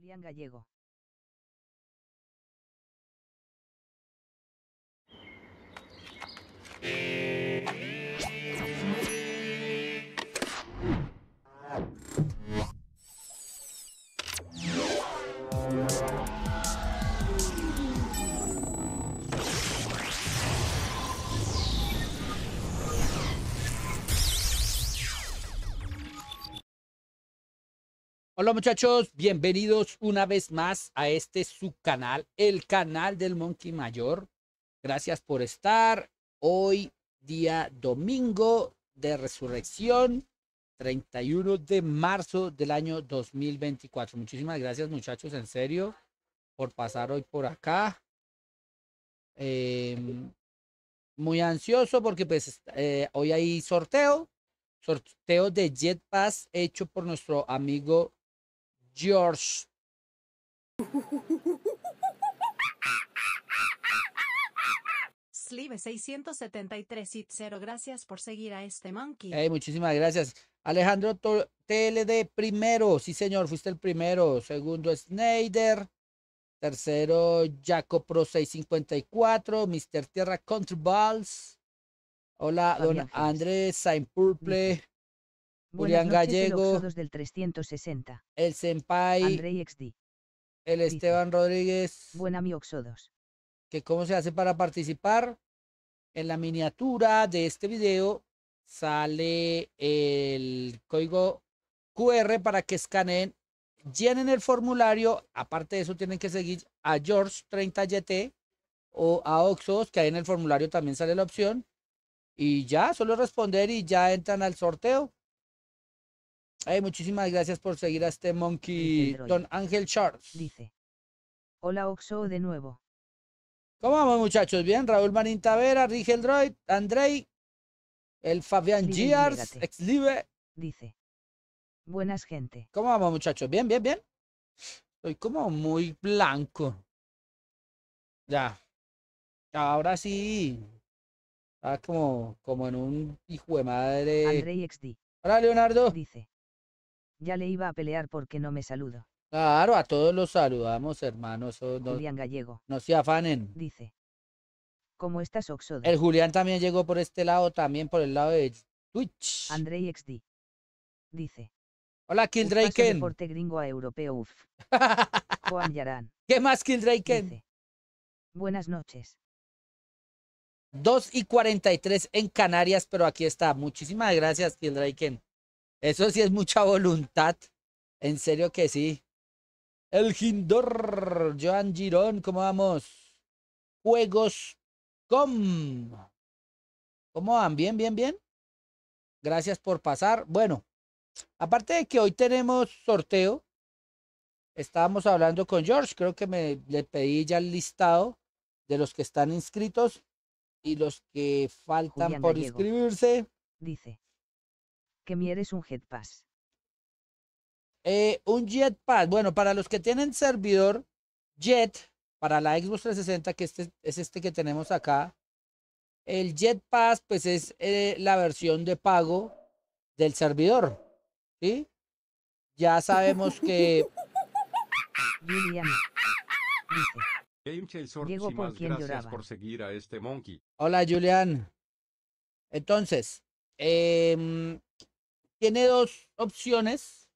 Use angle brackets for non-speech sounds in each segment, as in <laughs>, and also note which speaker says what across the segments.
Speaker 1: Julián Gallego.
Speaker 2: Hola muchachos, bienvenidos una vez más a este su canal el canal del Monkey Mayor. Gracias por estar. Hoy día domingo de resurrección, 31 de marzo del año 2024. Muchísimas gracias muchachos, en serio, por pasar hoy por acá. Em, muy ansioso porque pues eh, hoy hay sorteo, sorteo de Jet hecho por nuestro amigo George. Slive 673 y 0. Gracias por seguir a este monkey. muchísimas gracias. Alejandro TLD primero. Sí, señor, fuiste el primero. Segundo, Snyder. Tercero, jacopro 654. Mr. Tierra Country Balls. Hola, don Andrés Saint
Speaker 1: Purple. Julián Gallego, del 360. el Senpai, XD. el Esteban Rodríguez. Buena Oxodos. Que cómo
Speaker 2: se hace para participar. En la miniatura de este video sale el código QR para que escaneen, llenen el formulario. Aparte de eso, tienen que seguir a George30YT o a Oxos, que ahí en el formulario también sale la opción. Y ya, solo responder y ya entran al sorteo muchísimas gracias por seguir a este monkey, don Ángel Charles. Dice. Hola Oxo de nuevo. ¿Cómo vamos muchachos? Bien, Raúl Marín Tavera, Rigel Droid, Andrei, el Fabián ex
Speaker 1: Exlibe. Dice. Buenas gente. ¿Cómo vamos muchachos? Bien, bien, bien. Estoy como muy blanco. Ya.
Speaker 2: Ahora sí. ah como, como en un hijo de madre. Andrei
Speaker 1: XD. Hola Leonardo. Dice. Ya le iba a pelear porque no me saludo.
Speaker 2: Claro, a todos los saludamos, hermanos. No, Julián Gallego. No se afanen. Dice.
Speaker 1: ¿Cómo estás, Oxo? El
Speaker 2: Julián también llegó por este lado, también por el lado de
Speaker 1: Twitch. Andrei XD. Dice. Hola, Kildraken. deporte gringo a europeo, <laughs> Juan Yaran. ¿Qué más, Kildraken? Dice. Buenas noches.
Speaker 2: 2 y 43 en Canarias, pero aquí está. Muchísimas gracias, Kildraken. Eso sí es mucha voluntad. En serio que sí. El Gindor, Joan Girón, ¿cómo vamos? Juegos com. ¿Cómo van? ¿Bien, bien, bien? Gracias por pasar. Bueno, aparte de que hoy tenemos sorteo, estábamos hablando con George, creo que me le pedí ya el listado de los que están inscritos y los que faltan por inscribirse. Dice que mi un Jetpass? Eh, un pass Bueno, para los que tienen servidor Jet, para la Xbox 360, que este, es este que tenemos acá, el pass pues es eh, la versión de pago del servidor. ¿Sí? Ya sabemos que. <laughs>
Speaker 3: seguir a este monkey.
Speaker 2: Hola, Julian. Entonces, eh, tiene dos opciones,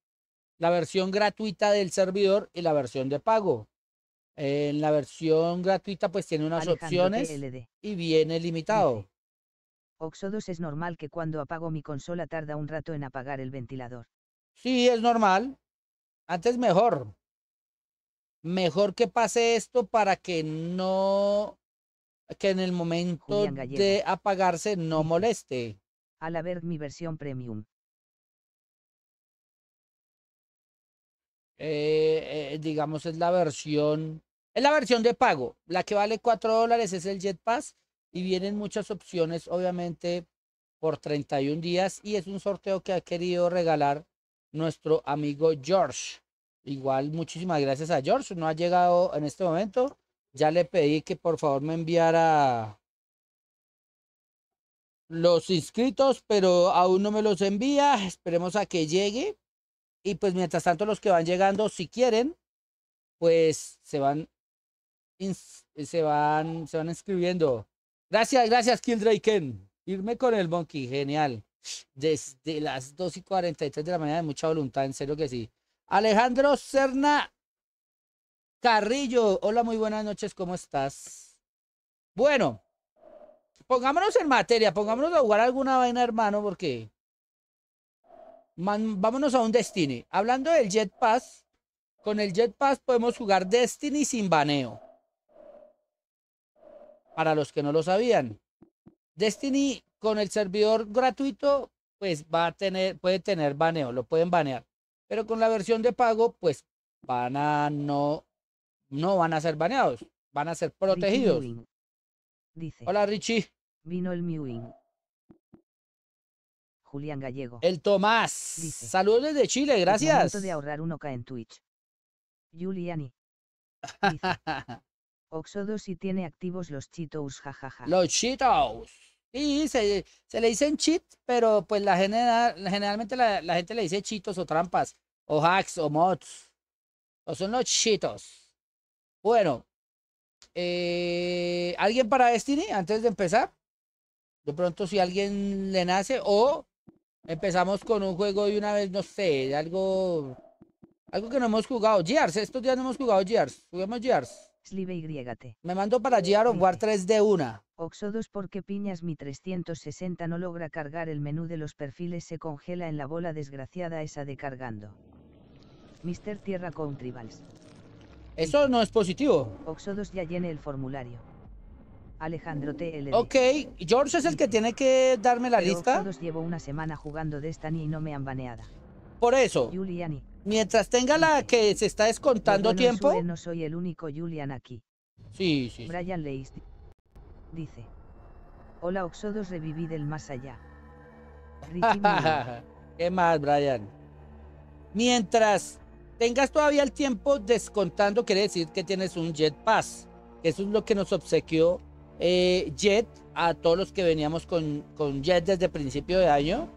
Speaker 2: la versión gratuita del servidor y la versión de pago. En la versión gratuita pues tiene unas opciones
Speaker 1: y viene limitado. Oxodos es normal que cuando apago mi consola tarda un rato en apagar el ventilador. Sí, es normal. Antes mejor.
Speaker 2: Mejor que pase esto para que no que en el momento de apagarse no moleste. Al haber mi versión premium, Eh, eh, digamos, es la versión, es la versión de pago. La que vale 4 dólares es el jetpass y vienen muchas opciones, obviamente, por 31 días y es un sorteo que ha querido regalar nuestro amigo George. Igual, muchísimas gracias a George. No ha llegado en este momento. Ya le pedí que por favor me enviara los inscritos, pero aún no me los envía. Esperemos a que llegue. Y pues mientras tanto los que van llegando, si quieren, pues se van, se van, se van inscribiendo. Gracias, gracias Kildraken. Irme con el monkey, genial. Desde las 2 y 43 de la mañana, de mucha voluntad, en serio que sí. Alejandro Cerna Carrillo, hola, muy buenas noches, ¿cómo estás? Bueno, pongámonos en materia, pongámonos a jugar alguna vaina, hermano, porque vámonos a un Destiny. Hablando del Jet Pass, con el Jet Pass podemos jugar Destiny sin baneo. Para los que no lo sabían. Destiny con el servidor gratuito, pues va a tener, puede tener baneo, lo pueden banear. Pero con la versión de pago, pues van a no, no van a ser baneados, van a ser protegidos.
Speaker 1: Hola Richie. Vino el Mewing. Julián Gallego. El Tomás. Saludos desde Chile, gracias. de ahorrar uno k en Twitch. Juliani. <laughs> Oxodo si tiene activos los cheetos, jajaja. Los cheetos.
Speaker 2: Y se, le dicen cheat, pero pues la general, generalmente la, gente le dice cheetos o trampas, o hacks, o mods. O son los cheetos. Bueno. Eh, ¿Alguien para Destiny antes de empezar? De pronto si alguien le nace o Empezamos con un juego y una vez, no sé, algo algo que no hemos jugado. Gears, estos días no hemos jugado Gears. Jugamos Gears. Slive y Me mando para Gears of War 3 de una.
Speaker 1: Oxodos porque piñas mi 360 no logra cargar el menú de los perfiles se congela en la bola desgraciada esa de cargando. Mister Tierra Country Tribals. Eso no es positivo. Oxodos ya llene el formulario. Alejandro TL. Ok, George es el que tiene que darme la Pero lista. llevo una semana jugando de y no me han baneada. Por eso. Mientras tenga la que se está descontando tiempo. no soy el único Julian aquí. Sí, sí. Brian Leist dice. Hola Oxodos reviví del más allá. <laughs>
Speaker 2: ¿Qué más, Brian? Mientras tengas todavía el tiempo descontando, quiere decir que tienes un Jet Pass. Eso es lo que nos obsequió eh, Jet, a todos los que veníamos con, Jet desde principio de año,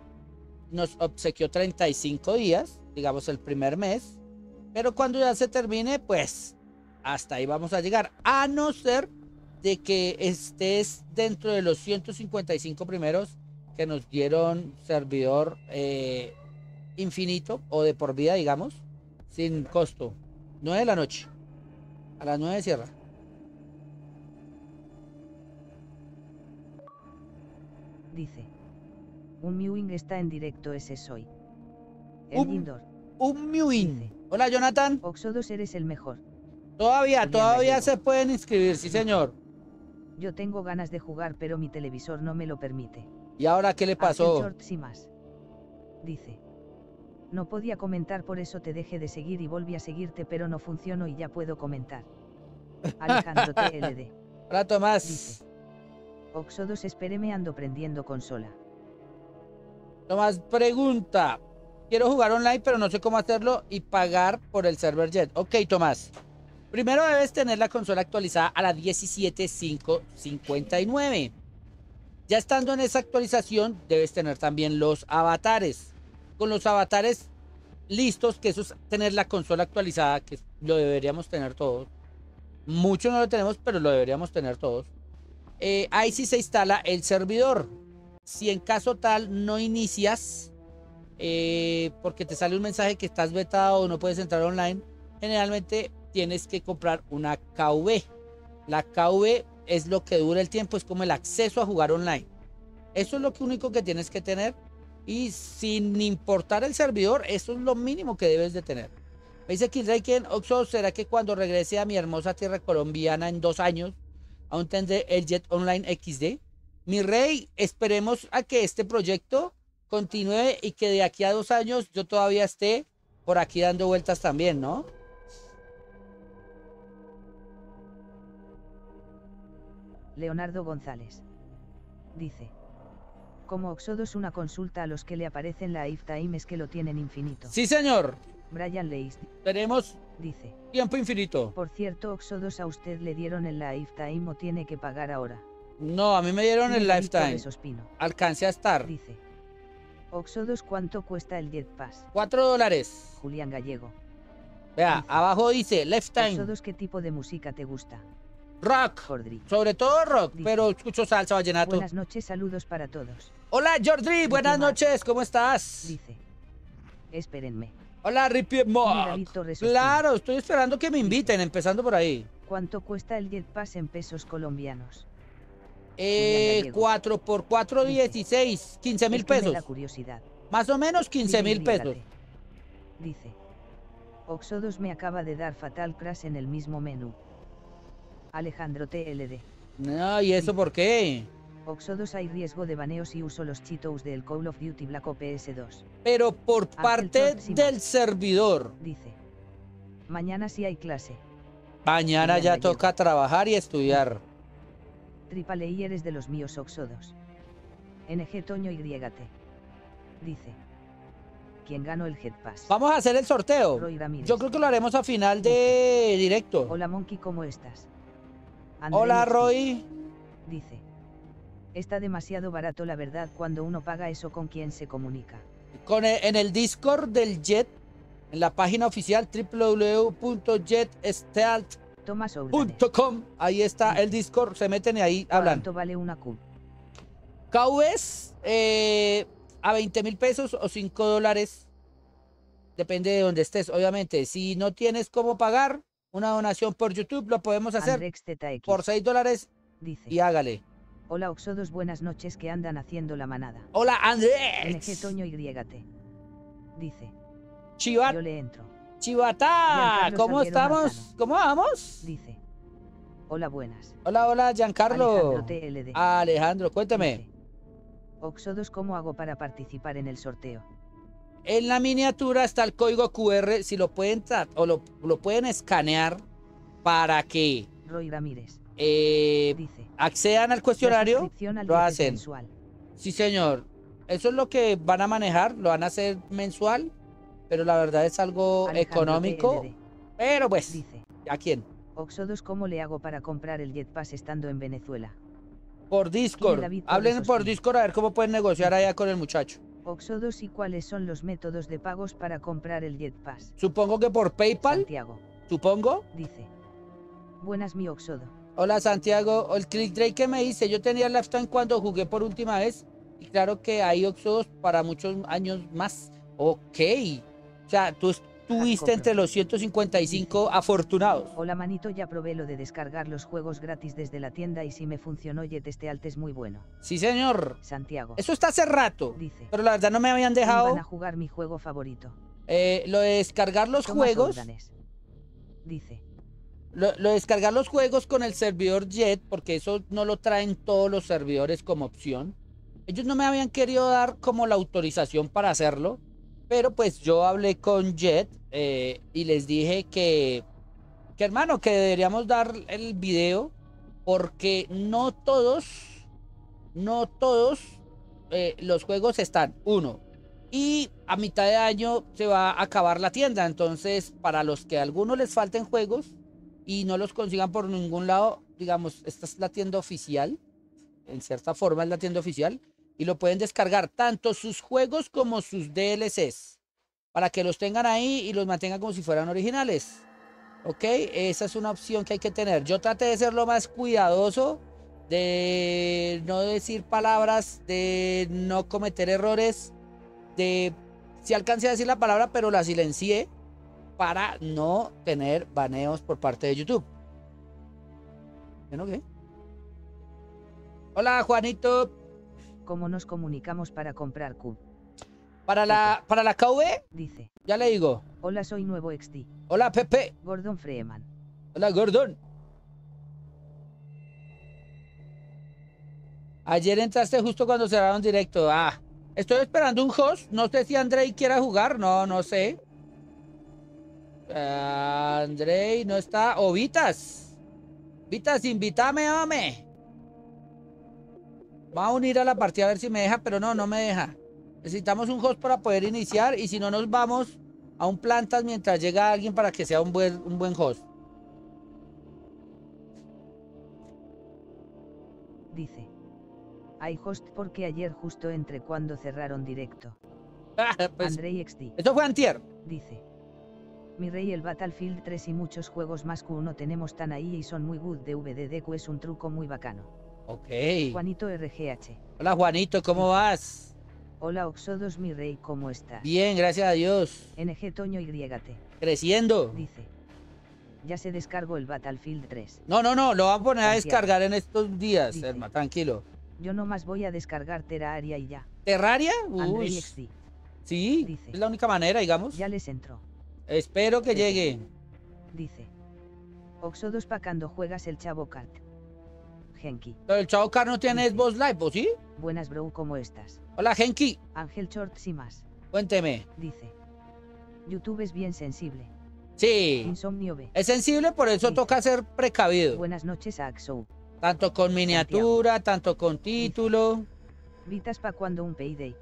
Speaker 2: nos obsequió 35 días, digamos el primer mes, pero cuando ya se termine, pues hasta ahí vamos a llegar, a no ser de que estés dentro de los 155 primeros que nos dieron servidor eh, infinito o de por vida, digamos, sin costo. 9 de la noche. A las 9 cierra.
Speaker 1: dice. Un mewing está en directo, ese soy. El Un mewing. Hola, Jonathan. Oxodos eres el mejor.
Speaker 2: Todavía, todavía se pueden inscribir, sí, señor.
Speaker 1: Yo tengo ganas de jugar, pero mi televisor no me lo permite.
Speaker 2: ¿Y ahora qué le pasó?
Speaker 1: Dice. No podía comentar, por eso te dejé de seguir y volví a seguirte, pero no funcionó y ya puedo comentar. <laughs> Alejandro TLD. Hola, Tomás. Oxodos espéreme ando prendiendo consola.
Speaker 2: Tomás pregunta. Quiero jugar online, pero no sé cómo hacerlo y pagar por el server Jet. Ok, Tomás. Primero debes tener la consola actualizada a la 17559. Ya estando en esa actualización, debes tener también los avatares. Con los avatares listos, que eso es tener la consola actualizada, que lo deberíamos tener todos. Muchos no lo tenemos, pero lo deberíamos tener todos. Eh, ahí sí se instala el servidor. Si en caso tal no inicias, eh, porque te sale un mensaje que estás vetado o no puedes entrar online, generalmente tienes que comprar una KV. La KV es lo que dura el tiempo, es como el acceso a jugar online. Eso es lo único que tienes que tener y sin importar el servidor, eso es lo mínimo que debes de tener. Me dice ¿será que cuando regrese a mi hermosa tierra colombiana en dos años, aún tendré el Jet Online XD. Mi rey, esperemos a que este proyecto continúe y que de aquí a dos años yo todavía esté por aquí dando vueltas también, ¿no?
Speaker 1: Leonardo González. Dice. Como Oxodos una consulta a los que le aparecen la Time es que lo tienen infinito. Sí, señor. Brian Leist. Tenemos
Speaker 2: dice. Tiempo infinito.
Speaker 1: Por cierto, Oxodos a usted le dieron el lifetime o tiene que pagar ahora. No, a mí me dieron el lifetime. Alcance a estar. Dice. Oxodos, ¿cuánto cuesta el Jet Pass? cuatro dólares. Julián Gallego. Vea, abajo dice lifetime. Oxodos, ¿qué tipo de música te gusta? Rock. Sobre todo
Speaker 2: rock, pero escucho salsa vallenato. Buenas
Speaker 1: noches, saludos para todos.
Speaker 2: Hola, Jordi buenas noches, ¿cómo estás? Dice.
Speaker 1: Espérenme.
Speaker 2: Hola, moa. Claro, estoy esperando que me inviten, empezando por ahí.
Speaker 1: ¿Cuánto cuesta el 10 Pass en pesos colombianos?
Speaker 2: Eh, 4 por 4, 16, 15 mil pesos. La
Speaker 1: curiosidad.
Speaker 2: Más o menos 15 mil pesos.
Speaker 1: Dice, Oxodos me acaba de dar Fatal Crash en el mismo menú. Alejandro TLD. No, ¿y eso por qué? Oxodos hay riesgo de baneos y uso los de del Call of Duty Black Ops 2.
Speaker 2: Pero por
Speaker 1: parte del servidor. Dice. Mañana sí hay clase.
Speaker 2: Mañana, ya toca trabajar y estudiar.
Speaker 1: Triple eres de los míos Oxodos. NG Toño y Griegate. Dice. Quien ganó el Head
Speaker 2: Vamos a hacer el sorteo. Yo creo que lo haremos a
Speaker 1: final de directo. Hola Monkey, ¿cómo estás? Hola Roy. Dice está demasiado barato la verdad cuando uno paga eso con quien se comunica. Con e, en el Discord del Jet, en la página oficial
Speaker 2: www.jetstealth.com, ahí está el Discord, se meten y ahí hablan. ¿Cuánto vale una Q? KVs eh, a 20 mil pesos o 5 dólares, depende de donde estés, obviamente. Si no tienes
Speaker 1: cómo pagar una donación por YouTube, lo podemos hacer por 6 dólares y hágale. Hola Oxodos, buenas noches que andan haciendo la manada. Hola Andrés. NG Toño Dice. Chivat. Yo le entro. Chivata, ¿cómo estamos? ¿Cómo vamos? Dice. Hola, buenas. Hola, hola, Giancarlo.
Speaker 2: Alejandro, cuéntame.
Speaker 1: Oxodos, ¿cómo hago para participar en el sorteo? En
Speaker 2: la miniatura está el código QR, si lo pueden o lo, pueden escanear
Speaker 1: para que Roy Ramírez eh,
Speaker 2: accedan al cuestionario, lo hacen. Sí, señor. Eso es lo que van a
Speaker 1: manejar, lo van a hacer mensual, pero la verdad es algo económico. Pero pues, ¿a quién? Oxodos, ¿cómo le hago para comprar el Jetpass estando en Venezuela? Por Discord. Hablen por Discord a ver cómo pueden negociar allá con el muchacho. Oxodos y cuáles son los métodos de pagos para comprar el Jetpass. Supongo que por PayPal. Supongo. Dice. Buenas mi Oxodo. Hola Santiago, el click Drake
Speaker 2: que me hice, yo tenía Lifetime cuando jugué por última vez y claro que hay Oxodos para muchos
Speaker 1: años más. Ok, o sea, tú estuviste entre los 155 afortunados. Hola manito, ya probé lo de descargar los juegos gratis desde la tienda y si me funcionó Jet este alt es muy bueno. Sí señor. Santiago. Eso está hace rato. Dice. Pero la verdad no me habían dejado. Van a jugar mi juego favorito. Eh, lo de descargar los juegos.
Speaker 2: Dice. Lo, descargar los juegos con el servidor Jet, porque eso no lo traen todos los servidores como opción. Ellos no me habían querido dar como la autorización para hacerlo, pero pues yo hablé con Jet eh, y les dije que, que hermano, que deberíamos dar el video, porque no todos, no todos eh, los juegos están. Uno, y a mitad de año se va a acabar la tienda. Entonces, para los que a algunos les falten juegos, y no los consigan por ningún lado, digamos, esta es la tienda oficial, en cierta forma es la tienda oficial, y lo pueden descargar tanto sus juegos como sus DLCs, para que los tengan ahí y los mantengan como si fueran originales. ¿Ok? Esa es una opción que hay que tener. Yo traté de ser lo más cuidadoso, de no decir palabras, de no cometer errores, de... Si alcancé a decir la palabra, pero la silencié para no
Speaker 1: tener baneos por parte de YouTube. qué? Hola, Juanito. ¿Cómo nos comunicamos para comprar Q? Para la, para la KV, dice. Ya le digo. Hola, soy nuevo XT. Hola, Pepe.
Speaker 2: Gordon Freeman. Hola, Gordon. Ayer entraste justo cuando cerraron directo. Ah, estoy esperando un host. No sé si Andrei quiera jugar. No, no sé. Andrey no está. O Vitas. Vitas, invítame, hombre. Va a unir a la partida a ver si me deja, pero no, no me deja. Necesitamos un host para poder iniciar y si no nos vamos a un plantas mientras llega alguien para que sea un buen,
Speaker 1: un buen host. Dice. Hay host porque ayer justo entre cuando cerraron directo. Ah, pues Andrei XD. Eso fue antier. Dice. Mi Rey el Battlefield 3 y muchos juegos más que uno tenemos tan ahí y son muy good de VDDQ es un truco muy bacano. Ok. Juanito RGH. Hola Juanito, ¿cómo vas? Hola Oxodos mi rey, ¿cómo estás? Bien, gracias a Dios. NG Toño Y. Creciendo. Dice. Ya se descargó el Battlefield 3.
Speaker 2: No, no, no, lo van a poner a descargar
Speaker 1: en estos días, tranquilo. Yo nomás voy a descargar Terraria y ya. ¿Terraria? Uy. Sí, es la única manera, digamos. Ya les entró. Espero que llegue. Dice. Oxodos pa' cuando juegas el Chavo Cat. Genki. Pero el Chavo Cat no tienes voz Live, sí? Buenas, bro, ¿cómo estás? Hola, Genki. Ángel Short, y más. Cuénteme. Dice. YouTube es bien sensible. Sí. Insomnio
Speaker 2: B. Es sensible, por eso toca ser precavido. Buenas noches Axo Tanto con miniatura, tanto con título. Vitas pa' cuando un payday.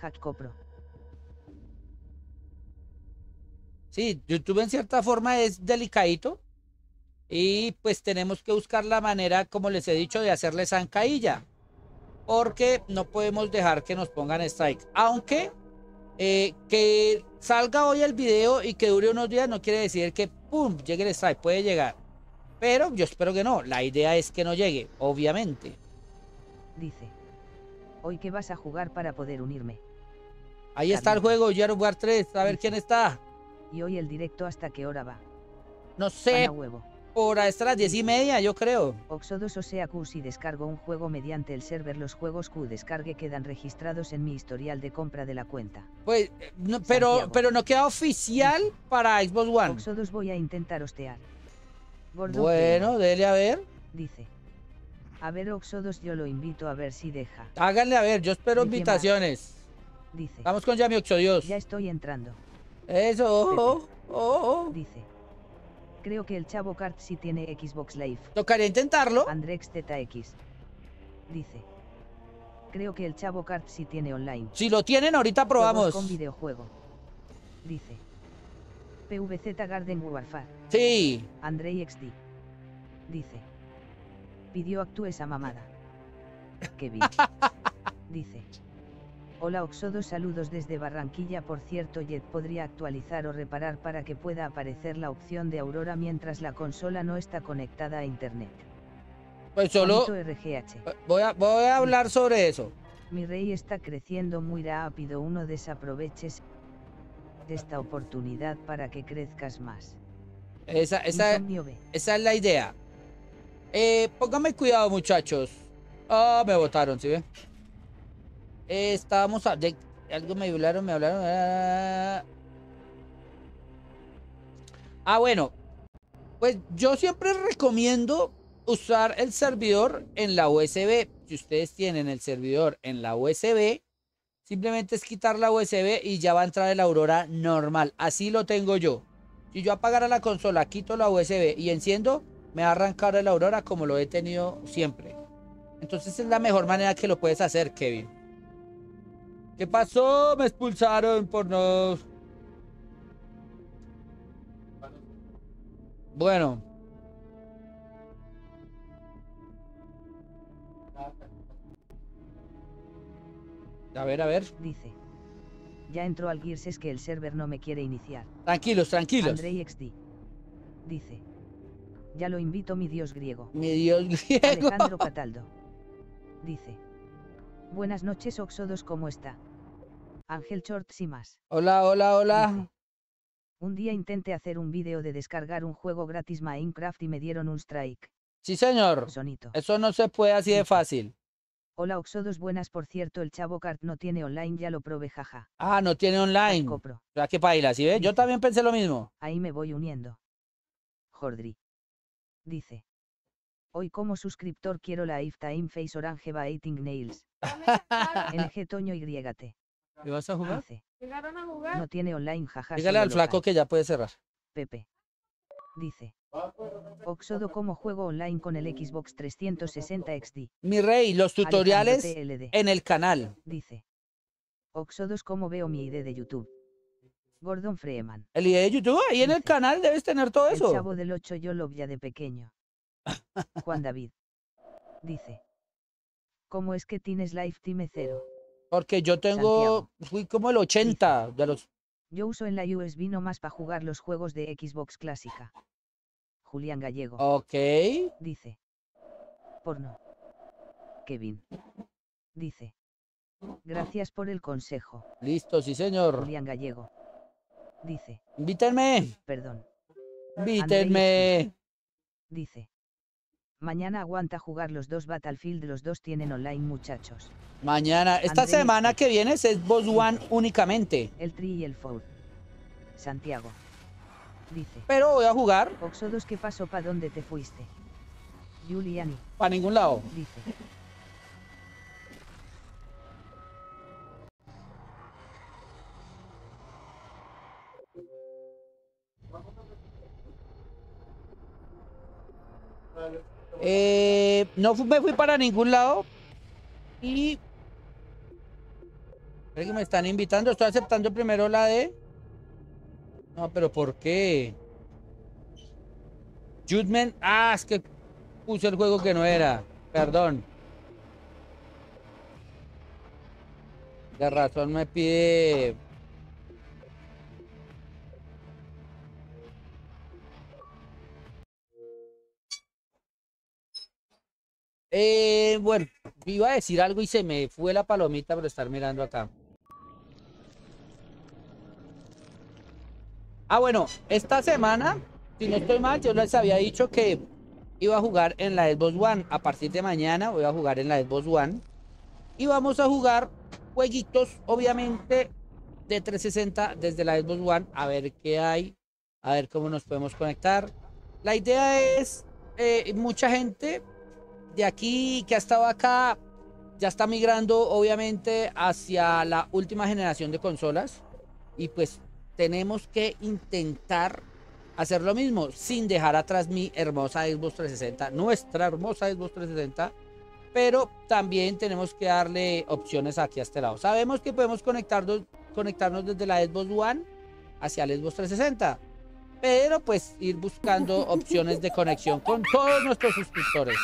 Speaker 2: Hack Copro. Sí, YouTube en cierta forma es delicadito y pues tenemos que buscar la manera, como les he dicho, de hacerle zancadilla. Porque no podemos dejar que nos pongan strike. Aunque eh, que salga hoy el video y que dure unos días no quiere decir que ¡pum! llegue el strike, puede llegar. Pero yo espero que no. La idea es que no llegue,
Speaker 1: obviamente. Dice. Hoy que vas a jugar para poder unirme. Ahí está el juego, Yard War 3. A ver quién está. Y hoy el directo hasta qué hora va. No sé. hora Por a las diez y media, yo creo. Oxodos o sea Q si descargo un juego mediante el server, los juegos Q descargue quedan registrados en mi historial de compra de la cuenta.
Speaker 2: Pues, eh, pero, pero no queda oficial para Xbox One. Oxodos voy
Speaker 1: a intentar hostear. bueno, dele a ver. Dice. A ver, Oxodos, yo lo invito a ver si deja. Háganle a ver, yo espero invitaciones. Dice. Vamos con Yami Oxodios. Ya estoy entrando. Eso. Oh, oh, oh, Dice. Creo que el chavo Kart si tiene Xbox Live. ¿Tocaré intentarlo. Andrex ZX. Dice. Creo que el chavo Kart si tiene online. Si lo tienen, ahorita probamos. con videojuego. Dice. PVZ Garden Warfare. Sí. André XD. Dice. Pidió actúe esa mamada. <laughs> Kevin. <laughs> Dice. Hola Oxodo saludos desde Barranquilla por cierto Jet podría actualizar o reparar para que pueda aparecer la opción de Aurora mientras la consola no está conectada a internet. Pues solo eh, voy a,
Speaker 2: hablar sobre eso.
Speaker 1: Mi rey está creciendo muy rápido uno desaproveches esta oportunidad para que crezcas más. Esa, es la idea. Eh, póngame cuidado
Speaker 2: muchachos. Ah, me votaron, ¿sí ven? Eh, estábamos. A, algo me hablaron, me hablaron. Ah, ah, ah, ah, bueno. Pues yo siempre recomiendo usar el servidor en la USB. Si ustedes tienen el servidor en la USB, simplemente es quitar la USB y ya va a entrar el Aurora normal. Así lo tengo yo. Si yo apagara la consola, quito la USB y enciendo, me va a arrancar el Aurora como lo he tenido siempre. Entonces es la mejor manera que lo puedes hacer, Kevin. ¿Qué pasó? Me expulsaron por no... Bueno.
Speaker 1: A ver, a ver. Dice. Ya entró al Gears, es que el server no me quiere iniciar. Tranquilos, tranquilos. Andrei XD. Dice. Ya lo invito mi dios griego. Mi dios griego. Alejandro Cataldo. Dice. Buenas noches Oxodos, ¿cómo está? Ángel Shorts y más. Hola, hola, hola. Un día intenté hacer un vídeo de descargar un juego gratis Minecraft y me dieron un strike.
Speaker 2: Sí, señor. Sonito. Eso no se puede así de fácil.
Speaker 1: Hola Oxodos, buenas por cierto, el Chavo Cart no tiene online, ya lo probé, jaja.
Speaker 2: Ah, no tiene online. Copro. O que paila, ¿sí ve? Yo también pensé lo mismo.
Speaker 1: Ahí me voy uniendo. Jordri. Dice. Hoy como suscriptor quiero la Time Face Orange by Eating Nails. eje Toño Y. ¿Y vas a jugar? Llegaron No tiene online, jaja. Dígale al flaco que ya puede cerrar. Pepe. Dice. Oxodo como juego online con el Xbox 360 XD. Mi rey, los tutoriales en el canal. Dice. Oxodos como veo mi ID de YouTube. Gordon Freeman. El ID de YouTube, ahí en el canal debes tener todo eso. El chavo del 8 yo lo vi de pequeño. Juan David. Dice. ¿Cómo es que tienes Lifetime cero?
Speaker 2: Porque yo tengo, fui como el 80 de los...
Speaker 1: Yo uso en la USB nomás para jugar los juegos de Xbox clásica. Julián Gallego. Ok. Dice. Porno. Kevin. Dice. Gracias por el consejo. Listo, sí señor. Julián Gallego. Dice. Invítenme. Perdón. Invítenme. Dice. Mañana aguanta jugar los dos Battlefield, los dos tienen online, muchachos. Mañana, esta semana que viene es Boss One únicamente. El Tri y el Four. Santiago. Dice. Pero voy a jugar. Oxodos, ¿qué pasó? ¿Para dónde te fuiste? Juliani. Para ningún lado. Dice.
Speaker 2: Eh, no me fui para ningún lado. Y... Creo que me están invitando. Estoy aceptando primero la de... No, pero ¿por qué? Judgment... Ah, es que puse el juego que no era. Perdón. De razón me pide Eh, bueno, iba a decir algo y se me fue la palomita por estar mirando acá. Ah, bueno, esta semana, si no estoy mal, yo les había dicho que iba a jugar en la Xbox One. A partir de mañana voy a jugar en la Xbox One. Y vamos a jugar jueguitos, obviamente, de 360 desde la Xbox One. A ver qué hay, a ver cómo nos podemos conectar. La idea es, eh, mucha gente de aquí que ha estado acá ya está migrando obviamente hacia la última generación de consolas y pues tenemos que intentar hacer lo mismo sin dejar atrás mi hermosa Xbox 360, nuestra hermosa Xbox 360, pero también tenemos que darle opciones aquí a este lado. Sabemos que podemos conectarnos, desde la Xbox One hacia la Xbox 360, pero pues ir buscando <laughs> opciones de conexión con todos nuestros suscriptores.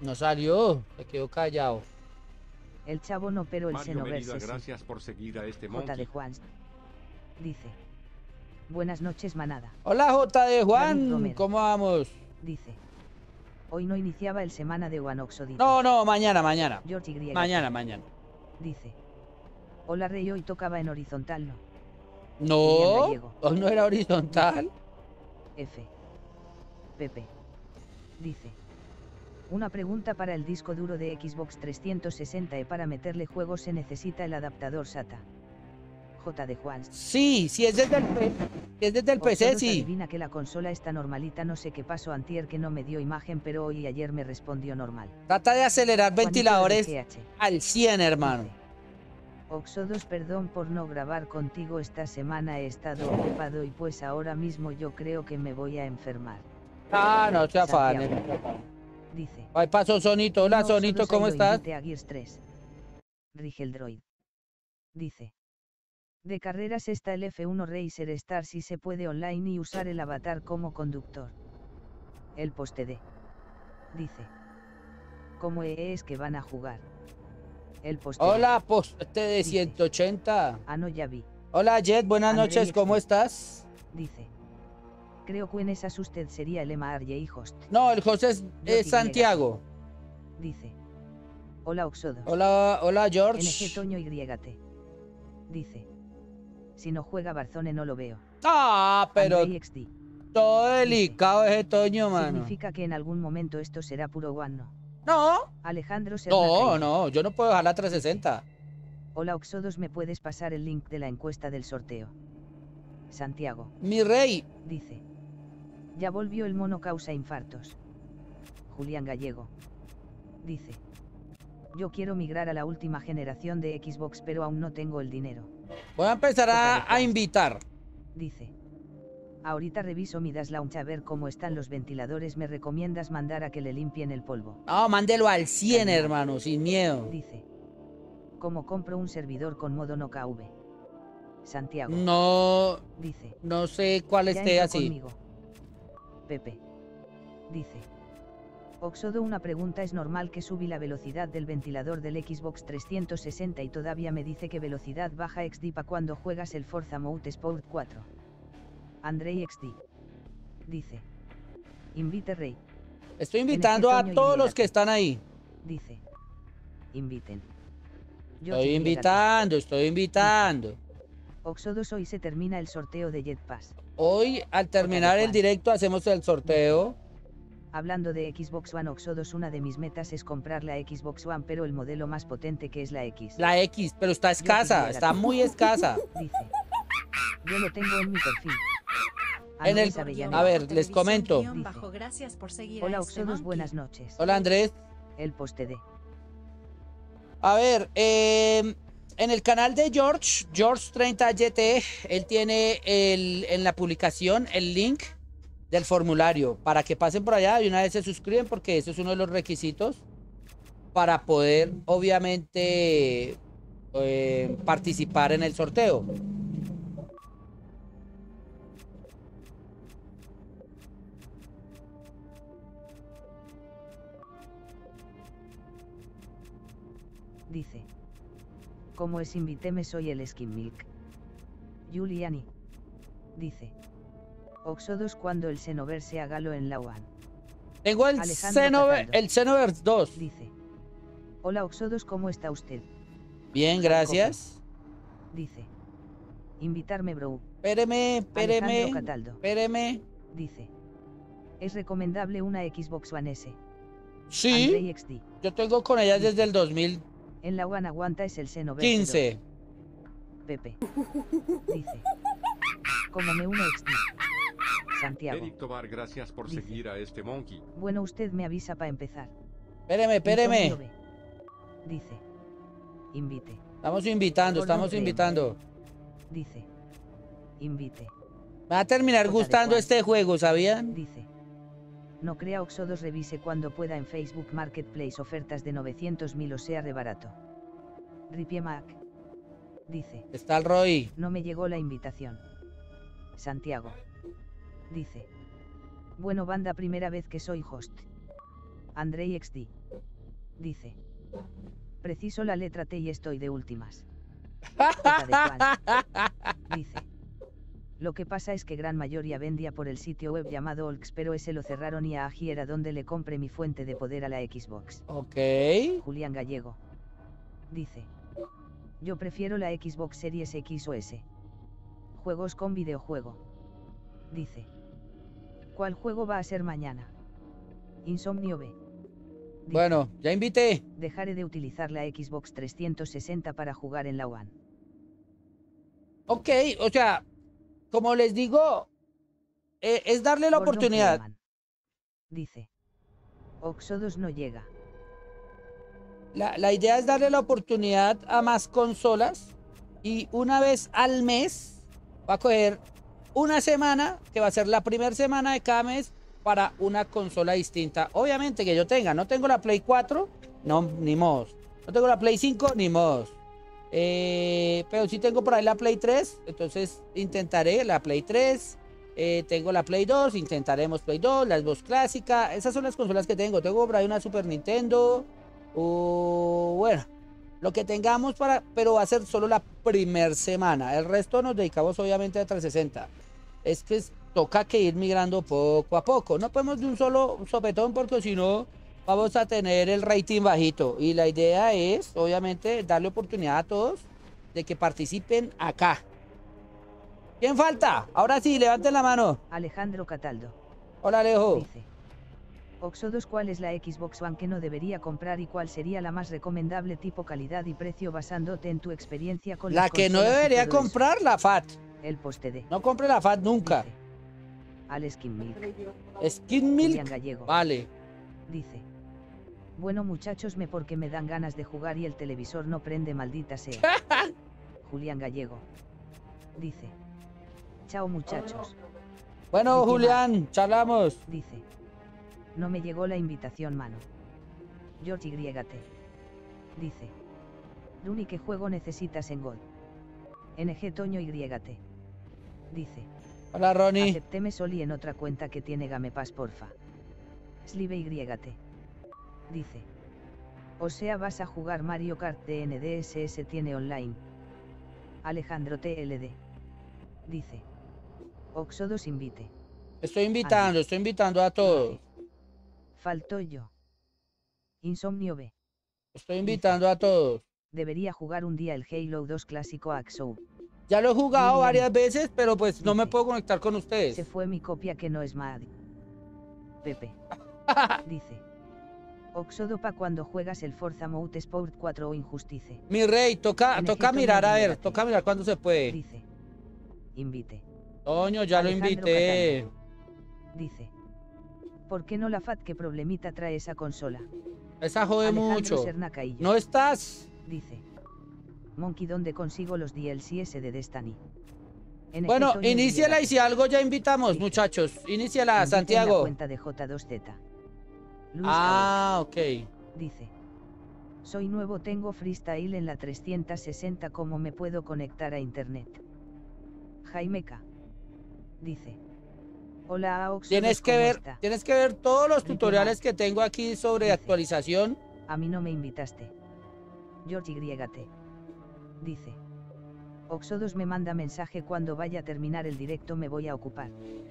Speaker 2: No salió, se quedó callado.
Speaker 1: El chavo no, pero el seno gracias
Speaker 2: por seguir a este J de Juan.
Speaker 1: Dice. Buenas noches, manada. Hola, J de Juan. ¿Cómo vamos? Dice. Hoy no iniciaba el semana de Guanoxodito. No, no, mañana, mañana. Mañana, mañana. Dice. Hola, Rey, hoy tocaba en horizontal, ¿no?
Speaker 2: No, hoy no era horizontal. F.
Speaker 1: Pepe. Dice. Una pregunta para el disco duro de Xbox 360 y para meterle juegos se necesita el adaptador SATA. J de Juan.
Speaker 2: Sí, sí es desde el, es desde el PC, sí.
Speaker 1: Adivina que la consola está normalita, no sé qué pasó antier que no me dio imagen, pero hoy y ayer me respondió normal.
Speaker 2: Trata de acelerar ventiladores al 100, hermano.
Speaker 1: Oxodos perdón por no grabar contigo esta semana he estado ocupado y pues ahora mismo yo creo que me voy a enfermar.
Speaker 2: Ah, no te afanes. Dice. Ay, paso Sonito, hola Sonito, ¿cómo estás?
Speaker 1: Dice. De carreras está el F1 Racer Star si se puede online y usar el avatar como conductor. El poste de. Dice. ¿Cómo es que van a jugar. Hola, poste de 180. Ah, no, ya vi. Hola, Jet, buenas noches, ¿cómo estás? Dice. Creo que en esas usted sería el Emma y host. No, el host es, Santiago. Dice. Hola, Oxodo. Hola, hola, George. Toño Dice. Si no juega Barzone no lo veo. Ah, pero... Todo delicado ese Toño, mano. Significa que en algún momento esto será puro guano. No. Alejandro se No,
Speaker 2: no, yo no puedo a la 360.
Speaker 1: Hola Oxodos, ¿me puedes pasar el link de la encuesta del sorteo? Santiago. Mi rey. Dice. Ya volvió el mono causa infartos. Julián Gallego. Dice. Yo quiero migrar a la última generación de Xbox, pero aún no tengo el dinero. Voy a empezar a,
Speaker 2: a invitar.
Speaker 1: Dice. Ahorita reviso mi Das Launch a ver cómo están los ventiladores. Me recomiendas mandar a que le limpien el polvo.
Speaker 2: Ah, oh, mándelo al 100, hermano,
Speaker 1: sin miedo. Dice. ¿Cómo compro un servidor con modo no KV? Santiago. No. Dice. No sé cuál esté así. Pepe. Dice. Oxodo, una pregunta es normal que subí la velocidad del ventilador del Xbox 360 y todavía me dice que velocidad baja XDIPA cuando juegas el Forza Sport 4. Andrei XD. Dice. Invite Rey. Estoy este invitando a todos los que están ahí. Dice. Inviten. Yo estoy invitando,
Speaker 2: estoy invitando.
Speaker 1: Oxodos hoy se termina el sorteo de Jetpass. Hoy, al terminar el directo, hacemos el sorteo. Hablando de Xbox One Oxodos, una de mis metas es comprar la Xbox One, pero el modelo más potente que es la X. La
Speaker 2: X, pero está escasa, está muy escasa.
Speaker 1: <laughs> Dice. Yo lo tengo en mi perfil. el, a ver, les comento.
Speaker 2: Hola este buenas noches.
Speaker 1: Hola Andrés. El poste de.
Speaker 2: A ver, em, en el canal de George, George30YT, él tiene el, en la publicación el link del formulario para que pasen por allá y una vez se suscriben porque eso es uno de los requisitos para poder obviamente eh, participar en el sorteo.
Speaker 1: como es inviteme soy el Skin milk. Giuliani. Dice. Oxodos cuando el Xenover se galo en la UAN. Tengo el Senover el 2. Dice. Hola Oxodos, ¿cómo está usted? Bien, gracias. Dice. Invitarme, bro. Espéreme, espéreme. Espéreme. Dice. Es recomendable una Xbox One S. Sí. Yo tengo con ella desde el 2000. En la Guana aguanta es el seno 15. Pepe. Dice. Como me uno Santiago. gracias
Speaker 3: por seguir a este monkey.
Speaker 1: Bueno, usted me avisa para empezar. Espéreme, espéreme. Dice. Invite.
Speaker 2: Estamos invitando, estamos invitando.
Speaker 1: Dice. Invite.
Speaker 2: Va a terminar gustando este juego, ¿sabían? Dice
Speaker 1: no crea Oxodos revise cuando pueda en Facebook Marketplace ofertas de 900.000 o sea rebarato. Ripie Mac. Dice. Está el Roy. No me llegó la invitación. Santiago. Dice. Bueno banda primera vez que soy host. Andrei XD. Dice. Preciso la letra T y estoy de últimas. <laughs> Dice. Lo que pasa es que gran mayoría vendía por el sitio web llamado Olx, pero ese lo cerraron y a Aji era donde le compré mi fuente de poder a la Xbox. Ok. Julián Gallego. Dice. Yo prefiero la Xbox Series X o S. Juegos con videojuego. Dice. ¿Cuál juego va a ser mañana? Insomnio B. bueno, ya invité. Dejaré de utilizar la Xbox 360 para jugar en la One. Ok,
Speaker 2: o sea, como les digo, e, es darle la oportunidad.
Speaker 1: Dice, Oxodos no llega.
Speaker 2: La, idea es darle la oportunidad a más consolas y una vez al mes va a coger una semana, que va a ser la primera semana de cada mes, para una consola distinta. Obviamente que yo tenga, no tengo la Play 4, no, ni modos. No tengo la Play 5, ni mods. Eh, pero si tengo por ahí la Play 3, entonces intentaré la Play 3. Eh, tengo la Play 2, intentaremos Play 2, la voz clásica. Esas son las consolas que tengo. Tengo por ahí una Super Nintendo. O bueno, lo que tengamos para, pero va a ser solo la primer semana. El resto nos dedicamos obviamente a 360. Es que toca que ir migrando poco a poco. No podemos de un solo sopetón porque si no vamos a tener el rating bajito y la idea es, obviamente, darle oportunidad a todos de que participen acá. ¿Quién falta? Ahora sí, levanten la mano.
Speaker 1: Alejandro Cataldo. Hola, Alejo. Dice. Oxodos, ¿cuál es la Xbox One que no debería comprar y cuál sería la más recomendable tipo calidad y precio basándote en tu experiencia con la que no debería
Speaker 2: comprar la
Speaker 1: FAT. El poste de. No compre la FAT nunca. al Skin Milk. Skin Milk. Vale. Dice. Bueno muchachos me porque me dan ganas de jugar y el televisor no prende maldita sea. <laughs> Julián Gallego. Dice. Chao muchachos.
Speaker 2: Bueno Julián,
Speaker 1: charlamos. Dice. No me llegó la invitación mano. George Griegate. Dice. Luni único juego necesitas en Gold? NG Toño y Dice. Hola Ronnie. Acepteme Soli en otra cuenta que tiene Game Pass porfa. Slive y Griegate dice. O sea, vas a jugar Mario Kart DNDSS tiene online. Alejandro TLD. Dice. Oxodos invite. Estoy invitando, estoy invitando a todos. Faltó yo. Insomnio B. Estoy invitando a todos. Debería jugar un día el Halo 2 clásico Axo. Ya lo he jugado varias veces, pero pues no me puedo conectar con ustedes. Se fue mi copia que no es Mad. Pepe. <laughs> dice. Oxodopa cuando juegas el Forza Motorsport Sport 4 o Injustice. Mi rey,
Speaker 2: toca, toca mirar, a ver, toca mirar cuándo se puede. Dice.
Speaker 1: Invite. Toño, ya lo invité. Dice. ¿Por qué no la FAT que problemita trae esa consola? Esa jode mucho. ¿No estás? Dice. Monkey, ¿dónde consigo los DLCs de Destiny? bueno, iníciela y si algo ya invitamos, muchachos. Iníciala, Santiago. cuenta de J2Z ah, ok. Dice. Soy nuevo, tengo freestyle en la 360, ¿cómo me puedo conectar a internet? Jaime K. Dice. Hola, Oxo Tienes que ver, tienes que ver todos los tutoriales que tengo aquí sobre actualización. A mí no me invitaste. George Y. Dice. Oxodos me manda mensaje cuando vaya a terminar el directo me voy a ocupar.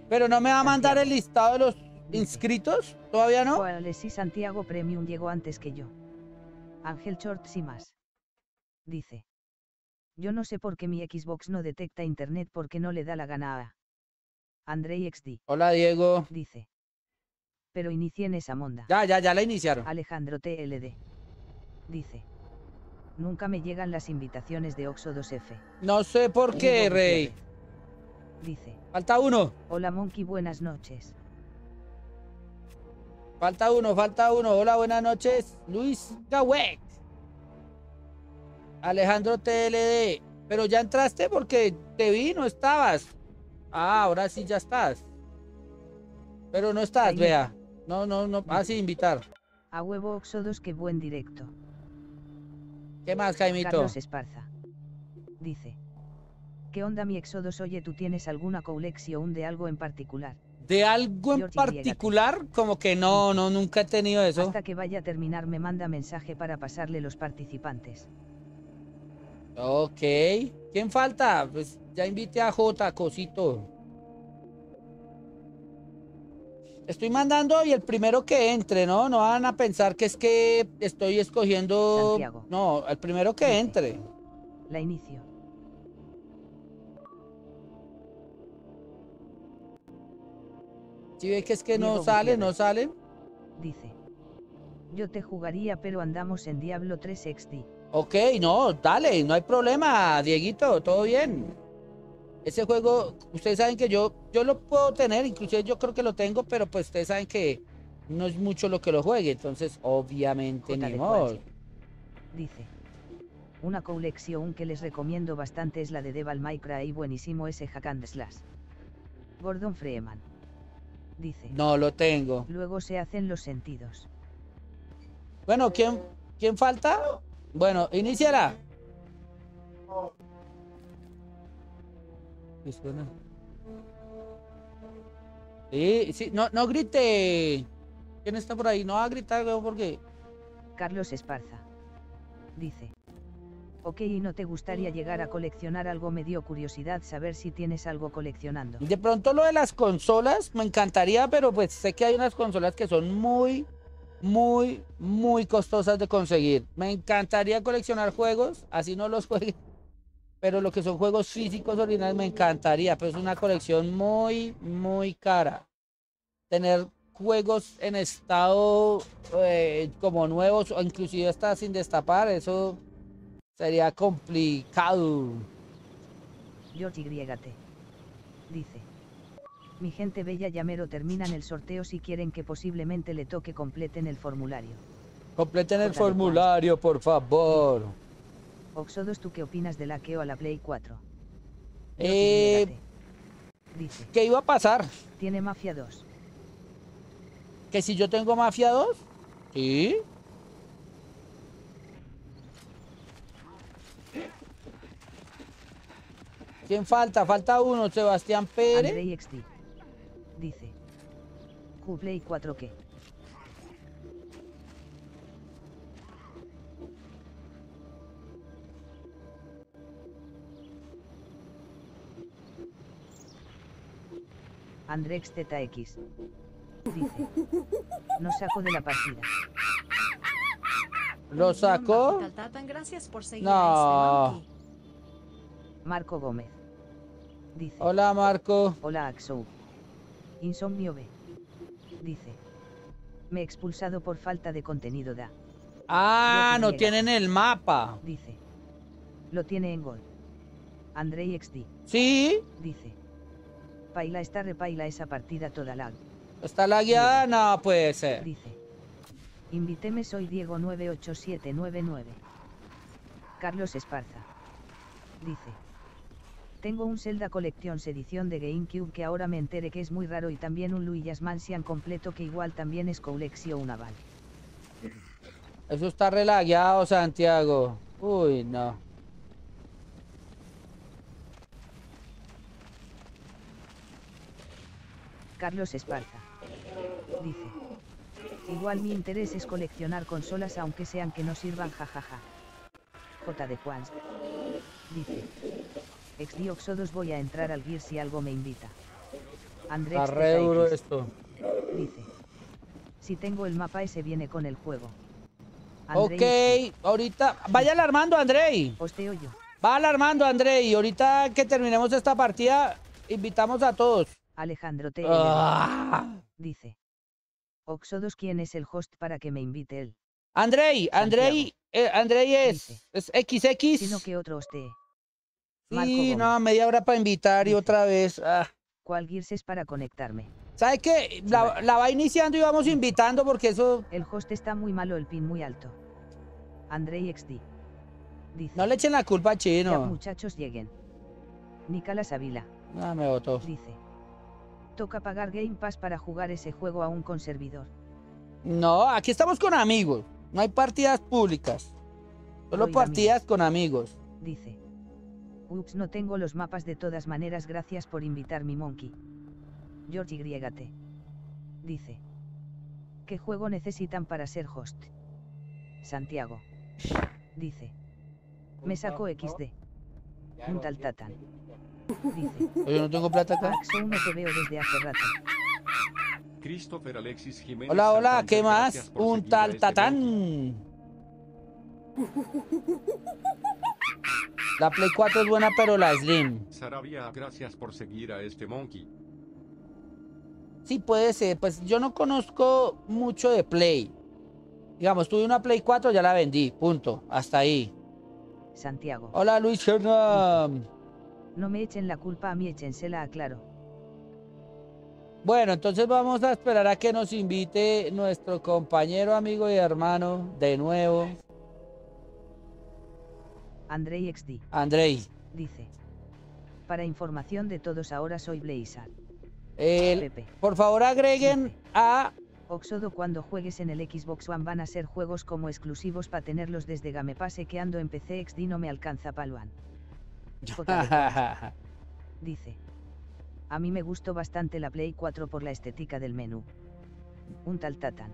Speaker 1: Pero no me va a mandar el listado de los inscritos? ¿Todavía no? sí, Santiago Premium llegó antes que yo. Ángel Shorts y más. Dice. Yo no sé por qué mi Xbox no detecta internet porque no le da la gana a. Andrei XD. Hola Diego. Dice. Pero inicien esa monda. Ya, ya, ya la iniciaron. Alejandro TLD. Dice. Nunca me llegan las invitaciones de Oxo 2F. No sé por qué, Rey. Dice. Falta uno. Hola Monkey, buenas noches.
Speaker 2: Falta uno, falta uno. Hola, buenas noches. Luis Gawek. Alejandro TLD. Pero ya entraste porque te vi, no estabas. Ah, ahora sí ya estás. Pero no estás, vea.
Speaker 1: No, no, no. Ah, sí, invitar. A huevo Oxodos, qué buen directo. ¿Qué más, Jaimito? Carlos Esparza. Dice. ¿Qué onda mi Exodos? Oye, ¿tú tienes alguna colección de algo en particular? De algo en particular, como que no, no, nunca he tenido eso. Hasta que vaya a terminar me manda mensaje para pasarle los participantes.
Speaker 2: Ok. ¿Quién falta? Pues ya invité a J, cosito. Estoy mandando y el primero que entre, ¿no? No van a pensar que es que estoy escogiendo... No, el primero que entre. La inicio. Si ves que es que no sale, no sale. Dice.
Speaker 1: Yo te jugaría, pero andamos en Diablo 3 XD.
Speaker 2: Ok, no, dale, no hay problema, Dieguito, todo bien. Ese juego, ustedes saben que yo, yo lo puedo tener, inclusive yo creo que lo tengo, pero pues ustedes saben que no es mucho lo que lo juegue, entonces obviamente ni modo.
Speaker 1: Dice. Una colección que les recomiendo bastante es la de Devil May y buenísimo ese hack and slash. Gordon Freeman dice. No lo tengo. Luego se hacen los sentidos. Bueno, ¿quién, quién falta? Bueno, iniciará
Speaker 2: y si no, no
Speaker 1: grite. ¿Quién está por ahí? No ha gritado porque. Carlos Esparza. Dice. Ok, y no te gustaría llegar a coleccionar algo, me dio curiosidad saber si tienes algo coleccionando.
Speaker 2: De pronto lo de las consolas, me encantaría, pero pues sé que hay unas consolas que son muy, muy, muy costosas de conseguir. Me encantaría coleccionar juegos, así no los juegues, pero lo que son juegos físicos originales me encantaría, pero es una colección muy, muy cara. Tener juegos en estado eh, como nuevos o inclusive hasta sin destapar, eso Sería complicado. George
Speaker 1: Griegate. Dice. Mi gente bella llamero terminan el sorteo si quieren que posiblemente le toque completen el formulario.
Speaker 2: Completen el formulario, por favor.
Speaker 1: Oxodos, ¿tú qué opinas del hackeo a la Play 4? Eh, Dice. ¿Qué iba a pasar? Tiene Mafia 2.
Speaker 2: ¿Que si yo tengo Mafia 2? Sí. ¿Quién falta?
Speaker 1: Falta uno, Sebastián Pérez. Dice. XT. Dice. cuatro 4 que. Andrex ZX. Dice. No saco de la partida. ¿Lo sacó?
Speaker 2: Este no.
Speaker 1: Marco Gómez. Dice. Hola Marco. Hola Axo Insomnio B. Dice. Me he expulsado por falta de contenido da.
Speaker 2: Ah, no tienen el
Speaker 1: mapa. Dice. Lo tiene en gol. Andrei XD. Sí. Dice. Paila está repaila esa partida toda la Está la guía, no puede ser. Dice. Invíteme soy Diego 98799. Carlos Esparza. Dice. Tengo un Zelda Collection edición de GameCube que ahora me enteré que es muy raro y también un Luigi's Mansion completo que igual también es naval.
Speaker 2: Ah, Eso está relajado, Santiago. Uy, no.
Speaker 1: Carlos Esparza. Dice. Igual mi interés es coleccionar consolas aunque sean que no sirvan jajaja. J de Quans. Dice ex dioxodos voy a entrar al gear si algo me invita. Andrés
Speaker 2: esto. Dice.
Speaker 1: Si tengo el mapa ese viene con el juego. ok,
Speaker 2: ahorita... Vaya alarmando, Andrei. yo. Va alarmando, Andrei. Ahorita que terminemos esta
Speaker 1: partida, invitamos a todos. Alejandro te... Ah. Dice. Oxodos, ¿quién es el host para que me invite él? Andrei, Andrei, eh, Andrei es, es XX. Sino que otro hoste. Marco y no, media hora para invitar y otra vez. Ah. ¿Cuál es para conectarme? ¿Sabes qué? La, va iniciando y vamos invitando porque eso... El host está muy malo, el pin muy alto. Andrei XD. Dice, no le echen la culpa a Chino. los muchachos lleguen. Nicolás Avila. Ah, me Dice. Toca pagar Game Pass para jugar ese juego a un servidor.
Speaker 2: No, aquí estamos con amigos. No hay partidas públicas.
Speaker 1: Solo partidas
Speaker 2: con amigos.
Speaker 1: Dice. Ups, no tengo los mapas de todas maneras, gracias por invitar mi monkey. George Griegate. Dice. ¿Qué juego necesitan para ser host? Santiago. Dice. Me saco XD. Un tal Tatán. Dice. no tengo plata acá. desde hace rato.
Speaker 3: Alexis hola, hola, ¿qué más? Un
Speaker 1: tal este tatán.
Speaker 2: <laughs> La Play 4 es buena, pero la Slim.
Speaker 3: Sarabia, gracias por seguir a este monkey.
Speaker 2: Sí, puede ser. Pues yo no conozco mucho de Play. Digamos, tuve una Play 4, ya la vendí. Punto.
Speaker 1: Hasta ahí. Santiago. Hola, Luis Hernán. No me echen la culpa a mí, la aclaro. Bueno, entonces vamos a esperar a que nos
Speaker 2: invite nuestro compañero, amigo y hermano de nuevo.
Speaker 1: Andrei XD. Andrei. Dice. Para información de todos ahora soy Blazer. El, por favor agreguen a... Oxodo cuando juegues en el Xbox One van a ser juegos como exclusivos para tenerlos desde Game Pase que ando en PC XD no me alcanza Paluan. <laughs> Dice. A mí me gustó bastante la Play 4 por la estética del menú. Un tal Tatan.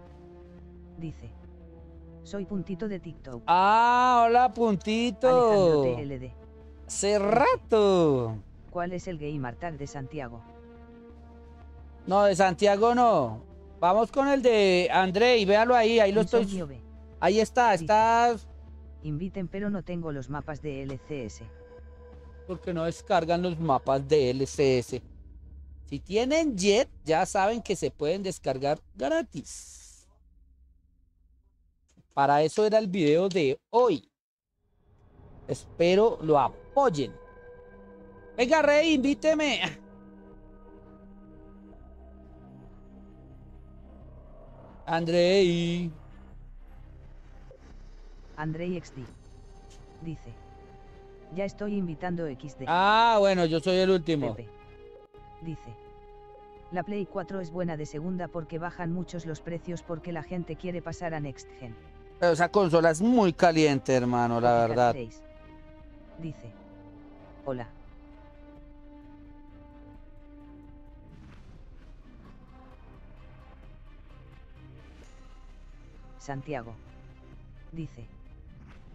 Speaker 1: Dice. Soy puntito de TikTok. Ah, hola puntito. Alejandro TLD. Cerrato. ¿Cuál es el game tag de Santiago?
Speaker 2: No, de Santiago no. Vamos con el de André y véalo ahí, ahí lo estoy. Ahí está, está.
Speaker 1: Inviten, pero no tengo los mapas de LCS.
Speaker 2: Porque no descargan los mapas de LCS. Si tienen Jet, ya saben que se pueden descargar gratis. Para eso era el video de hoy. Espero lo apoyen. Venga, Rey,
Speaker 1: invíteme. Andrei. Andrei XD. Dice. Ya estoy invitando XD. Ah, bueno, yo soy el
Speaker 2: último. Dice.
Speaker 1: La Play 4 es buena de segunda porque bajan muchos los precios porque la gente quiere pasar a Next Gen
Speaker 2: esa consola es muy caliente, hermano, la verdad.
Speaker 1: Dice. Hola. Santiago. Dice.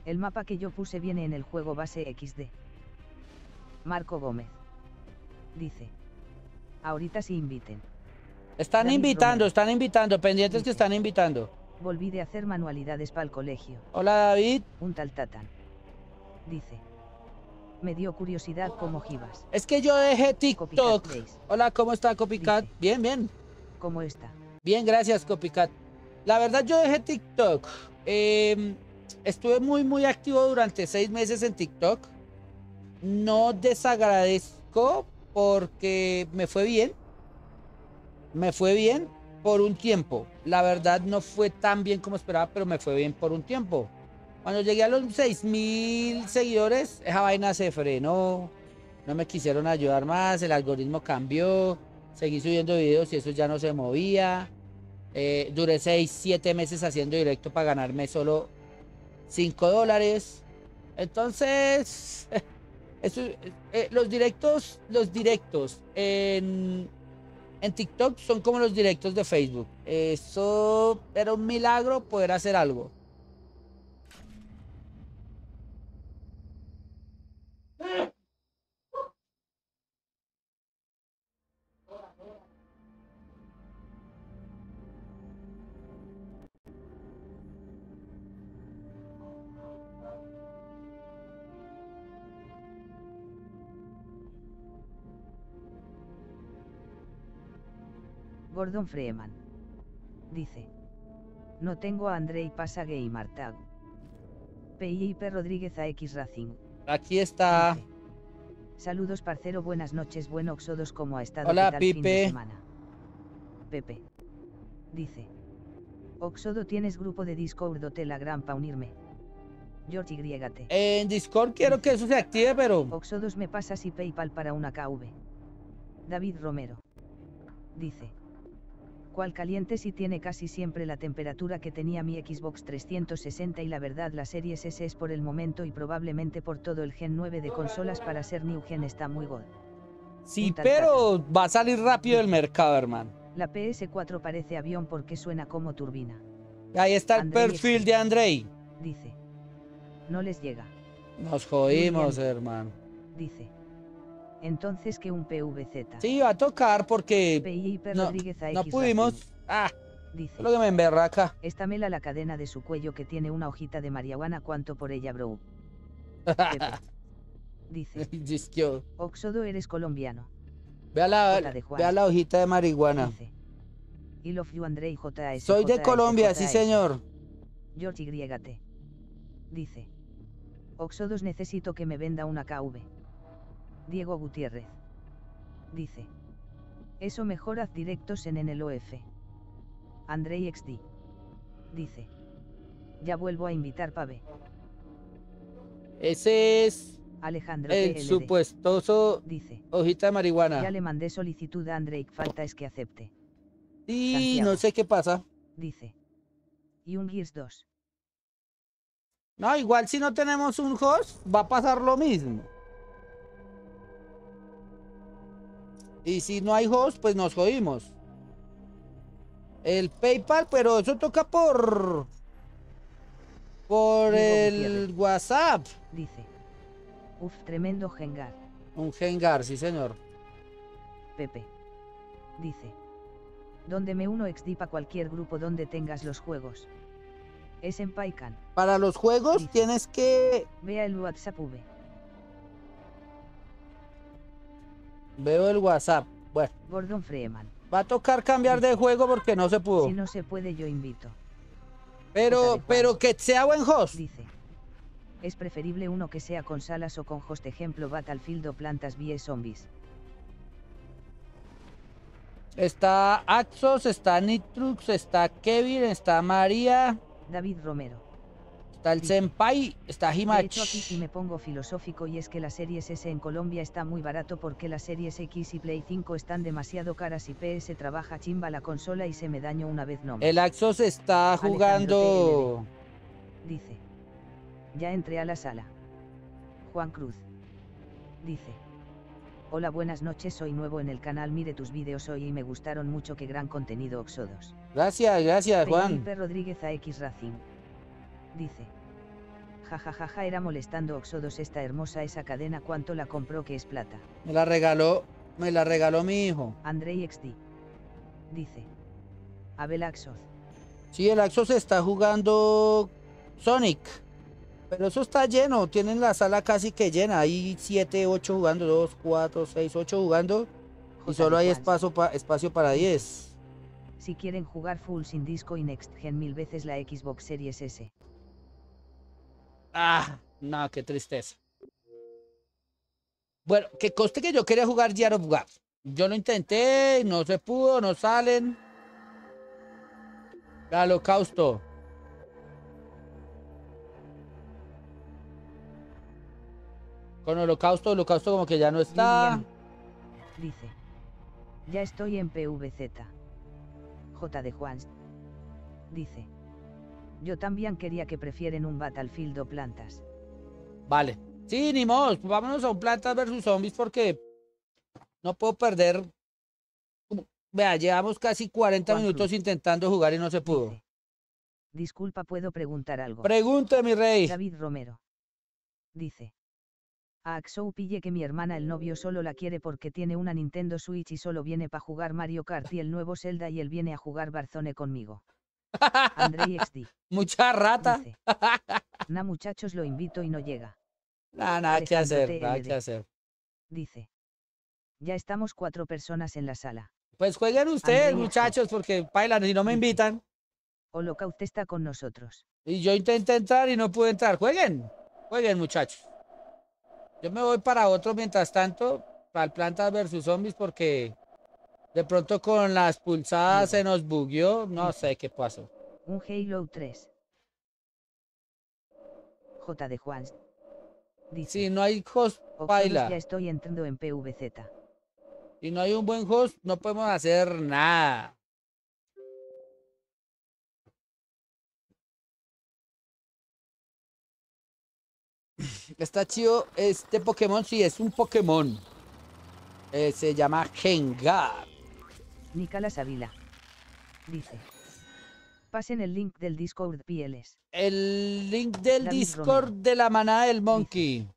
Speaker 1: El mapa que yo puse viene en el juego base XD. Marco Gómez. Dice. Ahorita se inviten. Están invitando, están
Speaker 2: invitando, pendientes que están invitando.
Speaker 1: Volví de hacer manualidades para el colegio.
Speaker 2: Hola David.
Speaker 1: Un tal Tatán. Dice. Me dio curiosidad cómo jibas
Speaker 2: Es que yo dejé TikTok. Hola, ¿cómo está Copycat? bien, bien. ¿Cómo está? Bien, gracias Copycat. La verdad yo dejé TikTok. Em, estuve muy, muy activo durante seis meses en TikTok. No desagradezco porque me fue bien. Me fue bien, por un tiempo. La verdad no fue tan bien como esperaba, pero me fue bien por un tiempo. Cuando llegué a los 6.000 seguidores, esa vaina se frenó. No me quisieron ayudar más, el algoritmo cambió. Seguí subiendo videos y eso ya no se movía. Eh, duré 6, 7 meses haciendo directo para ganarme solo 5 dólares. Entonces, <laughs> eh, los directos, los directos en en TikTok son como los directos de Facebook. Eso era un milagro poder hacer algo.
Speaker 3: <laughs>
Speaker 1: Don Freeman. Dice. No tengo a Y pasa Gay Martag. PIP Rodríguez A X Racing. Aquí está. Saludos parcero, buenas noches, buen Oxodos, como ha estado Hola, Pipe. semana? Pepe. Dice. Oxodo, ¿tienes grupo de Discord o Telegram para unirme? George Y. En Discord quiero que eso se active, pero. Oxodos me pasas y PayPal para una KV. David Romero. Dice cual caliente y tiene casi siempre la temperatura que tenía mi Xbox 360 y la verdad la serie S es por el momento y probablemente por todo el Gen 9 de consolas para ser New Gen está muy god. Sí, pero
Speaker 2: va a salir rápido el mercado, hermano.
Speaker 1: La PS4 parece avión porque suena como turbina. Ahí está el perfil
Speaker 2: de Andrei.
Speaker 1: Dice. No les llega. Nos
Speaker 2: jodimos, hermano.
Speaker 1: Dice entonces que un PVZ. Sí, iba a tocar porque no, no pudimos... Ah, dice. Lo que me emberraca. mela la cadena de su cuello que tiene una hojita de marihuana ¿Cuánto por ella, bro. <laughs> Dice. Oxodo eres colombiano. Ve la, la
Speaker 2: hojita de marihuana. Dice.
Speaker 1: lo Soy de Colombia, sí señor. George y Dice. Oxodos necesito que me venda una KV. Diego Gutiérrez. Dice. Eso mejor haz directos en NLOF. Andrei XD. Dice. Ya vuelvo a invitar Pave. Ese es. Alejandro. El supuestoso. Dice. Hojita de marihuana. Ya le mandé solicitud a Andrei. Falta es que acepte. Y no sé qué pasa. Dice. Y un Gears 2. No, igual si
Speaker 2: no tenemos un host, va a pasar lo mismo. Y si no hay host, pues nos jodimos. El PayPal, pero eso toca por... Por el
Speaker 1: WhatsApp. Dice. Uf, tremendo Gengar.
Speaker 2: Un Gengar, sí señor. Pepe. Dice.
Speaker 1: Donde me uno exdipa cualquier grupo donde tengas los juegos. Es en Paikan. Para los juegos tienes que... Vea el WhatsApp V.
Speaker 2: Veo el WhatsApp. Bueno. Gordon Freeman. Va a tocar cambiar de juego porque no se pudo. Si
Speaker 1: no se puede, yo invito. Pero, pero que sea buen host. Dice. Es preferible uno que sea con salas o con host, ejemplo Battlefield o Plantas vs Zombies. Está Axos, está Nitrux,
Speaker 2: está Kevin, está María. David Romero. Está el Senpai, está Himach. aquí
Speaker 1: y me pongo filosófico y es que la Series S en Colombia está muy barato porque las Series X y Play 5 están demasiado caras y PS trabaja chimba la consola y se me daño una vez no. El
Speaker 2: Axos está jugando.
Speaker 1: Dice. Ya entré a la sala. Juan Cruz. Dice. Hola, buenas noches, soy nuevo en el canal, mire tus vídeos hoy y me gustaron mucho, qué gran contenido Oxodos. Gracias,
Speaker 2: gracias Juan. Felipe
Speaker 1: Rodríguez AX Racing dice. Jajajaja era molestando Oxodos esta hermosa esa cadena cuánto la compró que es plata. Me la regaló, me la regaló mi hijo. Andrei XD. Dice. Abel Axos.
Speaker 2: Sí, el Axos está jugando Sonic. Pero eso está lleno, tienen la sala casi que llena. Hay 7, 8 jugando, 2, 4, 6, 8
Speaker 1: jugando. Y solo hay espacio, espacio para 10. Si quieren jugar full sin disco y next gen mil veces la Xbox Series S.
Speaker 2: Ah, no, qué tristeza.
Speaker 1: Bueno, que coste que yo quería jugar
Speaker 2: Gear of Yo lo intenté, no se pudo, no salen. Holocausto.
Speaker 1: Con Holocausto, Holocausto como que ya no está. Dice. Ya estoy en PVZ. J de Juan. Dice. Yo también quería que prefieren un Battlefield o plantas. Vale. Sí, ni modo. Vámonos a un plantas versus zombies porque
Speaker 2: no puedo perder. Vea, llevamos casi 40 minutos intentando jugar y no se pudo.
Speaker 1: Disculpa, ¿puedo preguntar algo? Pregunta, mi rey. David Romero. Dice. A Axou pille que mi hermana el novio solo la quiere porque tiene una Nintendo Switch y solo viene para jugar Mario Kart y el nuevo Zelda y él viene a jugar Barzone conmigo. <laughs> Mucha rata. na muchachos lo invito y no llega. Nada que hacer, hacer. Dice. Ya estamos cuatro personas en la sala. Pues jueguen ustedes, muchachos, porque bailan y no me invitan. Holocaust está con nosotros. Y yo intenté entrar y no pude entrar. Jueguen,
Speaker 2: jueguen, muchachos. Yo me voy para otro mientras tanto, para el Plantas versus Zombies, porque de pronto con las pulsadas se nos bugueó, no mm. sé qué pasó.
Speaker 1: Un Halo 3. J de Juan. si no hay host, baila. Ya estoy entrando en PVZ.
Speaker 2: Si no hay un buen host, no podemos hacer nada. <clears throat> Está chido este Pokémon, sí, es un Pokémon. Eh,
Speaker 1: se llama Gengar. Nicolás Avila Dice. Pasen el link del Discord PLS. El link del Discord de la maná
Speaker 2: el Monkey.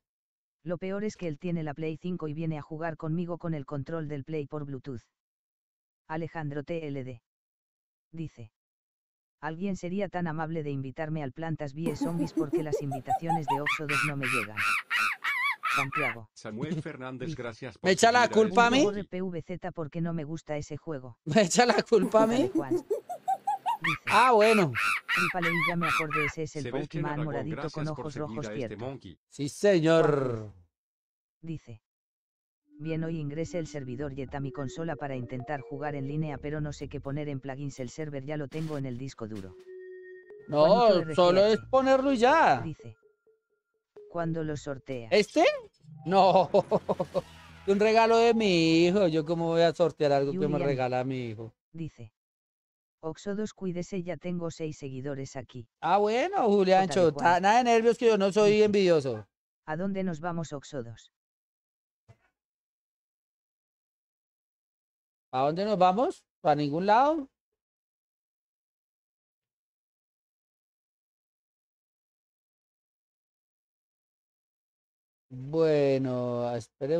Speaker 1: lo peor es que él tiene la Play 5 y viene a jugar conmigo con el control del Play por Bluetooth. Alejandro TLD. Dice. Alguien sería tan amable de invitarme al Plantas vs Zombies porque las invitaciones de Oxodes no me llegan.
Speaker 3: Santiago. Samuel Fernández, gracias por ¿Me echa la ¿eh? culpa a mí? de
Speaker 1: PVZ porque no me gusta ese juego. <laughs> ¿Me echa la culpa a mí? ah, bueno. y ya me acordé, ese es el Pokémon moradito con ojos rojos este
Speaker 2: cierto. sí, señor.
Speaker 1: Dice. Bien, hoy ingrese el servidor Jet mi consola para intentar jugar en línea, pero no sé qué poner en plugins. El server ya lo tengo en el disco duro.
Speaker 2: No, solo es
Speaker 1: ponerlo y ya. Dice cuando lo sortea. ¿Este? No. <laughs> Un regalo de mi
Speaker 2: hijo. Yo como voy a sortear algo que me regala mi hijo.
Speaker 1: Dice. Oxodos, cuídese, ya tengo seis seguidores aquí. Ah, bueno, Juliancho, nada de nervios que yo no soy envidioso. ¿A dónde nos vamos, Oxodos? ¿A dónde nos vamos? ¿Para ningún lado?
Speaker 2: Bueno, espere,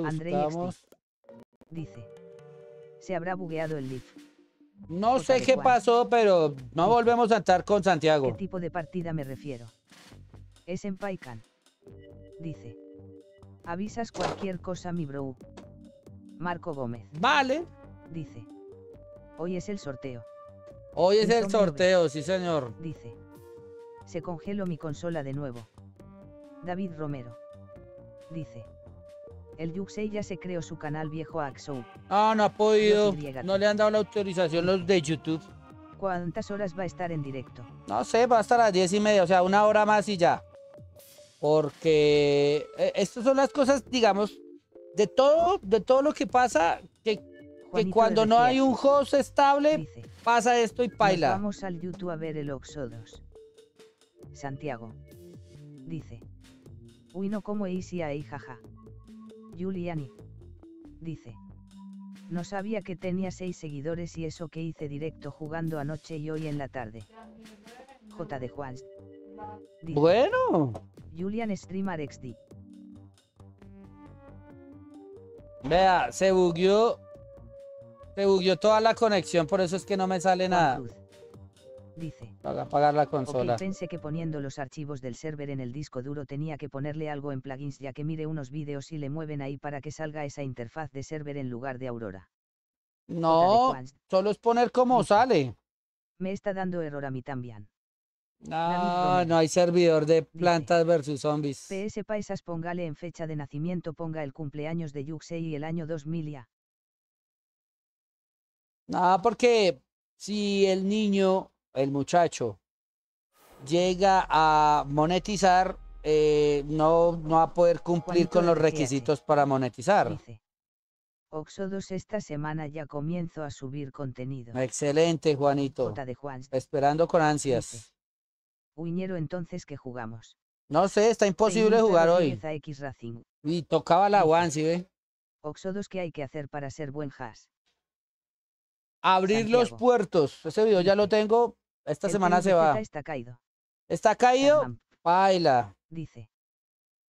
Speaker 2: Dice,
Speaker 1: se habrá bugueado el lift. No sé qué pasó,
Speaker 2: pero no volvemos a estar con Santiago. ¿Qué
Speaker 1: tipo de partida me refiero? Es en Paikan. Dice, avisas cualquier cosa, mi bro. Marco Gómez. Vale. Dice, hoy es el sorteo. Hoy es el sorteo, sí señor. Dice, se congeló mi consola de nuevo. David Romero dice. El Yuxei ya se creó su canal viejo axo
Speaker 2: Ah, no ha podido. No
Speaker 1: le han dado la autorización
Speaker 2: los de YouTube.
Speaker 1: ¿Cuántas horas va a estar en directo?
Speaker 2: No sé, va a estar a las diez y media, o sea, una hora más y ya. Porque eh, estas son las cosas, digamos, de todo, de todo lo que pasa,
Speaker 1: que, cuando no hay un
Speaker 2: host estable,
Speaker 1: pasa esto y paila. Vamos al YouTube a ver el Oxodos. Santiago. Dice. Wino como hice y jaja. Giuliani. Dice. No sabía que tenía seis seguidores y eso que hice directo jugando anoche y hoy en la tarde. J de Juan. bueno. Julian Streamer XD.
Speaker 2: Vea, se bugueó. Se bugueó toda la conexión, por eso es que no me sale nada dice. Para apagar la consola. pensé
Speaker 1: que poniendo los archivos del server en el disco duro tenía que ponerle algo en plugins ya que mire unos vídeos y le mueven ahí para que salga esa interfaz de server en lugar de Aurora.
Speaker 2: No, solo es poner como sale.
Speaker 1: Me está dando error a mí también. No, no hay servidor de plantas versus zombies. PS Paisas póngale en fecha de nacimiento, ponga el cumpleaños de Yuxei y el año 2000 ya.
Speaker 2: No, porque si el niño el muchacho llega a monetizar, eh, no, no va a poder cumplir con los requisitos para monetizar.
Speaker 1: Oxodos esta semana ya comienzo a subir contenido.
Speaker 2: Excelente, Juanito. Juan. Esperando con ansias.
Speaker 1: entonces que jugamos.
Speaker 2: No sé, está imposible jugar hoy. Y tocaba la One,
Speaker 1: Oxodos, ¿qué hay que hacer para ser buen hash?
Speaker 2: Abrir los puertos. Ese video ya lo tengo esta semana se va. Está caído. Está caído. Paila. Dice.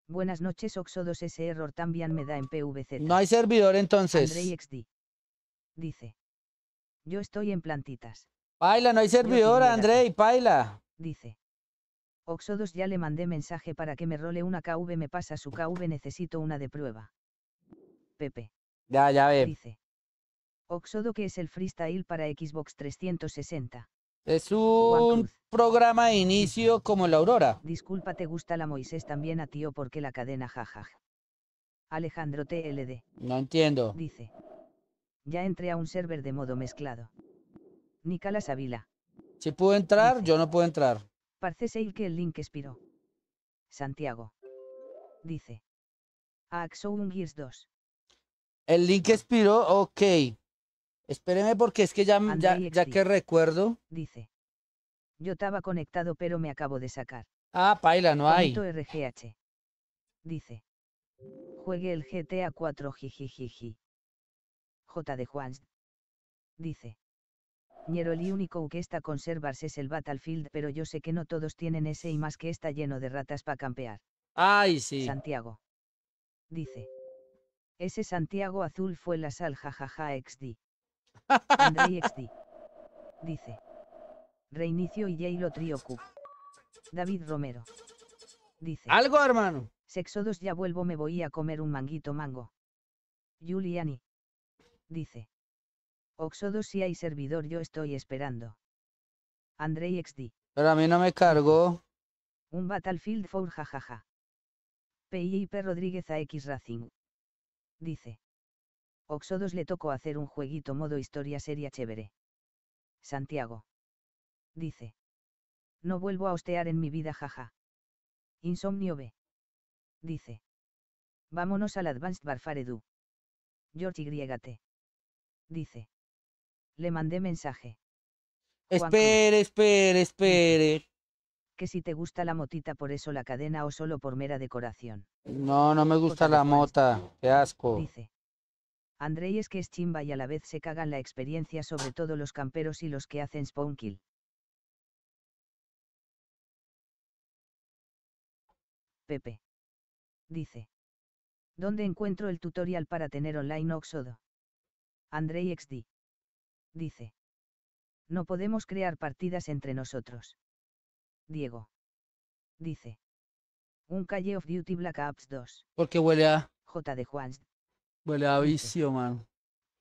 Speaker 1: Buenas noches, Oxodos. Ese error también me da en PVC. No hay servidor entonces. XD. Dice. Yo estoy en plantitas. Paila, no hay servidor, Andrei, Paila. Dice. Oxodos ya le mandé mensaje para que me role una KV, me pasa su KV, necesito una de prueba. Pepe.
Speaker 2: Ya, ya ve. Dice.
Speaker 1: Oxodo que es el freestyle para Xbox 360.
Speaker 2: Es un programa de inicio como la Aurora.
Speaker 1: Disculpa, te gusta la Moisés también a tío porque la cadena jajaj. Alejandro TLD.
Speaker 2: No entiendo.
Speaker 1: Dice. Ya entré a un server de modo mezclado. Nicolás Ávila. Si puedo entrar, yo no puedo entrar. Parece que el link expiró. Santiago. Dice. Axo Gears 2.
Speaker 2: El link expiró,
Speaker 1: ok. Espéreme porque es que ya, ya, que recuerdo. Dice. Yo estaba conectado pero me acabo de sacar. Ah, paila, no hay. RGH. Dice. Juegue el GTA 4 jijijiji. J de Juan. Dice. Miero, el único que está conservarse es el Battlefield pero yo sé que no todos tienen ese y más que está lleno de ratas para campear. Ay, sí. Santiago. Dice. Ese Santiago azul fue la sal jajaja xd. Andrei XD. Dice. Reinicio y trio Cup. David Romero. Dice. Algo, hermano. Sexodos ya vuelvo me voy a comer un manguito mango. Giuliani. Dice. Oxodos si hay servidor yo estoy esperando. Andrei XD.
Speaker 2: Pero a mí no me cargo
Speaker 1: Un Battlefield 4 jajaja. PIP Rodríguez AX Racing. Dice. Oxodos le tocó hacer un jueguito modo historia seria chévere. Santiago. Dice. No vuelvo a hostear en mi vida, jaja. Insomnio B. Dice. Vámonos al Advanced Barfare Du. George Y. Dice. Le mandé mensaje. espere, espere, espere. Que si te gusta la motita por eso la cadena o solo por mera decoración.
Speaker 2: No, no me gusta la mota. Qué asco. Dice.
Speaker 1: Andrei es que es chimba y a la vez se cagan la experiencia sobre todo los camperos y los que hacen kill. Pepe. Dice. ¿Dónde encuentro el tutorial para tener online Oxodo? Andrei XD. Dice. No podemos crear partidas entre nosotros. Diego. Dice. Un Calle of Duty Black Ops 2. Porque huele a... J de Juanst. Huele a vicio, mano.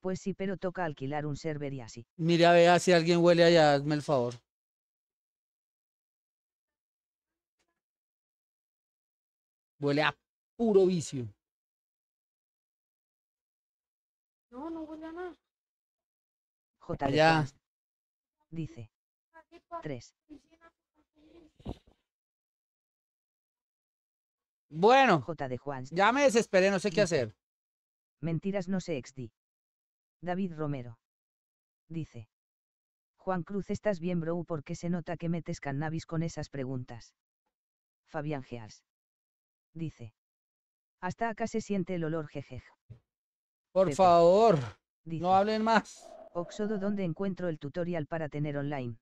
Speaker 1: Pues sí, pero toca alquilar un server y así.
Speaker 2: Mira, vea si alguien huele allá, hazme el favor. Huele a puro vicio.
Speaker 4: No, no
Speaker 3: huele a nada.
Speaker 1: J. Allá. Dice. Tres. Bueno. J. De Juan. Ya me desesperé, no sé qué hacer. Mentiras no sé exdi. David Romero. Dice. Juan Cruz, estás bien, bro, porque se nota que metes cannabis con esas preguntas. Fabián Geas. Dice. Hasta acá se siente el olor jeje Por favor, no hablen más. Oxodo, ¿dónde encuentro el tutorial para tener online?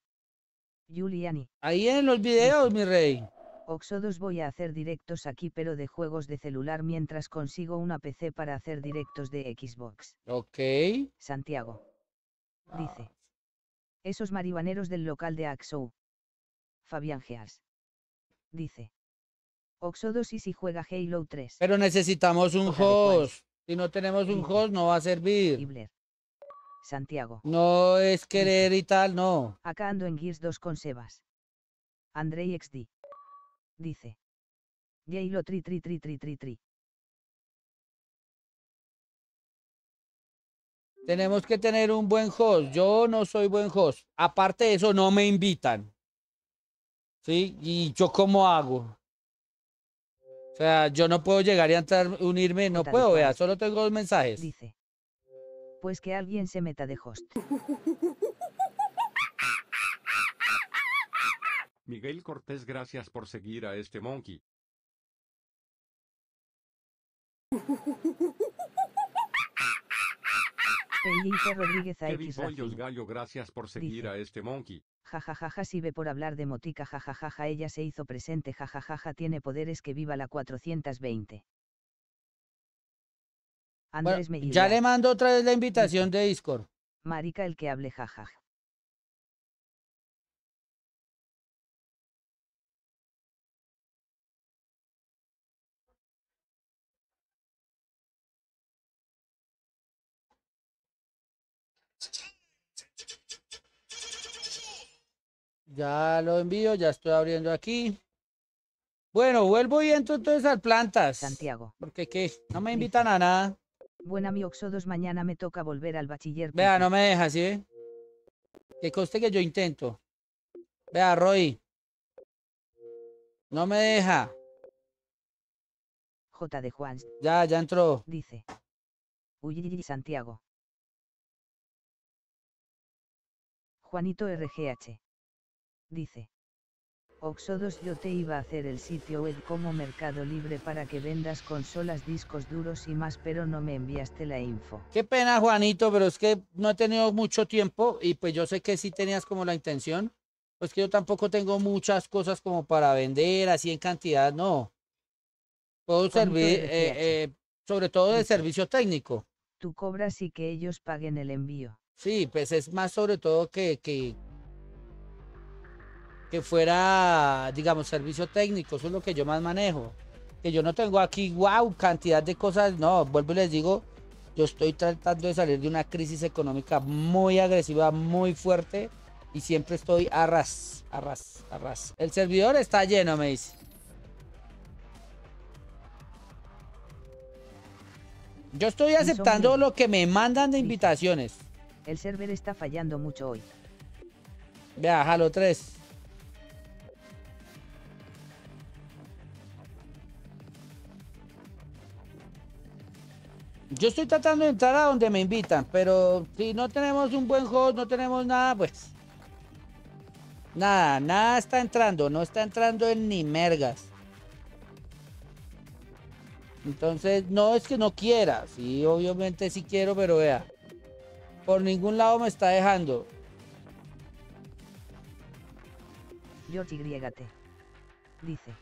Speaker 1: Giuliani.
Speaker 2: Ahí en los videos, mi rey.
Speaker 1: Oxodos voy a hacer directos aquí pero de juegos de celular mientras consigo una PC para hacer directos de Xbox. Ok. Santiago. Ah. Dice. Esos marihuaneros del local de Axo. Fabián Gears. Dice. Oxodos y si juega Halo 3.
Speaker 2: Pero necesitamos un host. Si no tenemos un host no va a servir. Santiago. No es querer y tal, no.
Speaker 1: Acá ando en Gears 2 con Sebas. Andrei XD dice. Lo tri tri tri tri tri tri.
Speaker 2: Tenemos que tener un buen host. Yo no soy buen host. Aparte de eso, no me invitan. ¿Sí? ¿Y yo cómo hago? O sea, yo no puedo llegar y entrar, unirme, no puedo, vea, solo tengo dos mensajes. Dice,
Speaker 1: pues que alguien se meta de host. <laughs>
Speaker 3: Miguel Cortés gracias por seguir a este monkey.
Speaker 1: Felipe Rodríguez a
Speaker 3: Gallo gracias por seguir a este monkey.
Speaker 1: Jajajaja ja, si ve por hablar de motica jajajaja ella se hizo presente jajajaja tiene poderes que viva la 420. Andrés Mejía. Ya le mando otra vez la invitación de Discord. Marica el que hable jajaja.
Speaker 2: Ya lo envío, ya estoy abriendo aquí. Bueno, vuelvo y entro entonces las plantas.
Speaker 1: Santiago. Porque qué, no me invitan a nada. Buena mi Oxodos, mañana me toca volver al bachiller. Vea, no
Speaker 2: me deja, ¿sí? Eh?
Speaker 1: Que coste que yo intento. Vea, Roy. No me deja. J de Juan. Ya, ya entró. Dice. Uy, Santiago. Juanito RGH dice. Oxodos yo te iba a hacer el sitio web como mercado libre para que vendas consolas, discos duros y más, pero no me enviaste la info. Qué pena, Juanito,
Speaker 2: pero es que no he tenido mucho tiempo y pues yo sé que sí tenías como la intención, pues que yo tampoco tengo muchas cosas como para vender así en cantidad, no. Puedo servir, eh, eh, sobre todo de servicio técnico.
Speaker 1: Tú cobras y que ellos paguen el envío. Sí, pues es más sobre todo que,
Speaker 2: que fuera, digamos, servicio técnico, eso es lo que yo más manejo. Que yo no tengo aquí, wow, cantidad de cosas, no, vuelvo y les digo, yo estoy tratando de salir de una crisis económica muy agresiva, muy fuerte, y siempre estoy a ras, a ras, a ras. El servidor está lleno, me dice. Yo estoy aceptando lo que me mandan de
Speaker 1: invitaciones. El server está fallando mucho hoy. Vea, Halo 3.
Speaker 2: Yo estoy tratando de entrar a donde me invitan, pero si no tenemos un buen host, no tenemos nada, pues. Nada, nada está entrando, no está entrando en ni mergas. Entonces, no es que no quiera, sí, obviamente sí quiero, pero vea.
Speaker 1: Por ningún lado me está dejando. Yo Dice.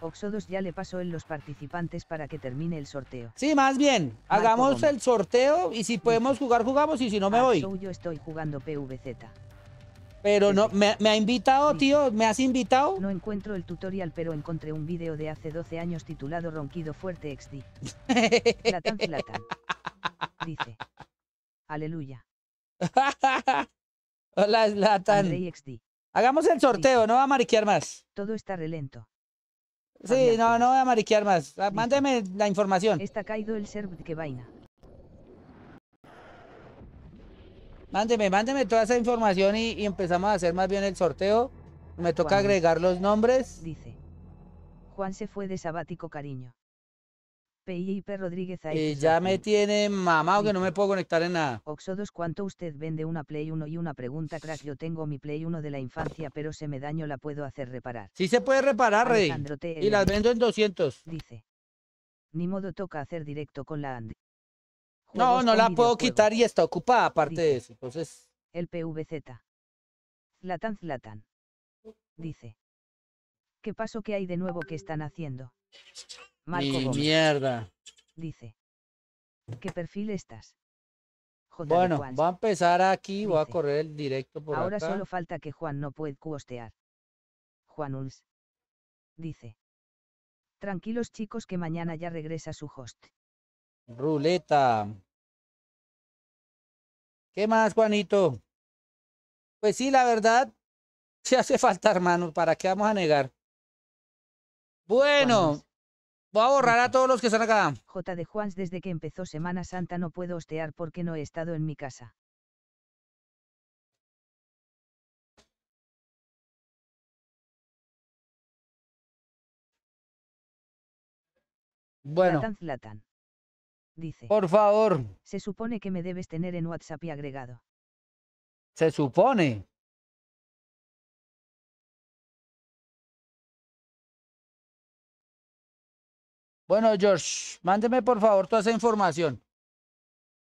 Speaker 1: Oxodos ya le pasó en los participantes para que termine el sorteo.
Speaker 2: Sí, más bien, hagamos el sorteo y si podemos
Speaker 1: jugar, jugamos y si no me voy. Yo estoy jugando PVZ. Pero no, me, ha invitado, tío, ¿me has invitado? No encuentro el tutorial, pero encontré un video de hace 12 años titulado Ronquido Fuerte XD. Platán <laughs> tan. Dice. Aleluya. <laughs> Hola, XD. Hagamos el sorteo, no va a mariquear más. Todo está relento. Sí, no, no voy a mariquear más. Ah, mándeme la información. Está caído el servidor que vaina.
Speaker 2: Mándeme, mándeme toda esa información y, empezamos a hacer más bien el sorteo. Me toca agregar los nombres. Dice.
Speaker 1: Juan se fue de sabático, cariño. PIP Rodríguez eh, ya me tiene
Speaker 2: mamado que no me puedo conectar en nada.
Speaker 1: Oxodos, ¿cuánto usted vende una Play 1? Y una pregunta, crack. Yo tengo mi Play 1 de la infancia, pero se me daño, la puedo hacer reparar. Sí se puede reparar, Rey. Y las vendo en 200. Dice. Ni modo toca hacer directo con la Andy. no, no la puedo quitar
Speaker 2: y está ocupada, aparte de
Speaker 1: eso. Entonces. El PVZ. Zlatan Zlatan. Dice. ¿Qué pasó? que hay de nuevo que están haciendo? Marco Mi mierda. Dice. ¿Qué perfil estás? bueno, voy a
Speaker 2: empezar aquí, voy a correr el directo por ahora solo
Speaker 1: falta que Juan no pueda costear. Juan Uls. Dice. Tranquilos chicos que mañana ya regresa su host.
Speaker 4: Ruleta. ¿Qué más, Juanito? Pues sí, la verdad,
Speaker 2: se <laughs> hace falta, hermano, ¿para qué vamos a negar? Bueno,
Speaker 1: Voy a a todos los que están acá. J. de Juans, desde que empezó Semana Santa no puedo ostear porque no he estado en mi casa. Bueno. Dice. Por favor. Se supone que me debes tener en WhatsApp y agregado.
Speaker 4: Se supone.
Speaker 2: Bueno, George, mándeme por favor toda esa información.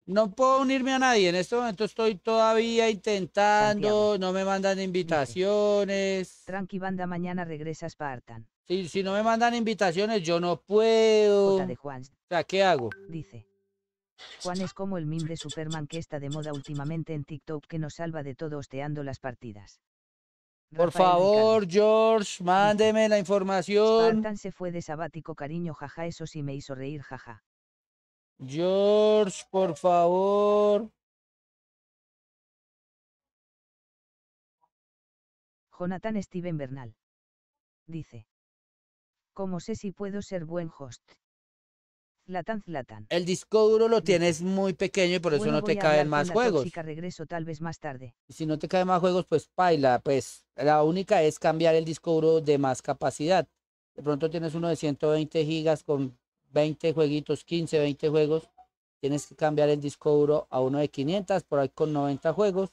Speaker 2: No puedo unirme a nadie. En este momento estoy todavía intentando. No me mandan invitaciones.
Speaker 1: Tranqui banda, mañana regresas para
Speaker 2: Si, si no me mandan invitaciones, yo no
Speaker 1: puedo. de Juan. O sea, ¿qué hago? Dice. Juan es como el meme de Superman que está de moda últimamente en TikTok que nos salva de todo hosteando las partidas.
Speaker 2: Por favor,
Speaker 1: George, mándeme la información. Jonathan se fue de sabático, cariño, jaja, eso sí me hizo reír, jaja. George, por favor. Jonathan Steven Bernal. Dice. ¿Cómo sé si puedo ser buen host?
Speaker 2: El disco duro lo tienes muy pequeño y por eso no te caen más juegos.
Speaker 1: regreso tal vez más tarde.
Speaker 2: Si no te caen más juegos, pues paila, pues la única es cambiar el disco duro de más capacidad. De pronto tienes uno de 120 gigas con 20 jueguitos, 15, 20 juegos. Tienes que cambiar el disco duro a uno de 500, por ahí con 90 juegos.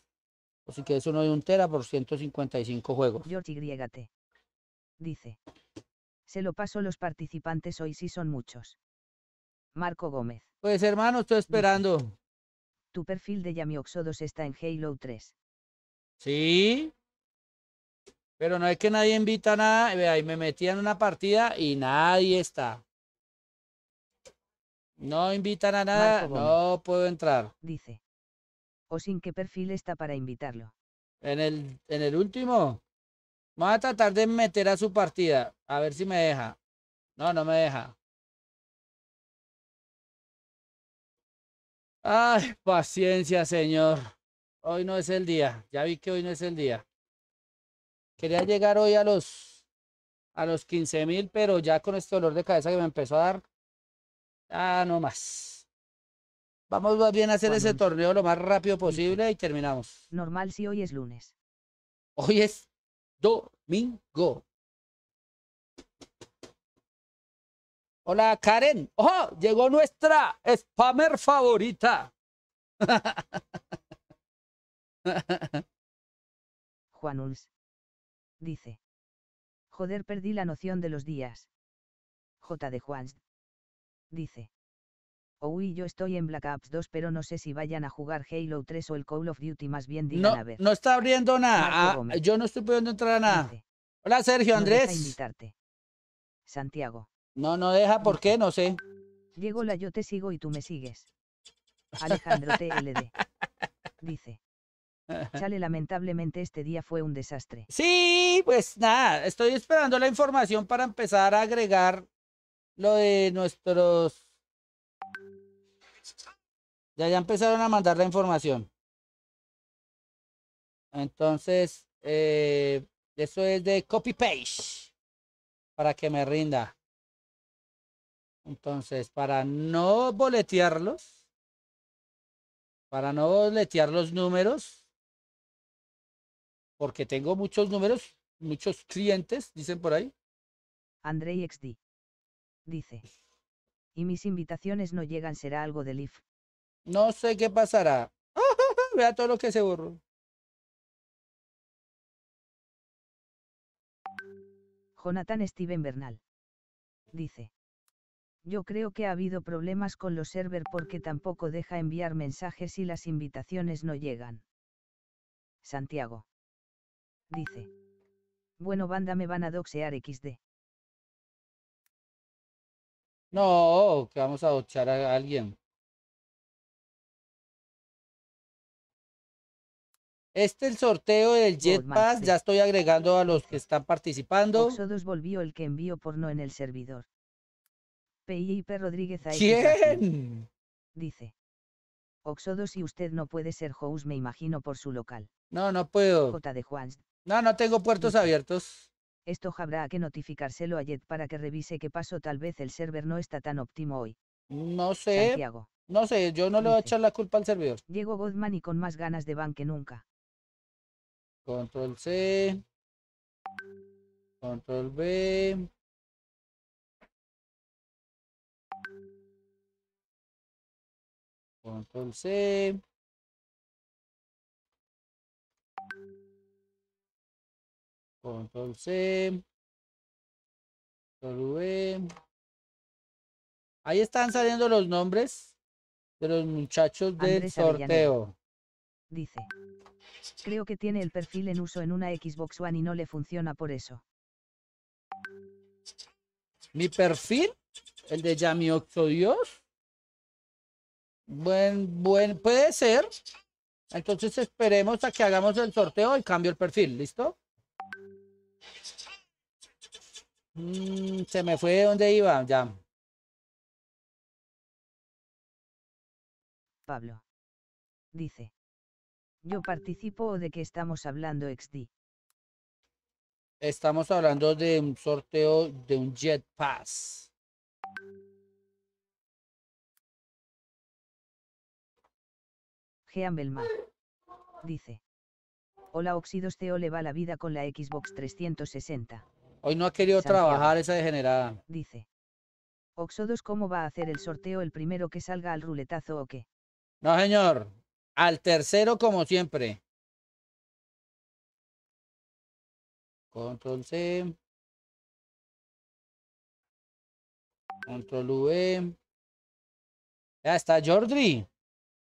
Speaker 2: O si quieres uno de un tera por 155 juegos.
Speaker 1: George Y. Dice. Se lo paso los participantes hoy si sí son muchos. Marco Gómez. Pues hermano, estoy esperando. Tu perfil de Yami Oxodos está en Halo 3. Sí. Pero no es que nadie invita a nada. Ahí me metí en una partida y nadie está. No invitan a nada, no puedo entrar. Dice. ¿O sin qué perfil está para invitarlo? En el, en el último.
Speaker 2: Vamos a tratar de meter a su partida. A ver si me deja. No, no me deja. Ay, paciencia, Señor. Hoy no es el día. Ya vi que hoy no es el día. Quería llegar hoy a los a los 15 mil, pero ya con este dolor de cabeza que me empezó a dar. Ah, no más. Vamos más bien a hacer ese torneo
Speaker 1: lo más rápido posible y terminamos. Normal si hoy es lunes. Hoy es domingo.
Speaker 4: Hola, Karen. ¡Ojo! Oh, llegó nuestra spammer favorita.
Speaker 1: <laughs> Juan Uls. Dice. Joder, perdí la noción de los días. J. de Juan. Dice. Uy, oh, yo estoy en Black Ops 2, pero no sé si vayan a jugar Halo 3 o el Call of Duty, más bien digan a ver. No está abriendo nada. Ah, yo no estoy pudiendo
Speaker 2: entrar a nada.
Speaker 1: Hola, Sergio Andrés. Santiago. No,
Speaker 2: no deja, ¿por qué? No
Speaker 1: sé. Llegó la yo te sigo y tú me sigues.
Speaker 2: <laughs> Alejandro TLD.
Speaker 1: Dice. Sale lamentablemente este día fue un desastre. Sí, pues nada, estoy esperando la información para empezar a agregar lo
Speaker 2: de nuestros... Ya, ya empezaron a mandar la información. Entonces, eh, eso es de copy-paste para que me rinda. Entonces, para no boletearlos, para no boletear los números, porque tengo muchos números,
Speaker 1: muchos clientes, dicen por ahí. Andrei XD. Dice. Y mis invitaciones no llegan, será algo del IF. No sé qué pasará. <laughs> Vea todo lo que se borró. Jonathan Steven Bernal. Dice. Yo creo que ha habido problemas con los server porque tampoco deja enviar mensajes y las invitaciones no llegan. Santiago. Dice. Bueno, banda, me van a doxear XD.
Speaker 4: No, que vamos a doxear a alguien.
Speaker 2: Este es el sorteo del Jet Pass, ya estoy agregando
Speaker 1: a los que están participando. volvió el que envió porno en el servidor. PIP Rodríguez a ¿Quién? Dice. Oxodo si usted no puede ser House me imagino por su local. No, no puedo. J de Juan. No, no tengo puertos abiertos. Esto habrá que notificárselo a Jet para que revise qué pasó. Tal vez el server no está tan óptimo hoy. No sé. No sé, yo no le voy a echar la culpa al servidor. Llego Godman y con más ganas de van que nunca. Control C.
Speaker 4: Control B. Control C. Control C. Control V.
Speaker 2: Ahí están saliendo los nombres de los muchachos del sorteo.
Speaker 1: Dice. Creo que tiene el perfil en uso en una Xbox One y no le funciona por eso. ¿Mi perfil? ¿El de Yami octodios Buen, buen, puede ser.
Speaker 2: Entonces esperemos a que hagamos el sorteo y cambio el perfil, ¿listo? Mm, se me fue de donde iba, ya.
Speaker 4: Pablo.
Speaker 1: Dice. Yo participo de que estamos hablando XD.
Speaker 2: Estamos hablando de un sorteo de un Jet Pass.
Speaker 1: Jean Belmar. Dice. Hola Oxidos Teo le va la vida con la Xbox 360.
Speaker 2: Hoy no ha querido trabajar esa degenerada. Dice.
Speaker 1: Oxodos, ¿cómo va a hacer el sorteo el primero que salga al ruletazo o qué?
Speaker 2: No, señor.
Speaker 4: Al tercero, como siempre. Control C.
Speaker 2: Control V. Ya está Jordi.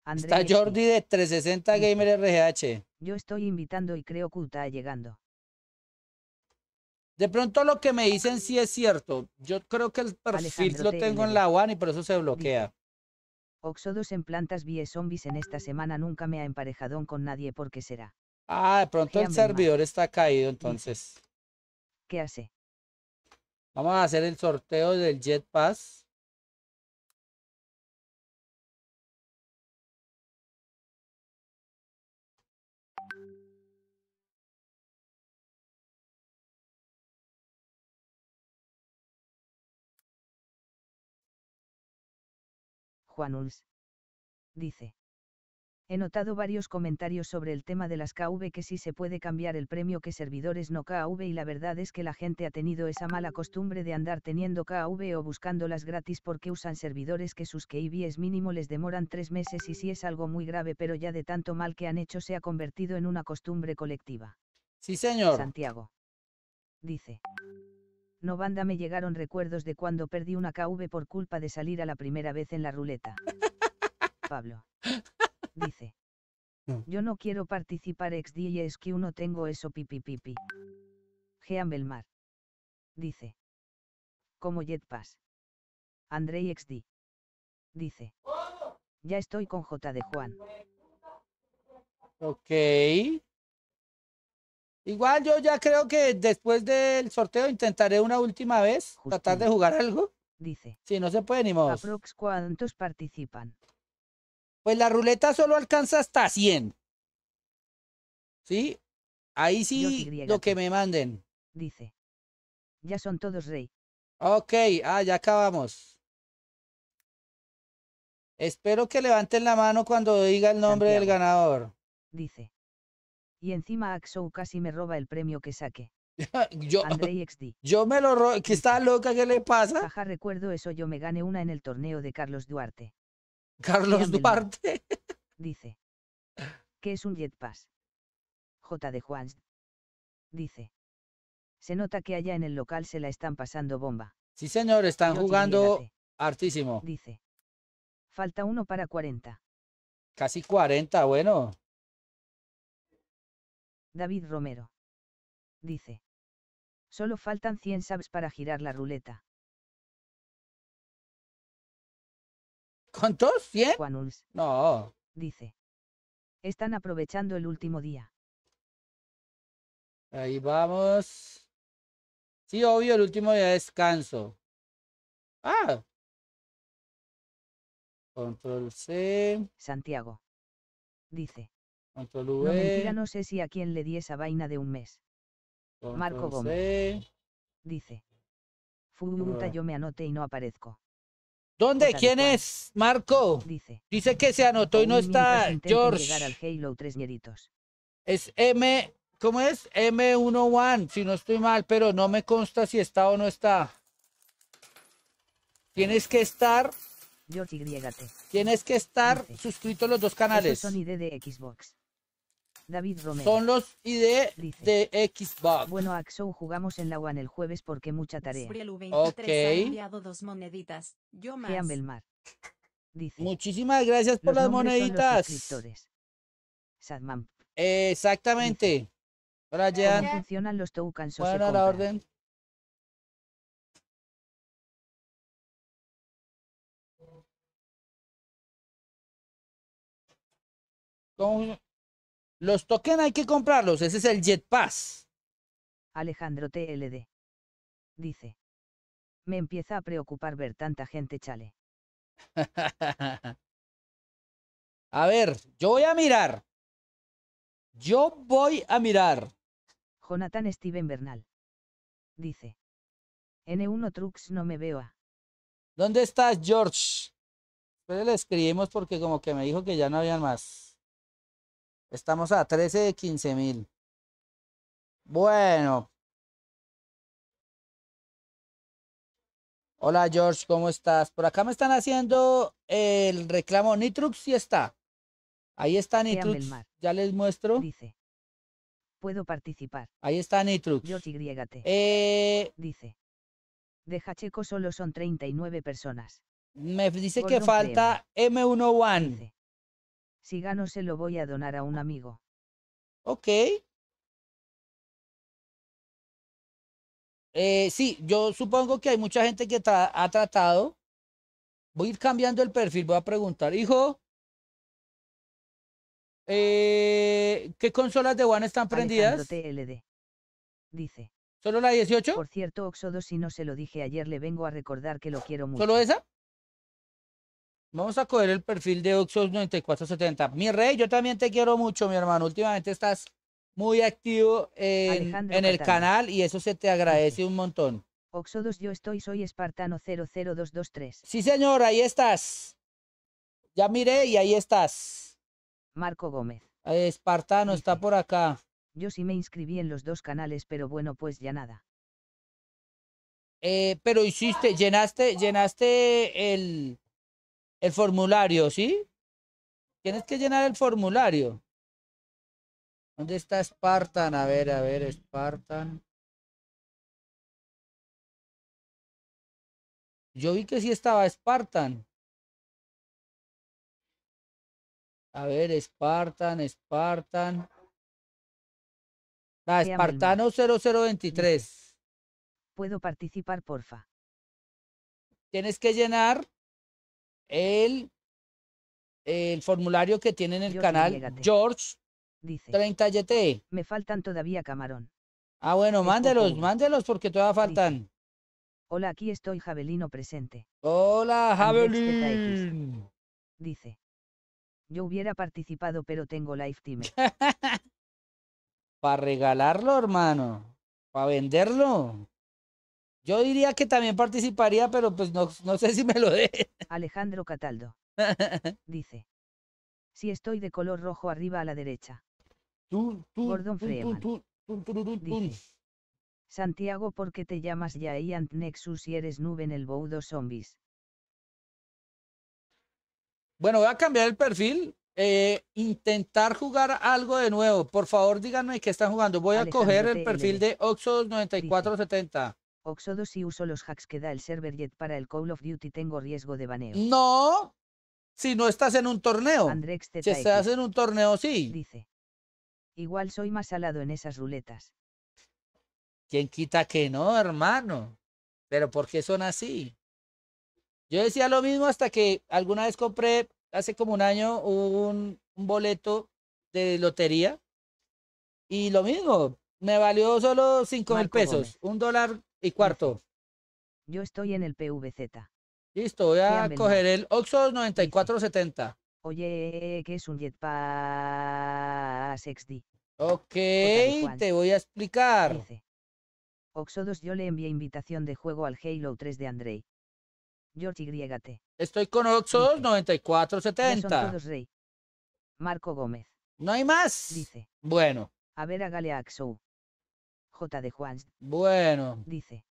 Speaker 1: Está Jordi
Speaker 2: de 360 Gamer RGH.
Speaker 1: Yo estoy invitando y creo que está llegando.
Speaker 2: De pronto lo que me dicen sí es cierto. Yo creo que el perfil lo tengo en la One y por eso se bloquea.
Speaker 1: Oxodos en plantas vie zombies en esta semana nunca me ha emparejado con nadie porque será. Ah, de pronto el servidor está caído entonces. ¿Qué hace? Vamos a hacer el sorteo del Jet Pass. Juanuls. Dice. He notado varios comentarios sobre el tema de las KV que si se puede cambiar el premio que servidores no KV y la verdad es que la gente ha tenido esa mala costumbre de andar teniendo KV o buscándolas gratis porque usan servidores que sus KV es mínimo les demoran tres meses y si es algo muy grave pero ya de tanto mal que han hecho se ha convertido en una costumbre colectiva. Sí señor. Santiago. Dice. No, banda, me llegaron recuerdos de cuando perdí una KV por culpa de salir a la primera vez en la ruleta. <laughs> Pablo. Dice. Yo no quiero participar XD y es que uno tengo eso pipi pipi. Jean Belmar. Dice. Como Jetpass. Andrei XD. Dice. Oh. Ya estoy con J de Juan. Ok. Igual yo ya creo
Speaker 2: que después del sorteo intentaré una última vez tratar de jugar algo. Dice. Si no se puede ni modo.
Speaker 1: cuántos participan.
Speaker 2: Pues la ruleta solo alcanza hasta 100. ¿Sí? Ahí sí lo que me manden. Dice. Ya son todos rey. Ok, ah, ya acabamos.
Speaker 1: Espero que levanten la mano cuando diga el nombre del ganador. Dice y encima Axo casi me roba el premio que saque. <laughs> yo, me lo robo, ¿Qué está loca, ¿qué le pasa? recuerdo eso, yo me gané una en el torneo de Carlos Duarte. Carlos Duarte. <laughs> dice. Que es un jetpass? J. de Juan. Dice. Se nota que allá en el local se la están pasando bomba. Sí, señor, están jugando
Speaker 2: hartísimo. Dice.
Speaker 1: Falta uno para 40.
Speaker 2: Casi 40,
Speaker 4: bueno.
Speaker 1: David Romero. Dice. Solo faltan 100 subs para girar la ruleta. ¿Cuántos? ¿100? No. Dice. Están aprovechando el último día. Ahí
Speaker 4: vamos. Sí, obvio, el último día descanso. Ah.
Speaker 1: Control C. Santiago. Dice. No, sé si a quién le di esa vaina de un mes. Marco Gómez. Dice. Futa, yo me anoté y no aparezco.
Speaker 2: ¿Dónde? ¿Quién es? Marco. Dice. Dice que se anotó y no está George. al Es M, ¿cómo es? M11, si no estoy mal, pero no me consta si está o no está. Tienes que estar. George, Tienes que estar suscrito a los dos canales. son
Speaker 1: de Xbox. David Romero. Son los ID de Xbox. Bueno, Axo, jugamos en la WAN el jueves porque mucha tarea. Ok. Muchísimas gracias por las moneditas. Exactamente. Ahora ya. funcionan los la orden. Los toquen hay que comprarlos, ese es el Jet Pass. Alejandro TLD. Dice. Me empieza a preocupar ver tanta gente chale. <laughs> a ver, yo voy a mirar. Yo voy a mirar. Jonathan Steven Bernal. Dice. N1 Trucks no me veo
Speaker 2: ¿Dónde estás, George? Pero le escribimos porque como que me dijo que ya no habían más. Estamos a 13 de 15 mil. Bueno.
Speaker 4: Hola George, ¿cómo
Speaker 2: estás? Por acá me están haciendo el reclamo. Nitrux sí está. Ahí
Speaker 1: está Nitrux. Ya les muestro. Dice. Puedo participar. Ahí está Nitrux. George Y. Eh. dice. de Hacheco solo son 39 personas. Me dice que falta M1 One. Si gano se lo voy a donar a un amigo. Ok.
Speaker 4: Eh, sí, yo supongo que hay mucha gente que ha tratado. Voy a ir cambiando el perfil, voy a preguntar, hijo,
Speaker 1: eh, ¿qué consolas de One están prendidas? Dice. ¿Solo la 18? Por cierto, Oxodo, si no se lo dije ayer, le vengo a recordar que lo quiero mucho. ¿Solo esa? Vamos a coger el perfil de Oxos 9470. Mi rey,
Speaker 2: yo también te quiero mucho, mi hermano. Últimamente estás muy activo en, el canal y eso se te agradece un montón.
Speaker 1: Oxodos, yo estoy, soy espartano 00223. Sí, señor, ahí estás. Ya miré y ahí estás. Marco Gómez. Espartano está por acá. Yo sí me inscribí en los dos canales, pero bueno, pues ya nada. Eh, pero hiciste, llenaste, llenaste
Speaker 2: el, el formulario, ¿sí? Tienes que llenar el formulario. ¿Dónde está Spartan? A ver, a ver, Spartan.
Speaker 4: Yo vi que sí estaba Spartan. A ver,
Speaker 2: Spartan, Spartan. La ah, Espartano
Speaker 1: 0023. ¿Puedo participar, porfa? Tienes que llenar el, el formulario que tiene en el canal George Dice, 30 YT. Me faltan todavía camarón. Ah, bueno, mándelos, mándelos porque todavía faltan. Hola, aquí estoy Javelino presente. Hola, Javelin. Dice. Yo hubiera participado, pero tengo live Team. <laughs>
Speaker 2: Para regalarlo, hermano.
Speaker 1: Para venderlo. Yo diría que también participaría, pero pues no, no sé si me lo dé. Alejandro Cataldo. <laughs> Dice. Si estoy de color rojo arriba a la derecha. Gordon Freeman. Santiago, ¿por qué te llamas Giant Nexus y eres nube en el Boudo Zombies?
Speaker 2: Bueno, voy a cambiar el perfil.
Speaker 1: Eh, intentar jugar algo de nuevo. Por favor, díganme qué están jugando. Voy a coger el perfil de Oxos 9470. Oxodo si uso los hacks que da el server Jet para el Call of Duty tengo riesgo de baneo. No, si no estás en un torneo. si estás en un torneo, sí. Dice. Igual soy más salado en esas ruletas.
Speaker 2: ¿Quién quita que no, hermano?
Speaker 1: Pero ¿por qué son así?
Speaker 2: Yo decía lo mismo hasta que alguna vez compré, hace como un año, un, boleto de lotería. Y lo mismo, me valió solo 5 mil pesos,
Speaker 1: un dólar y cuarto. Yo estoy en el PVZ. Listo, voy a coger el Oxo 9470. Oye, que es un Jetpack XD? Ok, te voy a explicar. Oxo Oxodos yo le envié invitación de juego al Halo 3 de Andrei. George griegate. Estoy con Oxodos 9470. Son todos rey. Marco Gómez. No hay más. Dice. Bueno. A ver, hágale a Axo. J. de Juans. Bueno. Dice.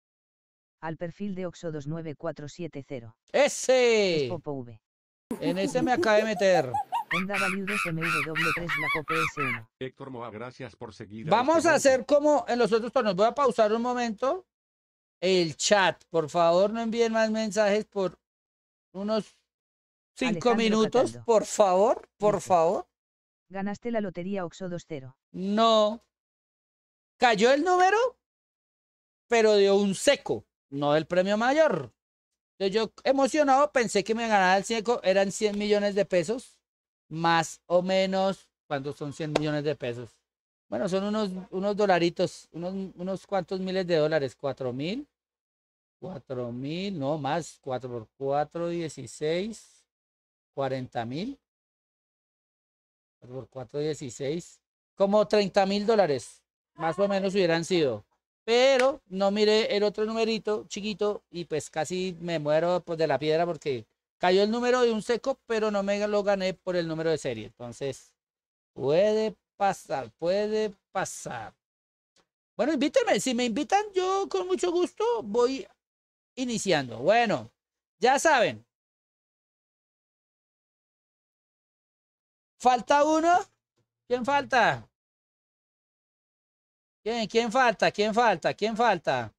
Speaker 1: Al perfil de Oxo 29470.
Speaker 2: ¡Ese! Popo v. En ese me acabé de meter.
Speaker 3: <laughs> Héctor gracias por seguir. Vamos este
Speaker 2: a hacer como en los otros tonos. Voy a pausar un momento. El chat. Por favor, no envíen más mensajes por unos cinco minutos.
Speaker 1: Por favor, por favor. Ganaste la lotería Oxo 20. No. Cayó el número,
Speaker 2: pero dio un seco, no el premio mayor. Entonces yo emocionado pensé que me ganaba el seco, eran 100 millones de pesos, más o menos, cuando son 100 millones de pesos? Bueno, son unos, unos dolaritos, unos, cuantos miles de dólares, cuatro mil, cuatro mil, no más, 4 por 4 16 40 mil, por 4, 16. como 30 mil dólares, más o menos hubieran sido. Pero no miré el otro numerito chiquito y pues casi me muero pues, de la piedra porque cayó el número de un seco, pero no me lo gané por el número de serie. Entonces, puede pasar, puede pasar. Bueno, invítenme. Si me invitan, yo con mucho gusto voy iniciando. Bueno, ya
Speaker 4: saben. Falta uno. ¿Quién falta? ¿Quién, falta? ¿Quién falta? ¿Quién falta?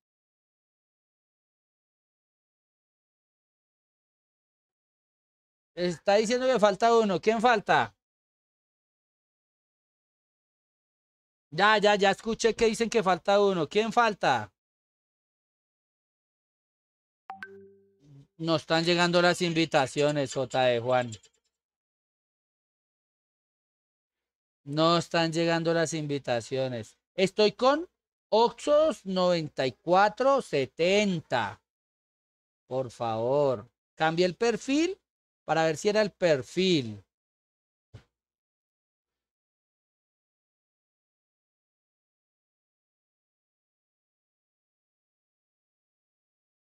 Speaker 4: Está diciendo que falta uno. ¿Quién falta? Ya, ya, ya escuché que dicen que falta uno. ¿Quién falta? No están
Speaker 2: llegando las invitaciones, J de Juan. No están llegando las invitaciones. Estoy con Oxos 9470. Por favor, Cambie el perfil para ver si era el perfil.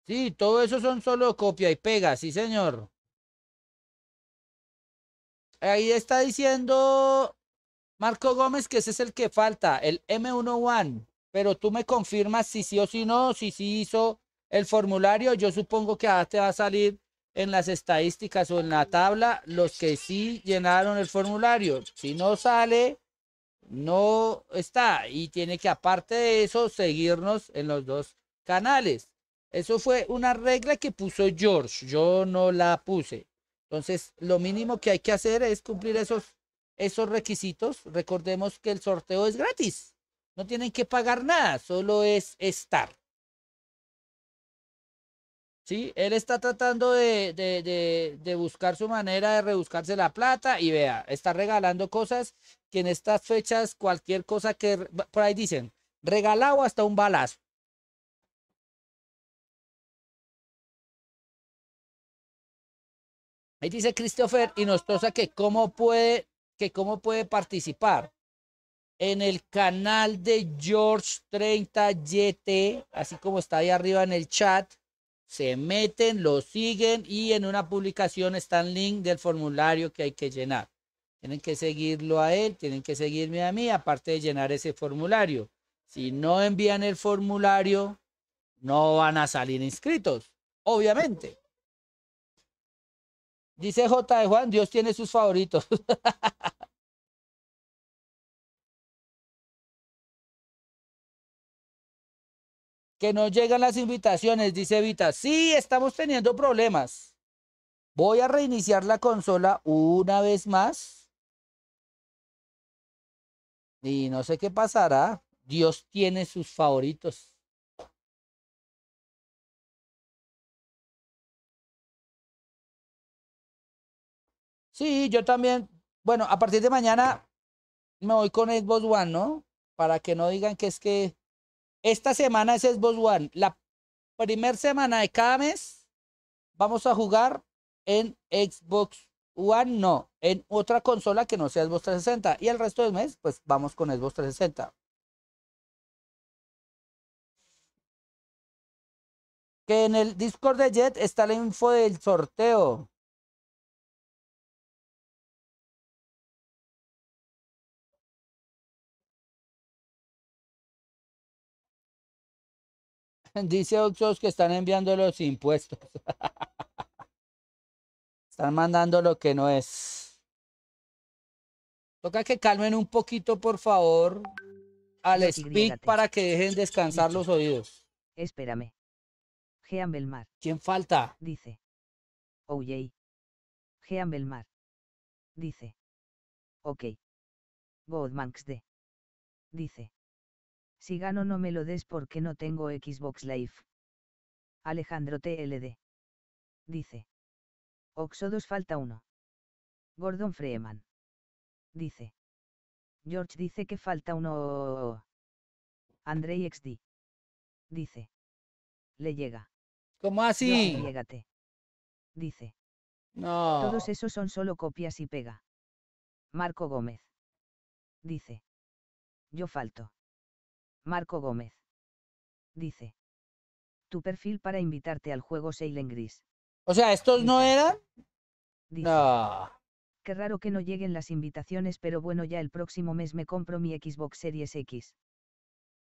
Speaker 4: Sí, todo eso son solo copia y pega,
Speaker 2: sí señor. Ahí está diciendo Marco Gómez, que ese es el que falta, el m 11 Pero tú me confirmas si sí o si no, si sí hizo el formulario. Yo supongo que ahora te va a salir en las estadísticas o en la tabla los que sí llenaron el formulario. Si no sale, no está. Y tiene que, aparte de eso, seguirnos en los dos canales. Eso fue una regla que puso George. Yo no la puse. Entonces, lo mínimo que hay que hacer es cumplir esos esos requisitos, recordemos que el sorteo es gratis. No tienen que pagar nada, solo es estar. ¿Sí? Él está tratando de, de, buscar su manera de rebuscarse la plata y vea, está regalando cosas que en estas fechas cualquier cosa que por ahí dicen, regalado hasta un balazo. Ahí dice Christopher toza que cómo puede cómo puede participar en el canal de George 30 YT, así como está ahí arriba en el chat. Se meten, lo siguen y en una publicación está el link del formulario que hay que llenar. Tienen que seguirlo a él, tienen que seguirme a mí, aparte de llenar ese formulario. Si no envían el formulario, no van a salir inscritos, obviamente. Dice J de Juan, Dios tiene sus favoritos. <laughs> que no llegan las invitaciones, dice Vita. Sí, estamos teniendo problemas. Voy a reiniciar la consola una vez más. Y no sé qué pasará. Dios tiene sus favoritos. Sí, yo también. Bueno, a partir de mañana me voy con Xbox One, ¿no? Para que no digan que es que esta semana es Xbox One. La primer semana de cada mes vamos a jugar en Xbox One, no, en otra consola que no sea Xbox 360. Y el resto del mes, pues vamos con Xbox 360.
Speaker 4: Que en el Discord de Jet está la info del sorteo.
Speaker 2: <laughs> Dice Oxos que están enviando los impuestos. <laughs> están mandando lo que no es. Toca que calmen un poquito, por favor, al speak para que dejen descansar los
Speaker 1: oídos. Espérame. Jean Belmar. ¿Quién falta? Dice. OJ. Jean Belmar. Dice. Ok. goldman D. Dice. Si gano no me lo des porque no tengo Xbox Live. Alejandro TLD. Dice. Oxodos falta uno. Gordon Freeman. Dice. George dice que falta uno. Andrei XD. Dice. Le llega. ¿Cómo así? llégate. Dice. No. Todos esos son solo copias y pega. Marco Gómez. Dice. Yo falto. Marco Gómez. Dice. Tu perfil para invitarte al juego en Gris. O sea, ¿estos no eran? Dice, Qué raro que no lleguen las invitaciones, pero bueno, ya el próximo mes me compro mi Xbox Series X.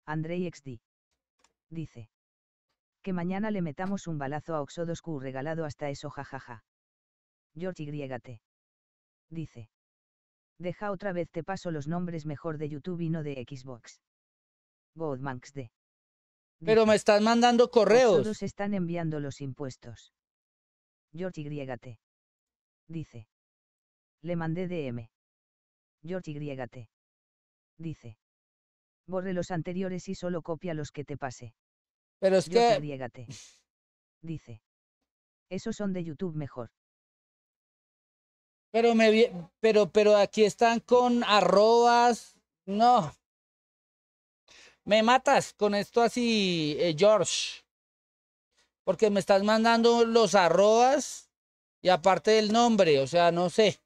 Speaker 1: Andrei XD. Dice. Que mañana le metamos un balazo a Oxodos regalado hasta eso, jajaja. George Y. Dice. Deja otra vez te paso los nombres mejor de YouTube y no de Xbox. Goldman's de.
Speaker 4: Pero me estás mandando correos. Todos
Speaker 1: están enviando los impuestos. George Griegate Dice. Le mandé DM. George Griegate Dice. Borre los anteriores y solo copia los que te pase. Pero es que. Dice. Esos son de YouTube mejor. Pero me pero pero aquí están con
Speaker 2: arrobas. No. Me matas con esto así, eh, George. Porque me estás mandando los arrobas y aparte del nombre, o sea, no sé.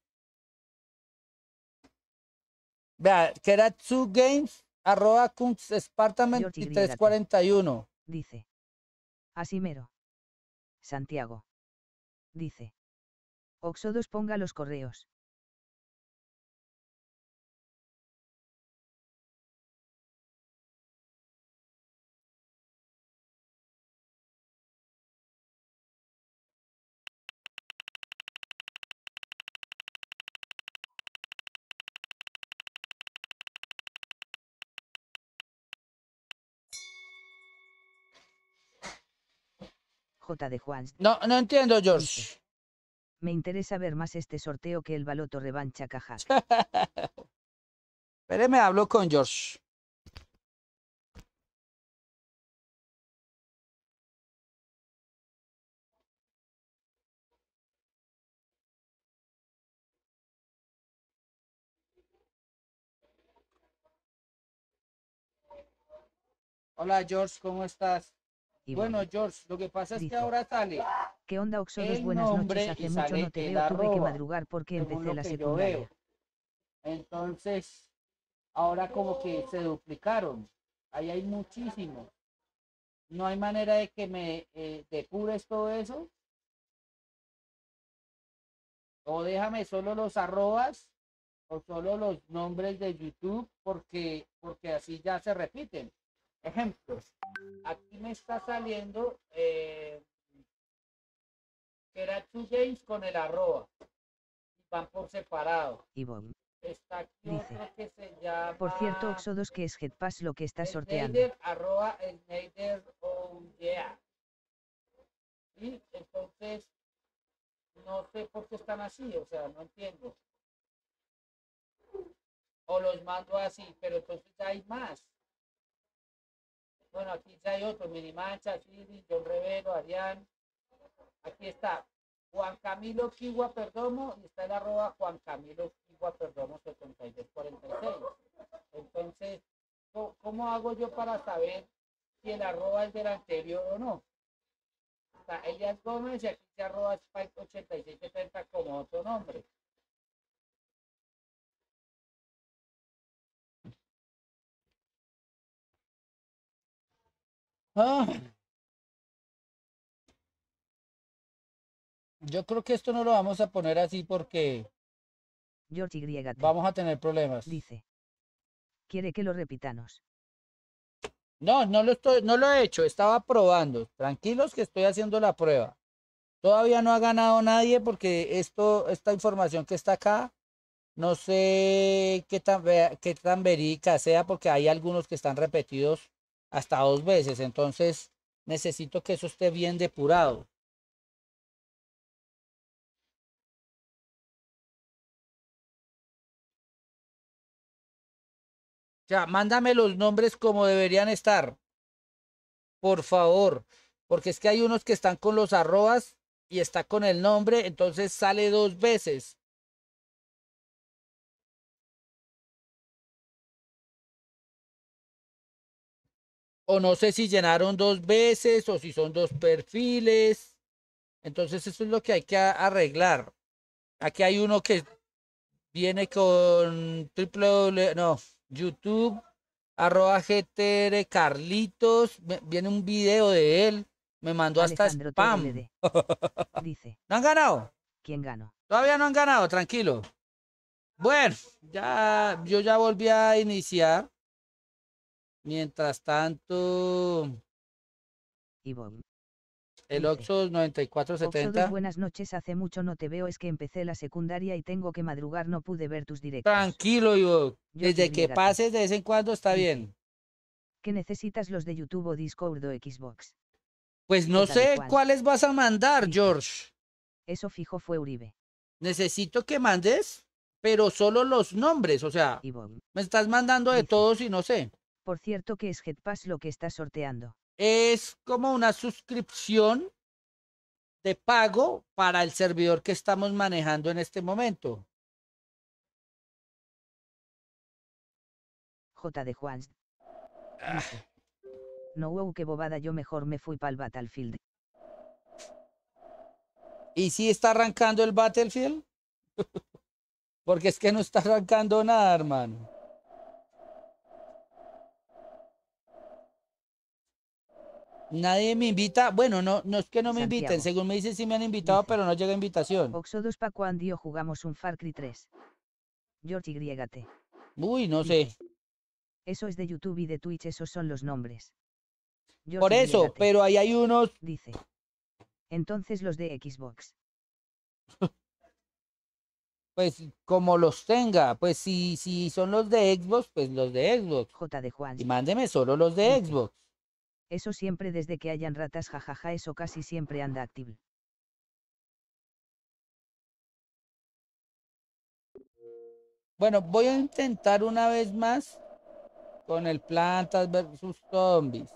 Speaker 1: Vea, que era two games arroba y 341. Dice. Asimero. Santiago. Dice. Oxodos ponga los correos. J. de Juan. No, no entiendo, George. Este. Me interesa ver más este sorteo que el baloto revancha caja. <laughs>
Speaker 4: Pero me hablo con George.
Speaker 2: Hola George, ¿cómo estás? bueno, George, lo que pasa es que ahora sale.
Speaker 1: ¿Qué onda, Oxodos. Buenas noches. Hace mucho no te veo. Tuve que madrugar porque empecé la secundaria.
Speaker 2: Entonces, ahora como que se duplicaron. Ahí hay muchísimo. No hay manera de que me eh, depures todo eso. O déjame solo los arrobas o solo los nombres de YouTube porque, porque así ya se repiten. Ejemplos. Aquí me está saliendo eh, que era Two con el arroba. Van por separado. Y Está aquí Dice. Por cierto,
Speaker 1: Oxodos, que es Jetpass lo que está sorteando.
Speaker 2: yeah. Y entonces, no sé por qué están así, o sea, no entiendo. O los mando así, pero entonces hay más. Bueno, aquí ya hay otro, mancha Siri, John Revero, Arián. Aquí está Juan Camilo Quigua Perdomo y está el arroba Juan Camilo Quigua Perdomo 7246. Entonces, ¿cómo hago yo para saber si el arroba es del anterior o no? Está Elias Gómez y aquí se arroba Spike 8670 como otro nombre.
Speaker 4: Ah. Yo creo
Speaker 2: que esto no lo vamos a poner así porque vamos a tener problemas. Dice. Quiere que lo repitamos. No, no lo estoy, no lo he hecho, estaba probando. Tranquilos que estoy haciendo la prueba. Todavía no ha ganado nadie porque esto, esta información que está acá, no sé qué tan, qué tan verídica sea porque hay algunos que están repetidos hasta dos veces. Entonces necesito que eso esté bien depurado. Ya, mándame los nombres como deberían estar. Por favor. Porque es que hay unos que están con los arrobas y está con el nombre, entonces sale dos veces.
Speaker 4: o no sé si llenaron
Speaker 2: dos veces o si son dos perfiles. Entonces eso es lo que hay que arreglar. Aquí hay uno que viene con triple no, YouTube, arroba GTR Carlitos, viene un video de él, me mandó hasta spam. Dice, <laughs> ¿No han ganado? ¿Quién ganó? Todavía no han ganado, tranquilo. Bueno, ya, yo ya volví a iniciar. Mientras tanto, Ivonne. El Oxos 9470.
Speaker 1: buenas noches, hace mucho no te veo, es que empecé la secundaria y tengo que madrugar, no pude ver tus directos.
Speaker 2: Tranquilo, Ivonne.
Speaker 1: Desde que pases de vez en cuando está bien. ¿Qué necesitas los de YouTube o Discord o Xbox?
Speaker 2: Pues no sé cuáles
Speaker 1: vas a mandar, George. Eso fijo fue Uribe. Necesito
Speaker 2: que mandes, pero solo los nombres, o sea, me estás mandando de todos y no sé. Por cierto que es HeadPass lo que está sorteando. Es como una suscripción de pago para el servidor que estamos manejando en este momento.
Speaker 1: J Juan. Ah. No, wow, qué bobada, yo mejor me fui para el Battlefield. ¿Y si está
Speaker 2: arrancando el Battlefield? <laughs> Porque es que no está arrancando nada, hermano.
Speaker 1: Nadie me invita. Bueno, no, no es que no me inviten. Según me dicen, sí me han invitado, pero no llega invitación. Oxodus pa' cuando jugamos un Far Cry 3. George Griegate. Uy, no sé. Eso es de YouTube y de Twitch, esos son los nombres.
Speaker 2: Por eso, pero
Speaker 1: ahí hay unos. Dice. Entonces los de Xbox. <laughs>
Speaker 2: pues como los tenga, pues si, si son los de Xbox, pues los de Xbox. J de Juan. Y mándeme solo los de Xbox.
Speaker 1: Eso siempre desde que hayan ratas jajaja eso casi siempre anda activo. Bueno, voy a intentar
Speaker 2: una vez más con el plantas versus zombies.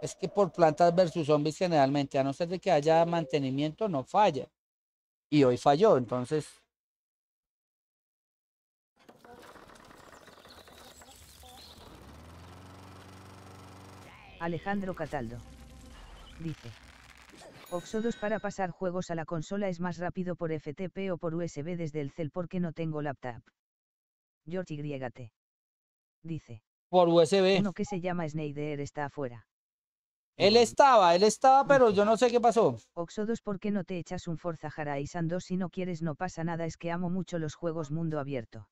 Speaker 2: Es que por plantas versus zombies generalmente, a no ser de que haya mantenimiento, no falla. Y hoy falló, entonces
Speaker 1: Alejandro Cataldo. Dice. Oxodos para pasar juegos a la consola es más rápido por FTP o por USB desde el cel porque no tengo laptop. George griegate Dice. Por USB. Uno que se llama Snyder está afuera. Él
Speaker 2: estaba, él estaba, pero yo no sé qué pasó.
Speaker 1: Oxodos, ¿por qué no te echas un Forza Horizon 2 si no quieres? No pasa nada, es que amo mucho los juegos mundo abierto.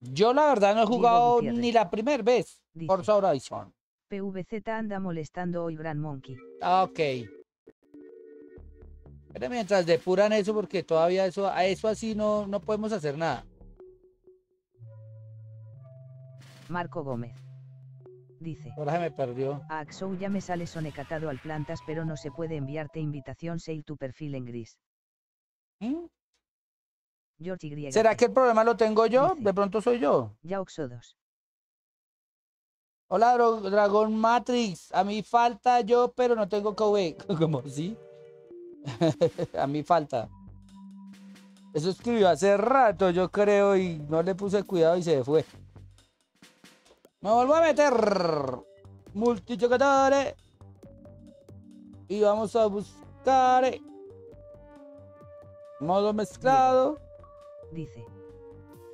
Speaker 2: Yo la verdad no he jugado ni
Speaker 1: la primera vez
Speaker 2: Forza Horizon.
Speaker 1: PVZ anda molestando hoy Brand Monkey.
Speaker 2: Ah, ok. Pero mientras depuran eso, porque todavía eso, a eso así no, no podemos
Speaker 1: hacer nada. Marco Gómez. Dice. Ahora se me perdió. A ya me sale sonecatado al plantas, pero no se puede enviarte invitación Sale tu perfil en gris. ¿Mm? ¿Será que el problema lo tengo yo? de pronto soy yo. Ya Oxo 2.
Speaker 2: Hola, Dragon Matrix. A mí falta yo, pero no tengo Kobe. <laughs> ¿Cómo sí? <laughs> a mí falta. Eso escribió hace rato, yo creo, y no le puse cuidado y se fue. Me vuelvo a meter. Multichocadores. Y vamos a buscar. Eh, modo mezclado. Dice.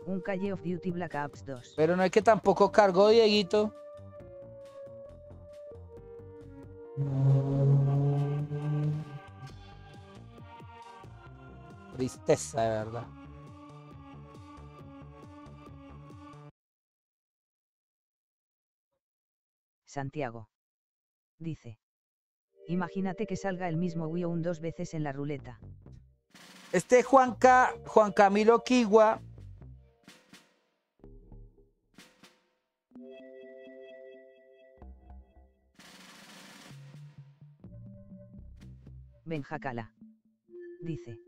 Speaker 1: Un Calle of Duty Black Ops 2.
Speaker 2: Pero no es que tampoco cargó Dieguito. Tristeza, de verdad.
Speaker 1: Santiago. Dice. Imagínate que salga el mismo Wii un dos veces en la ruleta.
Speaker 2: Este Juanca, Juan Camilo Quigua
Speaker 1: Benjacala. Dice.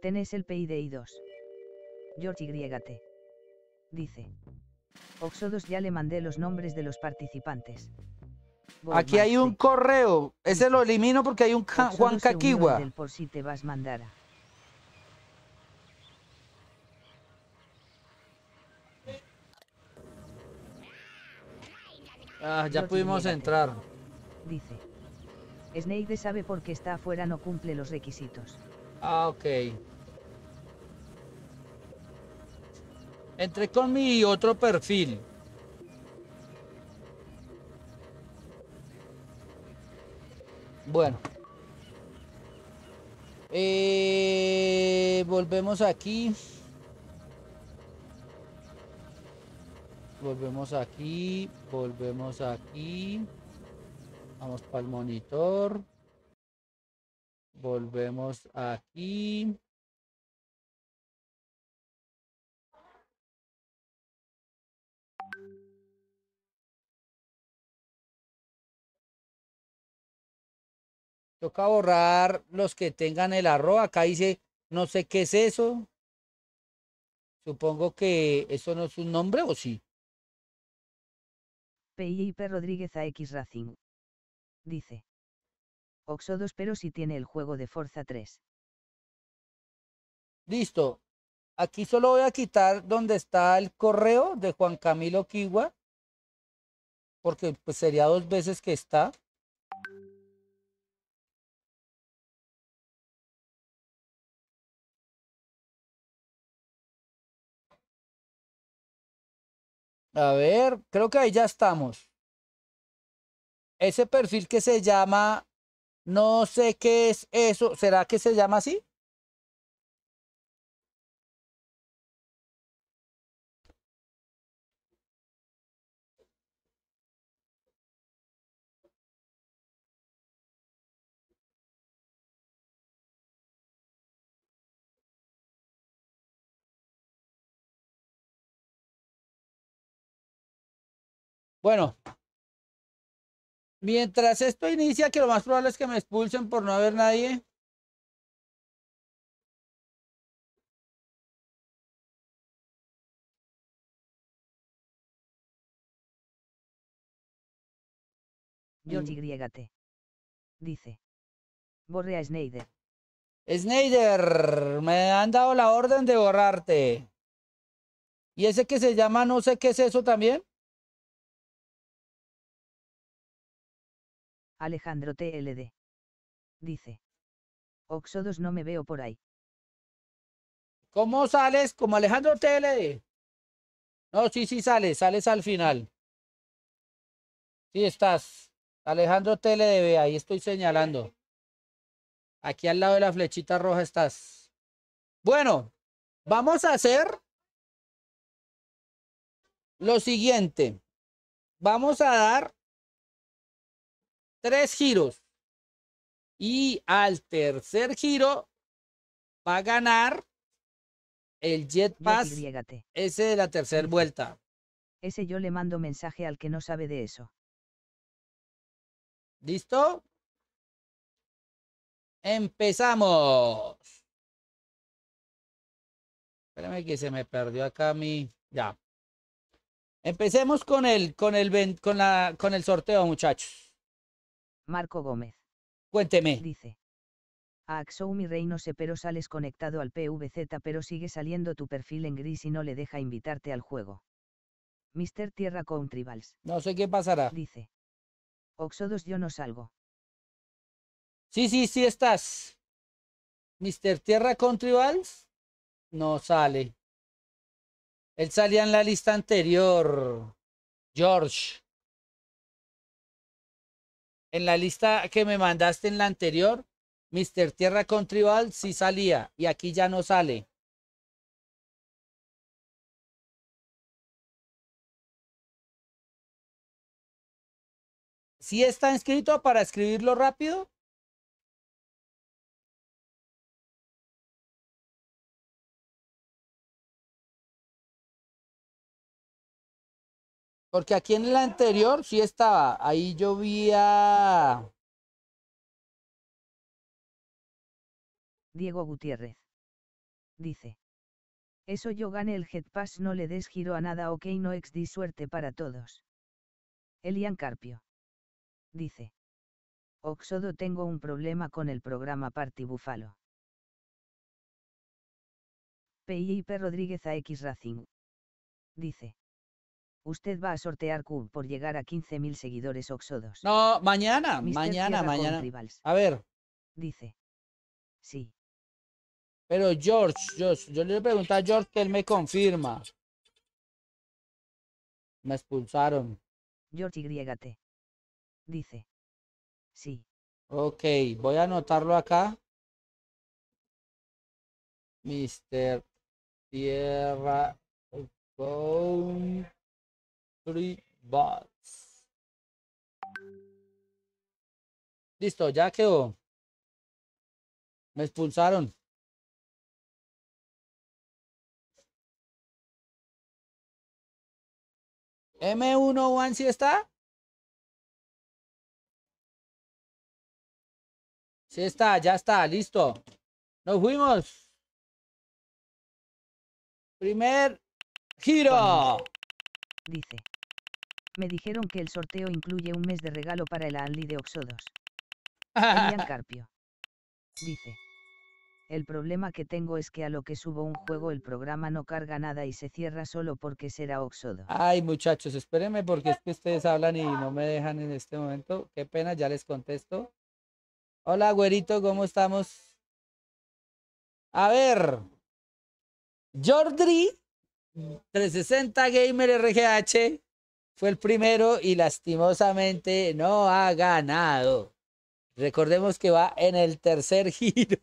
Speaker 1: Tenés el pidi 2 George Y. Dice. Oxodos ya le mandé los nombres de los participantes. Aquí hay un
Speaker 2: correo. Ese lo elimino porque hay un Juan Kakiwa.
Speaker 1: por si te vas mandara. Ah, ya pudimos entrar. Dice. Snake sabe por qué está afuera no cumple los requisitos.
Speaker 2: Ah, ok. Entré con mi otro perfil. Bueno. Eh, volvemos aquí. Volvemos aquí. Volvemos aquí. Vamos para el monitor. Volvemos aquí. Toca borrar los que tengan el arroba. Acá dice, no sé qué es eso.
Speaker 1: Supongo que eso no es un nombre o sí. PIP Rodríguez AX Racing dice. Oxodos pero si tiene el juego de Forza 3. Listo.
Speaker 2: Aquí solo voy a quitar donde está el correo de Juan Camilo Kiwa. Porque pues sería dos veces que está.
Speaker 4: A ver, creo que ahí ya estamos ese perfil que se llama, no sé qué es eso, ¿será que se llama así? Bueno, Mientras esto inicia, que lo más probable es que me expulsen por no haber nadie.
Speaker 1: George mm. Griegate. Dice. Borre a Snyder. Snyder, me han dado la orden de
Speaker 2: borrarte. ¿Y ese que se llama no sé qué es eso también?
Speaker 4: Alejandro TLD.
Speaker 1: Dice. Oxodos no me veo por ahí. ¿Cómo sales? Como Alejandro TLD. No, sí, sí sales, sales al final.
Speaker 2: Sí estás. Alejandro TLD, ahí estoy señalando. Aquí al lado de la flechita roja estás. Bueno, vamos
Speaker 4: a hacer lo siguiente. Vamos a dar tres giros. Y
Speaker 2: al tercer giro va a ganar el
Speaker 1: Jet Pass. Ese de la tercera vuelta. Ese yo le mando mensaje al que no sabe de eso. ¿Listo?
Speaker 2: Empezamos. Espérame que se me perdió acá mi. Ya. Empecemos con el, con el, con la, con el sorteo, muchachos. Marco Gómez. Cuénteme. Dice.
Speaker 1: A Axoumi Reino sé pero sales conectado al PVZ pero sigue saliendo tu perfil en gris y no le deja invitarte al juego. Mister Tierra Country No sé qué pasará. Dice. Oxodos yo no salgo. Sí, sí,
Speaker 2: sí estás. Mister Tierra Country no sale. Él salía en la lista anterior. George. En la lista que me mandaste en la anterior, Mr. Tierra con sí salía y aquí ya no sale.
Speaker 4: Si ¿Sí está inscrito para escribirlo rápido? Porque aquí en la anterior sí estaba. Ahí llovía.
Speaker 1: Diego Gutiérrez. Dice. Eso yo gane el headpass no le des giro a nada, ok, no ex di suerte para todos. Elian Carpio. Dice. Oxodo, tengo un problema con el programa Party Buffalo. PIP Rodríguez X Racing. Dice usted va a sortear Q por llegar a 15.000 seguidores Oxodos. No, mañana, mañana, mañana. A ver. Dice. Sí. Pero George, yo le pregunté a George
Speaker 4: que él me confirma. Me expulsaron.
Speaker 1: George Y. Dice. Sí.
Speaker 4: Ok, voy a anotarlo acá. Mister Tierra Listo, ya quedó. Me expulsaron. M1 si está. Sí está, ya está, listo. Nos fuimos.
Speaker 1: Primer giro. Dice. Me dijeron que el sorteo incluye un mes de regalo para el Anli de Oxodos. Elian <laughs> Carpio. Dice. El problema que tengo es que a lo que subo un juego el programa no carga nada y se cierra solo porque será Oxodo.
Speaker 2: Ay, muchachos, espérenme porque es que ustedes hablan y no me dejan en este momento. Qué pena, ya les contesto. Hola, güerito, ¿cómo estamos? A ver. Jordi 360 Gamer RGH fue el primero y lastimosamente no ha ganado. Recordemos que va en el tercer <laughs> giro.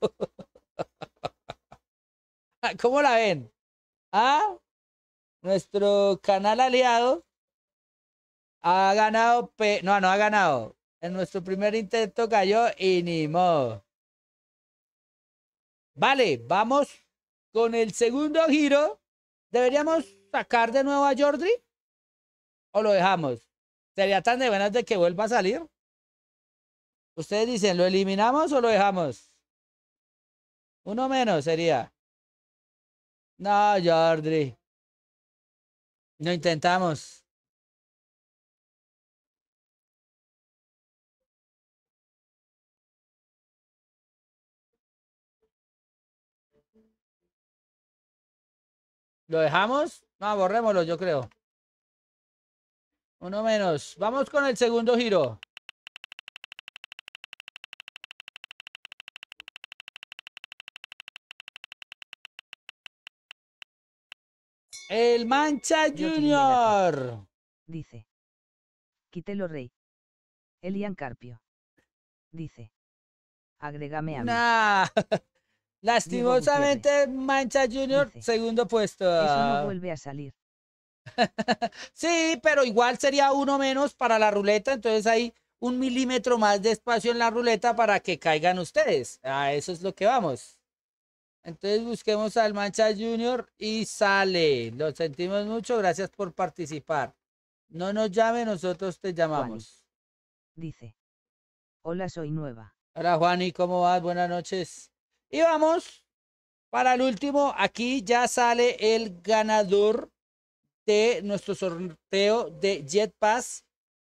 Speaker 2: Ah, ¿Cómo la ven? ¿Ah? Nuestro canal aliado ha ganado, no, no ha ganado. En nuestro primer intento cayó y ni modo. Vale, vamos con el segundo giro. Deberíamos sacar de nuevo a Jordi o lo dejamos? ¿Sería tan de buenas de que vuelva a salir? Ustedes dicen, ¿lo eliminamos o lo
Speaker 4: dejamos? Uno menos sería. No, Jordi. No intentamos. ¿Lo dejamos? No, borrémoslo, yo creo. Uno menos. Vamos con el segundo giro.
Speaker 1: El Mancha Junior. Dice. Quítelo rey. Elian Carpio. Dice. Agrégame a mí. Nah. <laughs> Lastimosamente, Mancha Junior, segundo
Speaker 2: puesto. Eso no vuelve a salir sí, pero igual sería uno menos para la ruleta, entonces hay un milímetro más de espacio en la ruleta para que caigan ustedes. A eso es lo que vamos. Entonces busquemos al Mancha Junior y sale. Lo sentimos mucho, gracias por participar. No nos llame, nosotros te llamamos. dice. Hola, soy nueva. Hola Juan, ¿y cómo vas? Buenas noches. Y vamos para el último. Aquí ya sale el ganador nuestro sorteo de JetPass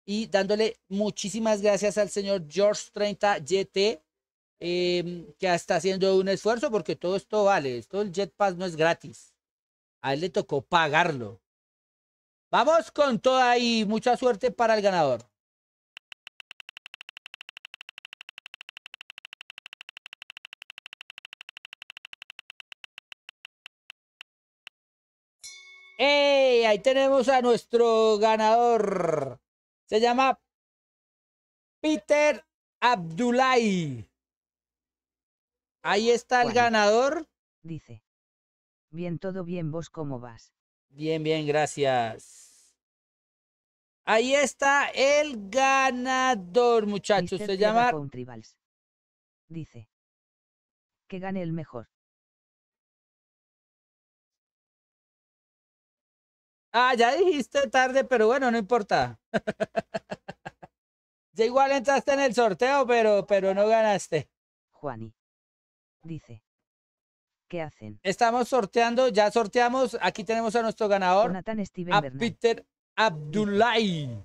Speaker 2: y dándole muchísimas gracias al señor George 30 jt em, que está haciendo un esfuerzo porque todo esto vale, esto el Jet Pass no es gratis. A él le tocó pagarlo. Vamos con Todo y mucha suerte para el ganador. ¡Eh! ahí tenemos a nuestro ganador. Se llama Peter Abdulai.
Speaker 1: Ahí está el ganador. Dice. Bien, todo bien, vos cómo vas. Bien, bien, gracias. Ahí está
Speaker 2: el ganador, muchachos. se llama.
Speaker 1: Dice.
Speaker 4: Que gane el mejor.
Speaker 2: Ah, ya dijiste tarde, pero bueno, no importa. <laughs> ya igual entraste en el sorteo, pero, pero no ganaste.
Speaker 1: Juani. Dice. ¿Qué hacen?
Speaker 2: Estamos sorteando, ya sorteamos.
Speaker 1: Aquí tenemos a nuestro ganador. Jonathan Steven a Peter Abdullahi.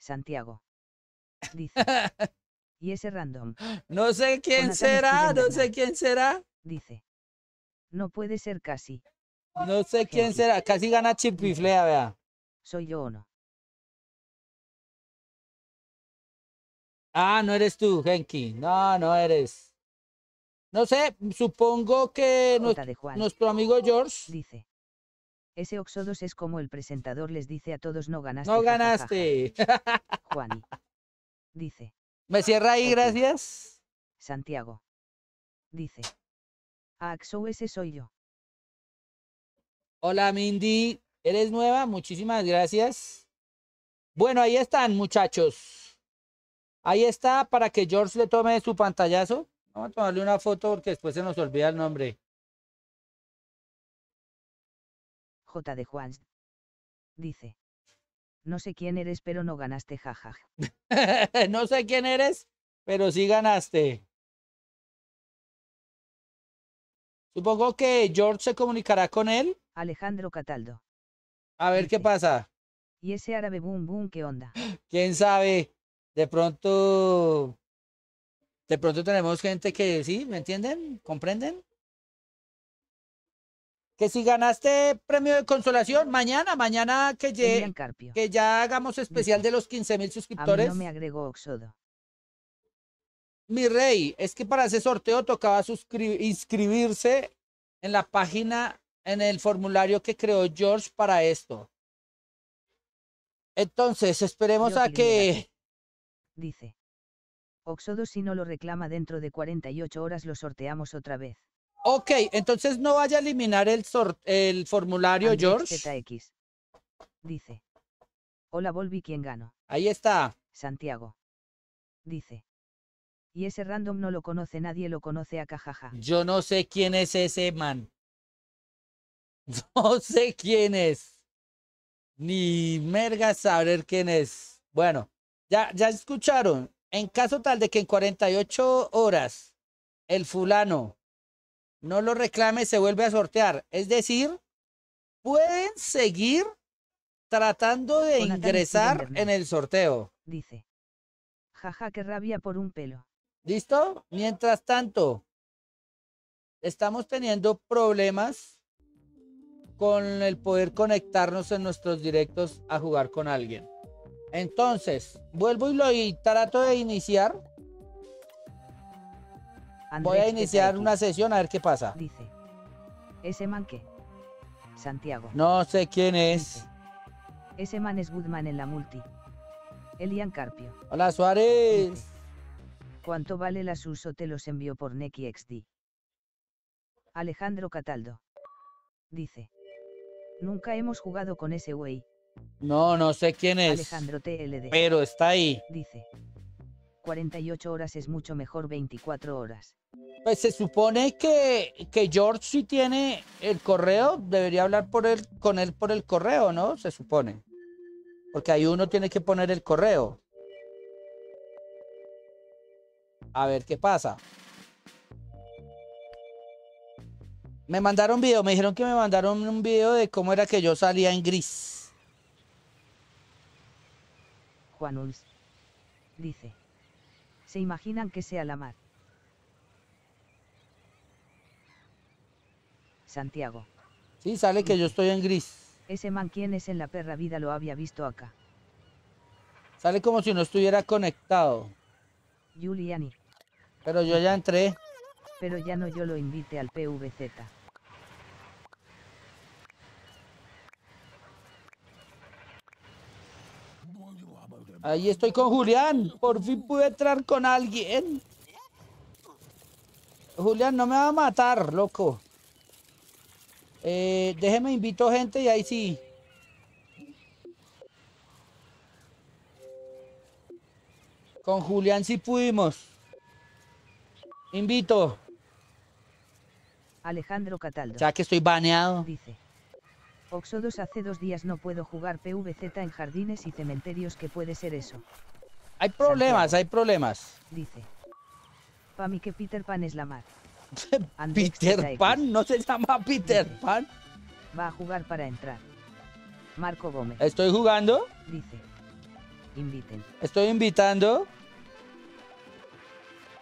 Speaker 1: Santiago. Dice. <laughs> y ese random. No sé quién será, no sé quién será dice. No puede ser casi. No sé quién será. Casi gana Chipiflea, vea. Soy yo o no.
Speaker 2: Ah, no eres tú, Genki. No, no eres.
Speaker 1: No sé, supongo que Juan nuestro amigo George dice. Ese Oxodos es como el presentador les dice a todos no ganaste. No ganaste. <laughs> Juan Dice. Me cierra ahí, gracias. Santiago. Dice. Axo, ah, ese soy yo.
Speaker 2: Hola Mindy, eres nueva, muchísimas gracias. Bueno, ahí están muchachos. Ahí está para que George le tome su pantallazo. Vamos a tomarle una foto porque después se nos olvida el nombre.
Speaker 1: J de Juan. Dice. No sé quién eres, pero no ganaste, Jaja.
Speaker 2: <laughs> no sé quién eres, pero sí ganaste. Supongo que George se comunicará con él. Alejandro Cataldo. A ver qué pasa.
Speaker 1: ¿Y ese árabe boom boom qué onda? <gasps>
Speaker 2: ¿Quién sabe? De pronto... De pronto tenemos gente que, ¿sí? ¿Me entienden? ¿Comprenden? Que si ganaste premio de consolación, mañana, mañana que, llegue, que ya hagamos especial de los 15 mil suscriptores. no me
Speaker 1: agregó Oxodo
Speaker 2: mi rey, es que para ese sorteo tocaba inscribirse en la página, en el formulario
Speaker 1: que creó George para esto. Entonces, esperemos a que... Dice. Oxodo si no lo reclama dentro de 48 horas lo sorteamos otra vez. Ok, entonces no vaya a eliminar el, el formulario, George. ZX. Dice. Hola, Volvi, ¿quién ganó? Ahí está. Santiago. Dice y ese random no lo conoce nadie, lo conoce a Cajaja. Yo no sé quién es ese man. <laughs> No
Speaker 2: sé quién es. Ni merga saber quién es. Bueno, ya, ya escucharon. En caso tal de que en 48 horas el fulano no lo reclame, se vuelve a sortear. Es decir, pueden seguir tratando de ingresar en el sorteo. Dice. Jaja, que rabia por un pelo. ¿Listo? Mientras tanto, estamos teniendo problemas con el poder conectarnos en nuestros directos a jugar con alguien. Entonces, vuelvo y lo trato de iniciar. Voy a iniciar una sesión a ver qué pasa. Dice,
Speaker 1: ese man que. Santiago.
Speaker 2: No sé quién es.
Speaker 1: ese man es Goodman en la multi. Elian Carpio. Hola Suárez. ¿Cuánto vale las SUSO? Te los envió por Neki XD. Alejandro Cataldo. Dice. Nunca hemos jugado con ese güey.
Speaker 2: No, no sé
Speaker 1: quién es. Alejandro TLD. Pero está ahí. Dice. 48 horas es mucho mejor 24 horas.
Speaker 2: Pues se supone que, que George si tiene el correo, debería hablar por con él por el correo, ¿no? Se supone. Porque ahí uno tiene que poner el correo. A ver qué pasa. Me mandaron video, me dijeron que me mandaron un video de cómo era que yo salía en gris.
Speaker 1: Juan Uls dice. Se imaginan que sea la mar. Santiago. Sí, sale que yo estoy en gris. Ese man quién es en la perra vida lo había visto acá. Sale como si no estuviera conectado. Juliani. Pero yo ya entré. Pero ya no yo lo invite al PVZ. Ahí
Speaker 2: estoy con Julián. Por fin pude entrar con alguien. Julián, no me va a matar, loco. Eh, déjeme invito gente y ahí sí. Con Julián sí pudimos. Invito.
Speaker 1: Alejandro Cataldo. Ya que estoy baneado. Dice. Oxodos hace dos días no puedo jugar PVZ en jardines y cementerios, que puede ser eso? Hay problemas,
Speaker 2: hay problemas. Dice.
Speaker 1: Pa' mí que Peter Pan es la mar. <laughs> ¿Peter Pan? ¿No se llama Peter Pan? Va a jugar para entrar. Marco Gómez.
Speaker 2: ¿Estoy jugando? Dice. Inviten. Estoy invitando.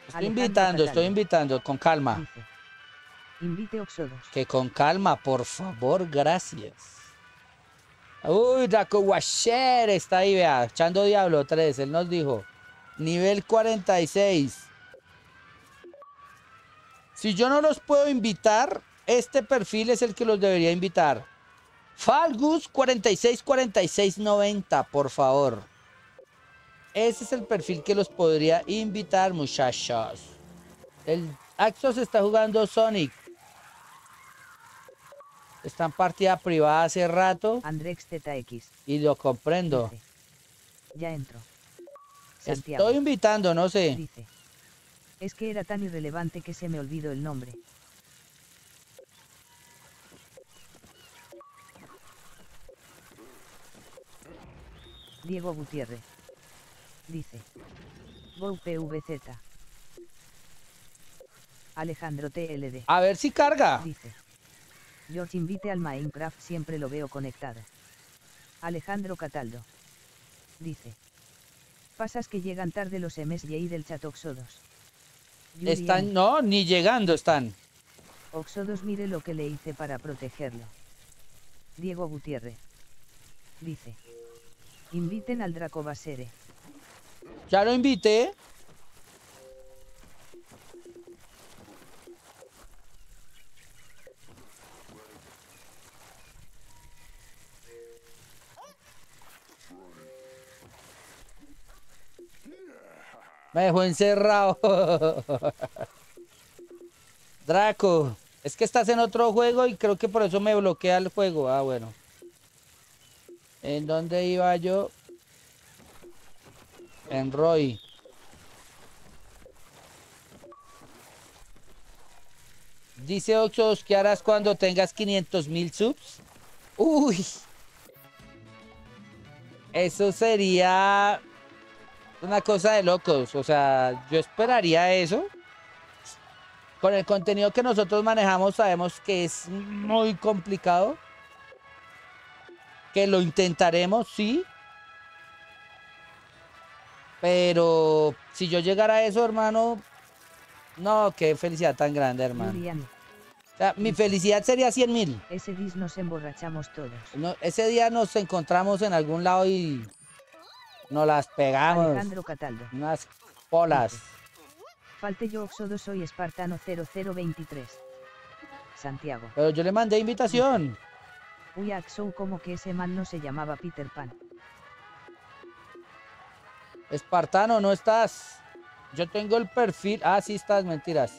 Speaker 1: Estoy invitando, estoy
Speaker 2: invitando, con calma. Que con calma, por favor, gracias. Uy, Draco Washer está ahí, vea, echando Diablo 3, él nos dijo. Nivel 46. Si yo no los puedo invitar, este perfil es el que los debería invitar. Falgus 464690, por favor. Ese es el perfil que los podría invitar, muchachos. El Axos está jugando Sonic. Está en partida privada hace rato. Andrex ZX. Y lo comprendo. ya entro. Santiago. Estoy invitando, no sé.
Speaker 1: es que era tan irrelevante que se me olvidó el nombre. Diego Gutiérrez dice. Bow PVZ. Alejandro TLD. A ver si carga. Dice. George invite al Minecraft, siempre lo veo conectado. Alejandro Cataldo. Dice. Pasas que llegan tarde los MSJ del chat Oxodos. están, no, ni
Speaker 2: llegando están.
Speaker 1: Oxodos mire lo que le hice para protegerlo. Diego Gutiérrez. Dice. Inviten al Draco Basere. Ya lo invité.
Speaker 2: Me dejó encerrado. <laughs> Draco, es que estás en otro juego y creo que por eso me bloquea el juego. Ah, bueno. ¿En dónde iba yo? En Dice Oxos, ¿qué harás cuando tengas 500 mil subs? Uy. Eso sería una cosa de locos. O sea, yo esperaría eso. Con el contenido que nosotros manejamos sabemos que es muy complicado. Que lo intentaremos, sí. Pero si yo llegara a eso, hermano, no, qué felicidad tan grande, hermano. mi felicidad sería 100.000. mil.
Speaker 1: Ese día nos emborrachamos todos.
Speaker 2: ese día nos encontramos en algún lado y nos las pegamos. Alejandro Cataldo. Unas polas.
Speaker 1: Falte yo Oxodo, soy espartano 0023. Santiago. Pero yo le mandé invitación. Uy, Axon, como que ese man no se llamaba Peter Pan.
Speaker 2: Espartano, no estás. Yo tengo el perfil. Ah, sí estás, mentiras.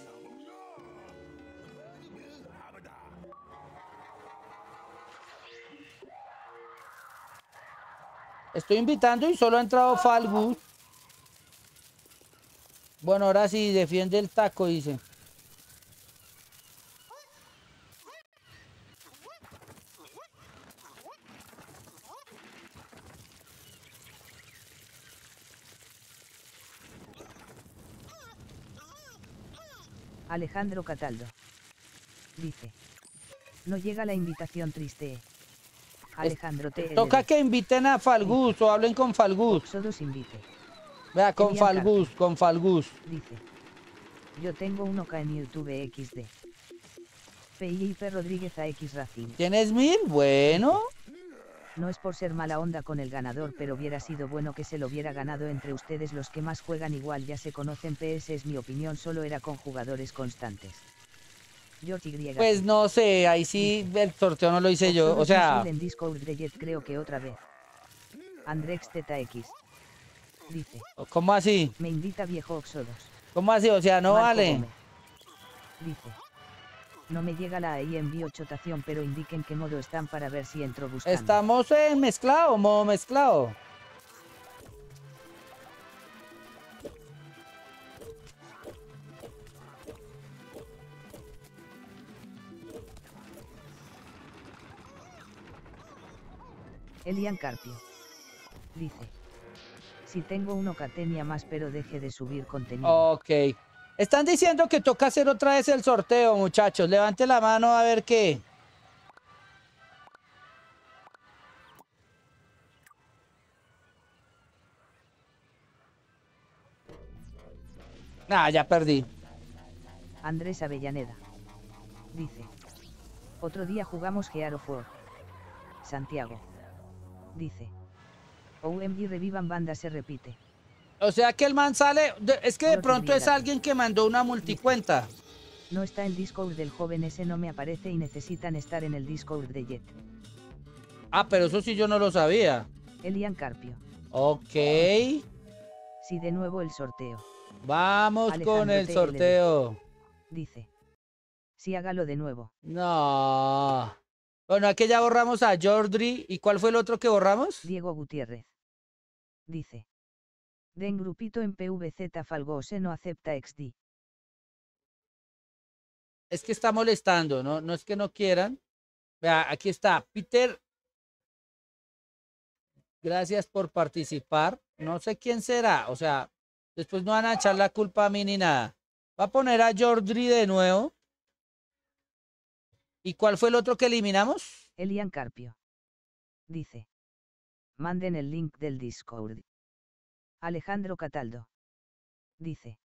Speaker 2: Estoy invitando y solo ha entrado falwood Bueno, ahora sí, defiende el taco, dice.
Speaker 1: Alejandro Cataldo. Dice. No llega la invitación triste. Alejandro te Toca
Speaker 2: que inviten a Falgus o hablen con Falgus. Todos invite. Vea, con Falgus, con Falgus.
Speaker 1: Dice. Yo tengo uno k en YouTube XD. felipe Rodríguez x Racing. ¿Tienes mil? Bueno. No es por ser mala onda con el ganador, pero hubiera sido bueno que se lo hubiera ganado entre ustedes los que más juegan igual ya se conocen PS es mi opinión, solo era con jugadores constantes. Pues no sé, ahí sí
Speaker 2: el sorteo no lo hice yo, o sea... En
Speaker 1: creo que otra vez. Andrex ZX. Dice. ¿Cómo así? Me invita viejo Oxodos. ¿Cómo así? O sea, no vale. Dice. No me llega la AI envío chotación, pero indiquen qué modo están para ver si entro buscando.
Speaker 2: Estamos en mezclado, modo mezclado.
Speaker 1: Elian Carpio. Dice. Si tengo uno catenia más pero deje de subir contenido. Ok. Están diciendo que toca hacer
Speaker 2: otra vez el sorteo, muchachos. Levante la mano a ver qué.
Speaker 1: Ah, ya perdí. Andrés Avellaneda. Dice. Otro día jugamos Gear Santiago. Dice. OMG revivan banda se repite.
Speaker 2: O sea que el man sale. Es que de pronto es alguien que mandó una multicuenta.
Speaker 1: No está en Discord del joven, ese no me aparece y necesitan estar en el Discord de Jet.
Speaker 2: Ah, pero eso sí yo no lo sabía.
Speaker 1: Elian Carpio. Ok. Sí, de nuevo el sorteo. Vamos con el sorteo. Dice. Sí, hágalo de nuevo.
Speaker 2: No. Bueno, aquí ya borramos
Speaker 1: a Jordi. ¿Y cuál fue el otro que borramos? Diego Gutiérrez. Dice. Den grupito en PVZ Falgose no acepta XD.
Speaker 2: Es que está molestando, ¿no? No es que no quieran. Vea, aquí está. Peter, gracias por participar. No sé quién será. O sea, después no van a echar la culpa a mí ni nada. Va a poner a Jordi de
Speaker 1: nuevo. ¿Y cuál fue el otro que eliminamos? Elian Carpio. Dice. Manden el link del Discord. Alejandro Cataldo. Dice.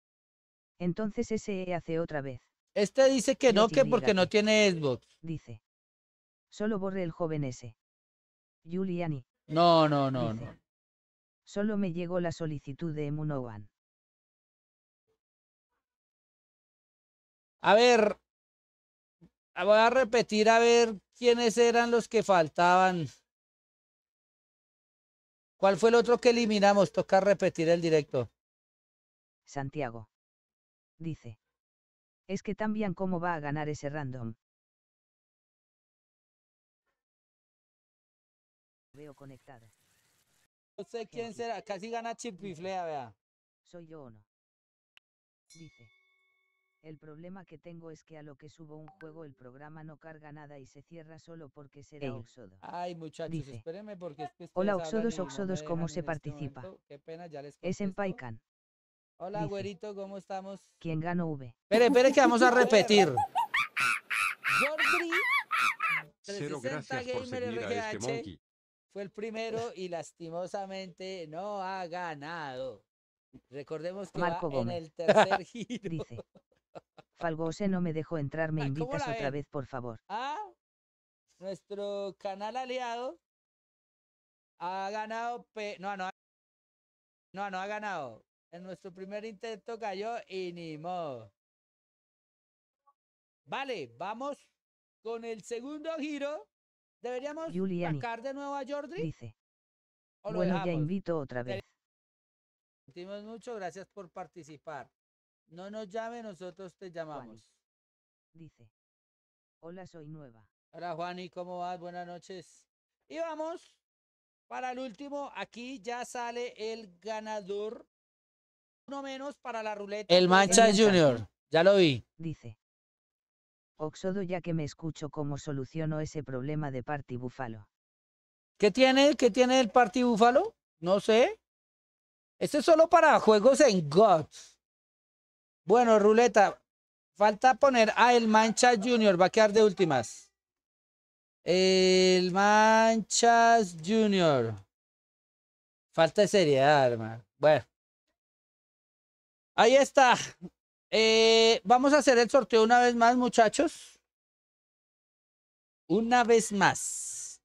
Speaker 1: Entonces ese hace otra vez. Este dice que no, que porque no tiene Xbox. Dice. Solo borre el joven ese. Giuliani.
Speaker 2: No, no, no, no.
Speaker 1: Solo me llegó la solicitud de Munowan.
Speaker 2: A ver. Voy a repetir a ver quiénes eran los que faltaban. ¿Cuál fue el otro que eliminamos? Tocar repetir
Speaker 1: el directo. Santiago. Dice. Es que también cómo va a ganar ese random. Veo conectado.
Speaker 4: No sé quién será. Casi gana Chipiflea,
Speaker 1: vea. Soy yo o no. Dice. El problema que tengo es que a lo que subo un juego el programa no carga nada y se cierra solo porque será Ey. Oxodo. Ay, muchachos, espérenme porque Hola Oxodos, Oxodos, ¿cómo se este participa? Es en Paikan.
Speaker 2: Hola, güerito, ¿cómo estamos?
Speaker 1: ¿Quién ganó V? Espere, espere que vamos a repetir.
Speaker 2: Jordi, gracias este Fue el primero y lastimosamente no ha ganado. Recordemos que en el tercer <laughs>
Speaker 1: giro. Falgose no me dejó entrar, me ah, invitas otra vez, por favor.
Speaker 2: Ah, nuestro canal aliado ha ganado, no, no, no, no ha ganado. En nuestro primer intento cayó y ni modo. Vale, vamos con el segundo giro. ¿Deberíamos Giuliani sacar de nuevo a Dice.
Speaker 1: bueno, ya invito otra vez.
Speaker 2: Sentimos mucho, gracias por participar. No nos llame, nosotros te llamamos. dice. Hola, soy nueva. Hola, Juani, ¿cómo vas? Buenas noches. Y vamos para el último. Aquí ya sale el ganador. Uno menos para la ruleta. El Mancha Junior.
Speaker 1: Ya lo vi. Dice. Oxodo, ya que me escucho, ¿cómo soluciono ese problema de Party Búfalo? ¿Qué tiene, ¿Qué tiene el Party Búfalo? No sé. Este
Speaker 2: es solo para juegos en GODS. Bueno, Ruleta, falta poner a el Manchas Junior, va a quedar de últimas. El Manchas Junior. Falta de seriedad, ah, hermano. Bueno.
Speaker 4: Ahí está. Eh, vamos a hacer el sorteo
Speaker 2: una vez más, muchachos. Una vez más.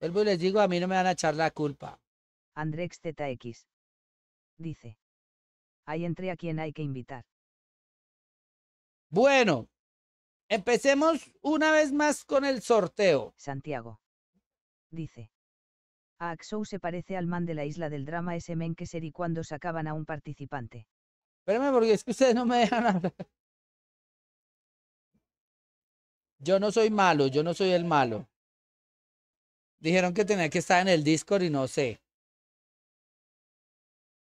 Speaker 1: Vuelvo y les digo, a mí no me van a echar la culpa. Andrex ZX. Dice. Ahí entre a quien hay que invitar. Bueno, empecemos una vez más con el sorteo. Santiago. Dice. A Axou se parece al man de la isla del drama ese men que y cuando sacaban a un participante. Espérame porque es que ustedes no me dejan hablar.
Speaker 2: Yo no soy malo, yo no soy el malo.
Speaker 4: Dijeron que tenía que estar en el Discord y no sé.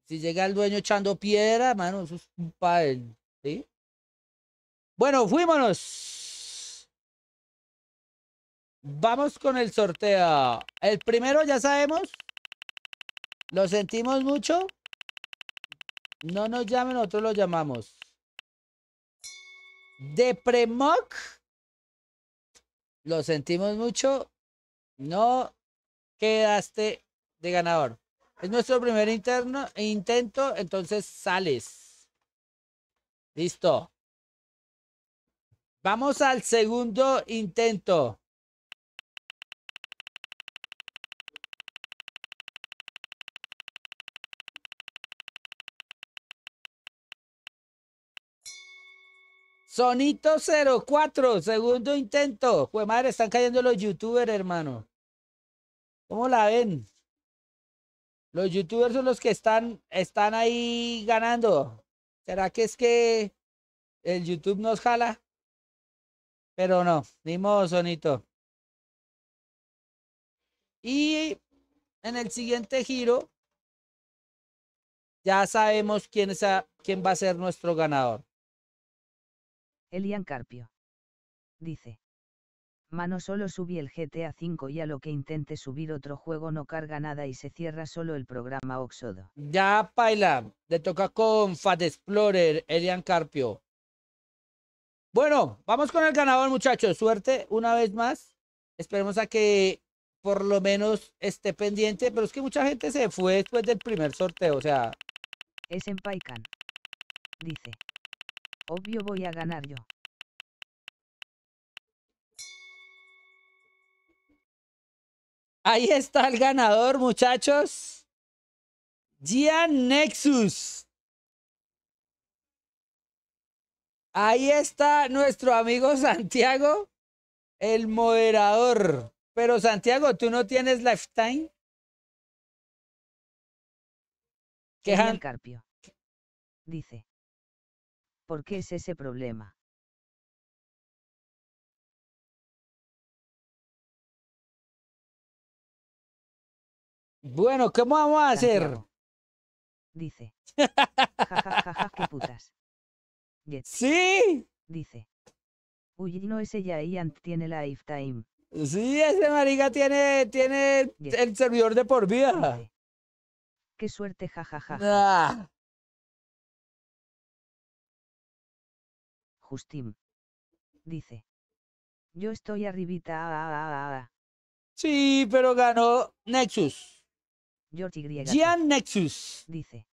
Speaker 2: Si llega el dueño echando piedra, mano, eso es un padre. ¿sí? Bueno, fuímonos. Vamos con el sorteo. El primero ya sabemos. Lo sentimos mucho. No nos llamen, nosotros lo llamamos. De Premoc. Lo sentimos mucho. No quedaste de ganador. Es nuestro primer interno, intento, entonces sales. Listo. Vamos al segundo intento. Sonito 04, segundo intento. Pues madre, están cayendo los youtubers, hermano. ¿Cómo la ven? Los youtubers son los que están, están ahí ganando. ¿Será que es que el YouTube nos jala? Pero no, ni Sonito. Y en el siguiente giro,
Speaker 1: ya sabemos quién, es quién va a ser nuestro ganador. Elian Carpio. Dice. Mano solo subí el GTA 5 y a lo que intente subir otro juego no carga nada y se cierra solo el programa Oxodo. Ya, Paila, le toca con
Speaker 2: Fat Explorer, Elian Carpio. Bueno, vamos con el ganador, muchachos. Suerte una vez más. Esperemos a que por lo menos esté pendiente, pero es que mucha gente se fue después del primer sorteo, o sea.
Speaker 1: Es en Paikan. Dice. Obvio voy a ganar yo.
Speaker 4: Ahí está el ganador, muchachos. Gian
Speaker 2: Nexus. Ahí está nuestro amigo Santiago, el moderador. Pero
Speaker 1: Santiago, ¿tú
Speaker 4: no tienes lifetime?
Speaker 1: Quejan. Carpio. Dice. ¿Por qué es ese problema?
Speaker 4: Bueno, ¿qué vamos a hacer?
Speaker 1: Dice. <laughs> Ja, ja, ja, qué putas. Sí. Dice. Uy, no es ella Ian, Ant tiene lifetime. Sí, ese marica tiene, tiene el servidor de por vida. Qué suerte, jajaja. Ja, ah. Justin. Dice. Yo estoy arribita. Ah, ah, ah, sí, pero ganó Nexus. George Gian Nexus. Dice.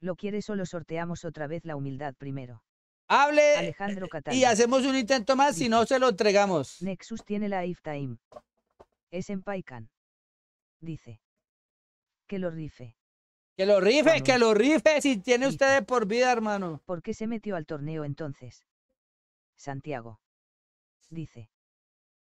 Speaker 1: Lo quieres o lo sorteamos otra vez la humildad primero. Hable Alejandro y hacemos un intento más si no se lo entregamos. Nexus tiene la lifetime. Es en Paikan. Dice. Que lo rife. Que lo rife, que lo rife si tiene ustedes por vida, hermano. ¿Por qué se metió al torneo entonces? Santiago. Dice.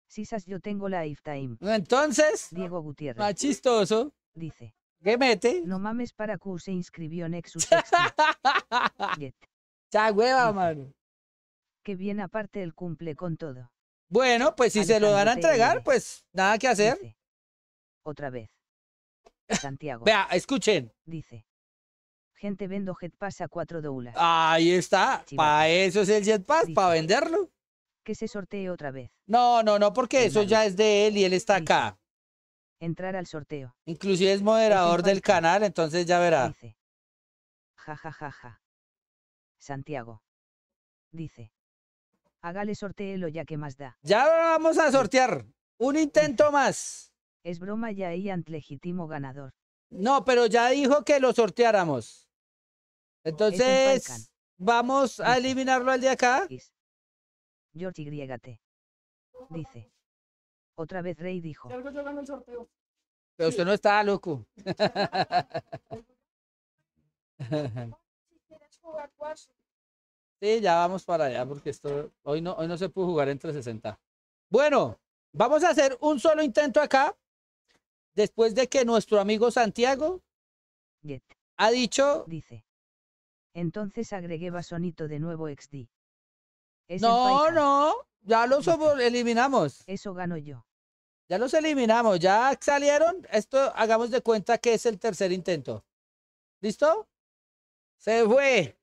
Speaker 1: Sisas, yo tengo la lifetime. Entonces, Diego Gutiérrez. Machistoso chistoso dice. ¿Qué mete? No mames para Q se inscribió Nexus. Exus Cha hueva, mano. Que bien aparte el cumple con todo. Bueno, pues si se lo van a entregar, pues nada que hacer. Otra vez. <laughs> Santiago. Vea, escuchen. Dice. Gente vendo jetpass a 4 dólares. Ahí está. Para eso es el jetpass,
Speaker 2: para venderlo.
Speaker 1: Que se sortee otra vez.
Speaker 2: No, no, no, porque eso ya es de él y él está acá
Speaker 1: entrar al sorteo.
Speaker 2: Inclusive es moderador del canal, entonces ya verá.
Speaker 1: Dice. Ja, ja, ja, ja. Santiago. Dice. Hágale sorteelo ya que más da. Ya vamos a sortear. Un intento más. Es broma ya y ant legítimo ganador.
Speaker 2: No, pero ya dijo que lo sorteáramos.
Speaker 1: Entonces, vamos a eliminarlo al de acá. George Y. Dice. Otra vez Rey dijo. Pero usted no está loco. <laughs>
Speaker 2: Sí, ya vamos para allá porque esto hoy no, hoy no se pudo jugar entre 60. Bueno, vamos a hacer un solo intento
Speaker 1: acá. Después de que nuestro amigo Santiago ha dicho. Dice. Entonces agregué Basonito de nuevo XD. no,
Speaker 2: no, ya lo eliminamos.
Speaker 1: Eso gano yo. Ya los
Speaker 2: eliminamos, ya salieron. Esto hagamos de cuenta que es el tercer intento. ¿Listo? Se fue.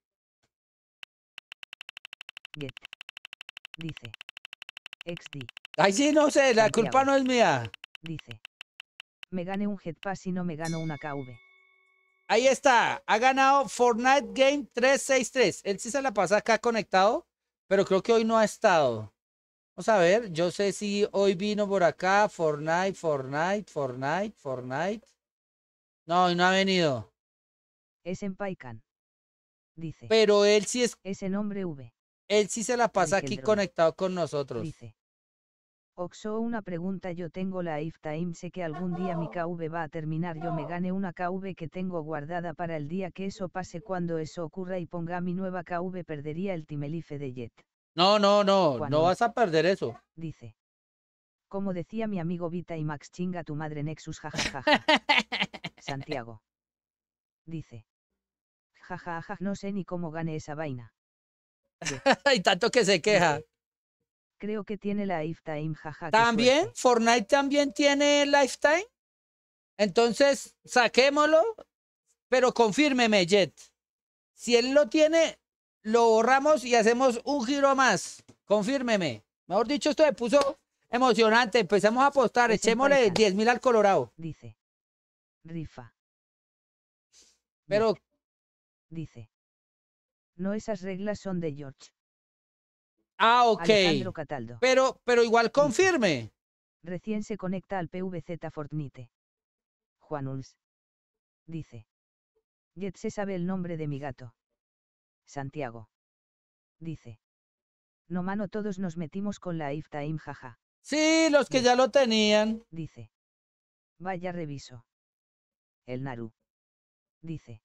Speaker 1: Dice. XD.
Speaker 2: Ay, sí, no sé, la culpa no es mía.
Speaker 1: Dice. Me gane un headpass y no me gano una KV.
Speaker 2: Ahí está. Ha ganado Fortnite Game 363. Él sí se la pasa acá conectado, pero creo que hoy no ha estado. Vamos a ver, yo sé si hoy vino por acá Fortnite, Fortnite, Fortnite, Fortnite. No, hoy no ha venido.
Speaker 1: Es en Paikan,
Speaker 2: dice. Pero
Speaker 1: él sí es... Ese nombre V.
Speaker 2: Él sí se la pasa aquí conectado con nosotros. Dice.
Speaker 1: Oxo, una pregunta yo tengo la time sé que algún día mi KV va a terminar yo me gane una KV que tengo guardada para el día que eso pase cuando eso ocurra y ponga mi nueva KV perdería el timelife de Jet.
Speaker 2: No, no, no, no vas a perder eso. Dice.
Speaker 1: Como decía mi amigo Vita y Max, chinga tu madre Nexus, jajaja. Ja, <laughs> Santiago. Dice. Jajaja, no sé ni cómo gane esa vaina. Hay <laughs> tanto que se queja. Creo que tiene la lifetime, jaja. ¿También?
Speaker 2: ¿Fortnite también tiene lifetime? Entonces, saquémoslo, pero confírmeme, Jet. Si él lo tiene, lo borramos y hacemos un giro más. Confírmeme. Mejor dicho, esto me puso emocionante. Empezamos a apostar. Echémosle 10.000
Speaker 1: mil al Colorado. Dice. Rifa. Pero. Dice. No, esas reglas son de George.
Speaker 2: Ah, ok. Pero, pero igual confirme.
Speaker 1: Recién se conecta al PVZ Fortnite. Juan Uls. Dice. Yet se sabe el nombre de mi gato. Santiago. Dice. No mano, todos nos metimos con la iftaim jaja. Sí, los que ya lo tenían. Dice. Vaya reviso. El Naru. Dice.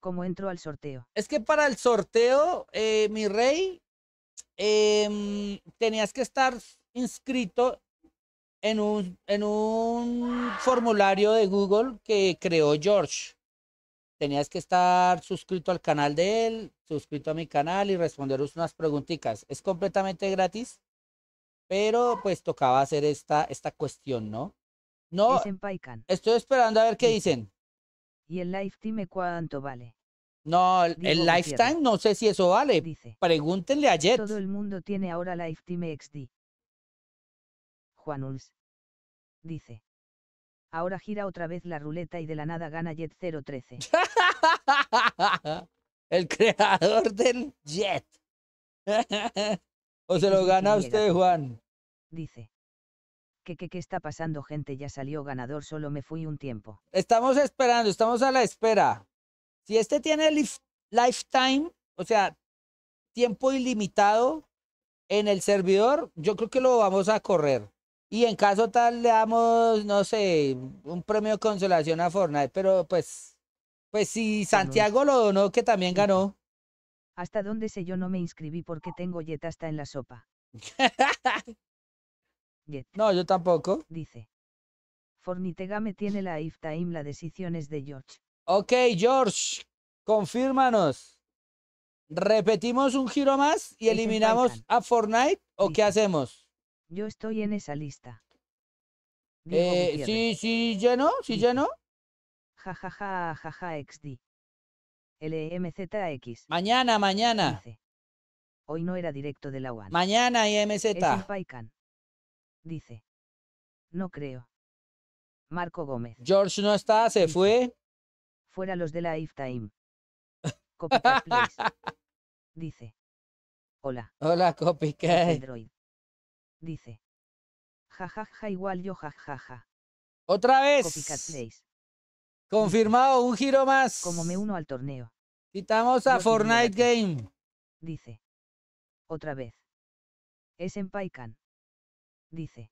Speaker 1: ¿Cómo entró al sorteo? Es que para el sorteo, eh, mi rey,
Speaker 2: em, tenías que estar inscrito en un, en un formulario de Google que creó George tenías que estar suscrito al canal de él, suscrito a mi canal y responderos unas preguntitas. Es completamente gratis, pero pues tocaba hacer esta, esta cuestión, ¿no? No, estoy esperando a ver qué dicen.
Speaker 1: ¿Y el lifetime cuánto vale? No,
Speaker 2: el, lifetime
Speaker 1: no sé si eso vale. Pregúntenle a Jet. Todo el mundo tiene ahora lifetime XD. Juan Dice ahora gira otra vez la ruleta y de la nada gana Jet 013. <laughs> el creador del Jet. <laughs>
Speaker 2: o se lo gana usted,
Speaker 1: Juan. Dice. ¿Qué, ¿Qué, está pasando, gente? Ya salió ganador, solo me fui un tiempo. Estamos esperando, estamos a la espera. Si este tiene lifetime, o sea, tiempo ilimitado
Speaker 2: en el servidor, yo creo que lo vamos a correr. Y en caso tal le damos, no sé, un premio de consolación a Fortnite, pero pues, pues si Santiago lo donó, que también ganó.
Speaker 1: ¿Hasta dónde sé yo no me inscribí porque tengo Jet hasta en la sopa? <laughs> No, yo tampoco. Dice. Fornitegame tiene la iftime, la decisión es de George. Ok,
Speaker 2: George, confírmanos. ¿Repetimos un giro más y eliminamos a Fortnite o qué hacemos?
Speaker 1: Yo estoy en esa lista.
Speaker 2: Eh, sí,
Speaker 1: sí, ya no, sí, ya no. Jajaja, ja, XD. LMZX. E, mañana, mañana. Hoy no era directo de la UAN. Mañana, IMZ. Es Dice. No creo. Marco Gómez. George no está, se fue. Fuera los de la Iftime. <laughs> Dice. Hola. Hola, Copycat dice. Jajaja ja, ja, igual yo jajaja.
Speaker 2: ¡Otra vez! Confirmado, un giro más. Como me
Speaker 1: uno al torneo. Quitamos a Fortnite Game. Dice. Otra vez. Es en Paikan. Dice.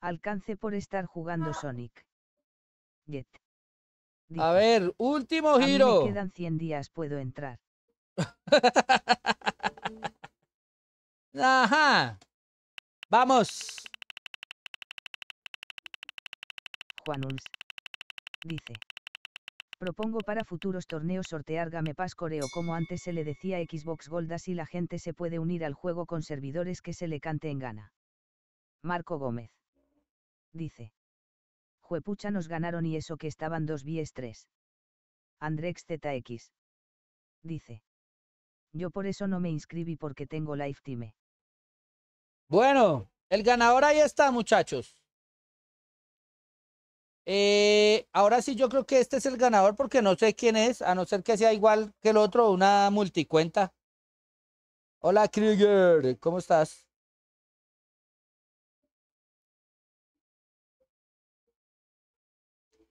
Speaker 1: Alcance por estar jugando Sonic. Jet.
Speaker 4: a ver, último giro. me quedan
Speaker 1: 100 días, puedo entrar. <laughs> Ajá. ¡Vamos! Juan Dice. Propongo para futuros torneos sortear Game Pass Coreo como antes se le decía Xbox Gold así la gente se puede unir al juego con servidores que se le cante en gana. Marco Gómez. Dice. Juepucha nos ganaron y eso que estaban dos bies 3. Andrex ZX. Dice. Yo por eso no me inscribí porque tengo Lifetime. Bueno, el ganador ahí está, muchachos.
Speaker 2: Eh, ahora sí, yo creo que este es el ganador porque no sé quién es, a no ser que sea igual que el otro, una multicuenta. Hola,
Speaker 4: Krieger, ¿cómo estás?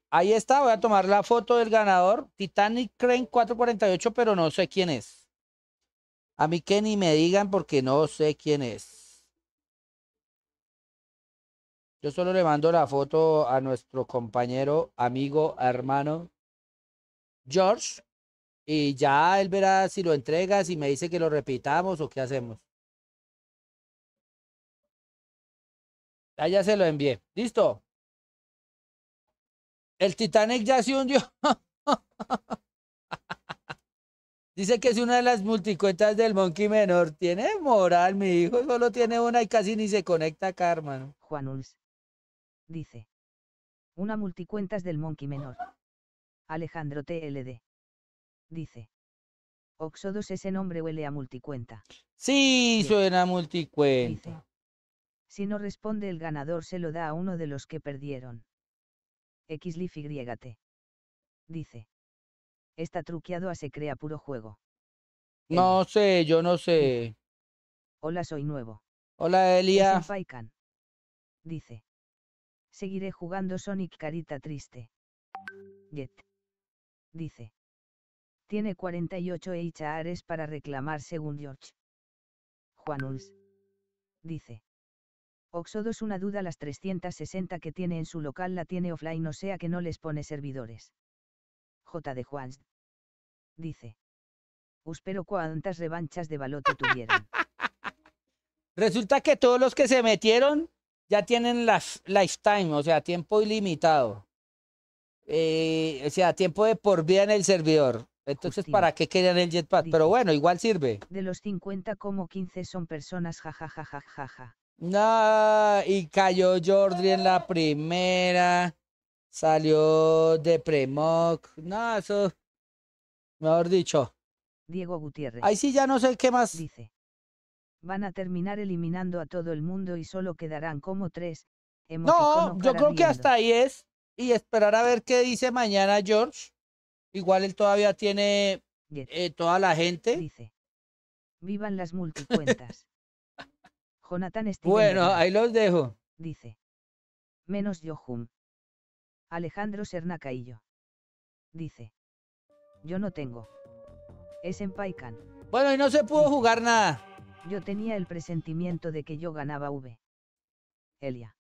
Speaker 2: Ahí está, voy a tomar la foto del ganador. Titanic Crane 448, pero no sé quién es. A mí que ni me digan porque no sé quién es. Yo solo le mando la foto a nuestro compañero, amigo, hermano George. Y ya él verá si lo entrega, si me dice que lo repitamos o qué hacemos. Ya ya se lo envié. Listo. El Titanic ya se hundió. <laughs> Dice que es una de las multicuentas del Monkey Menor. Tiene moral, mi hijo solo tiene una y casi ni se conecta acá, hermano. Juan Ulce
Speaker 1: dice. Una multicuentas del Monkey menor. Alejandro TLD. Dice. Oxodos ese nombre huele a multicuenta. Sí,
Speaker 2: suena a multicuenta. Dice.
Speaker 1: Si no responde el ganador se lo da a uno de los que perdieron. Xlif YT. Dice. Está truqueado a se crea puro juego.
Speaker 2: No sé, yo no sé.
Speaker 1: Hola, soy nuevo. Hola, Elia. Dice. Seguiré jugando Sonic Carita Triste. Jet. Dice. Tiene 48 ares para reclamar según George. Juanuls. Dice. Oxodos una duda las 360 que tiene en su local la tiene offline o sea que no les pone servidores. J. de Juan. Dice. Uspero cuántas revanchas de balote tuvieron. <laughs> Resulta que todos los que se metieron ya tienen las lifetime, o
Speaker 2: sea, tiempo ilimitado. Eh, o sea, tiempo de por vida en el servidor. Entonces, ¿para qué querían el jetpack? Pero bueno, igual sirve.
Speaker 1: De los 50 como 15 son personas, Jajajajaja.
Speaker 2: No, y cayó Jordi en la primera. Salió de Premoc. No, eso. Mejor dicho.
Speaker 1: Diego Gutiérrez. Ahí sí ya no sé qué más. Dice van a terminar eliminando a todo el mundo y solo quedarán como tres. No, yo creo que hasta ahí es. Y esperar a ver qué dice mañana George. Igual él todavía tiene eh, toda la gente. Dice, vivan las multicuentas. <laughs> Jonathan Steven Bueno, ahí los dejo. Dice. Menos Johum. Alejandro Sernacaillo. Dice. Yo no tengo. Es en Paikan. Bueno, y no se pudo jugar nada. Yo tenía el presentimiento de que yo ganaba V. Elia.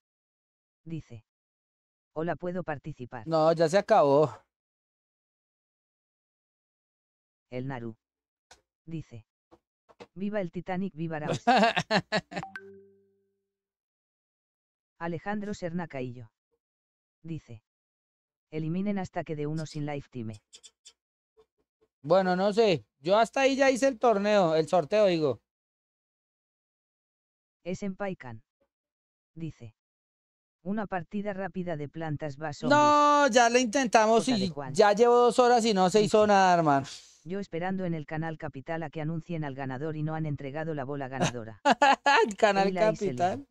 Speaker 1: Dice. Hola, ¿puedo participar?
Speaker 4: No, ya se acabó.
Speaker 1: El Naru. Dice. Viva el Titanic, viva <laughs> Alejandro Sernacaillo. Dice. Eliminen hasta que de uno sin time. Bueno, no sé. Yo hasta ahí ya hice el torneo, el sorteo, digo es en Paikan. Dice. Una partida rápida de plantas vaso. No, ya la intentamos y ya llevo dos horas y no se hizo nada, armar. Yo esperando en el canal Capital a que anuncien al ganador y no han entregado la bola ganadora. <laughs> el canal Capital.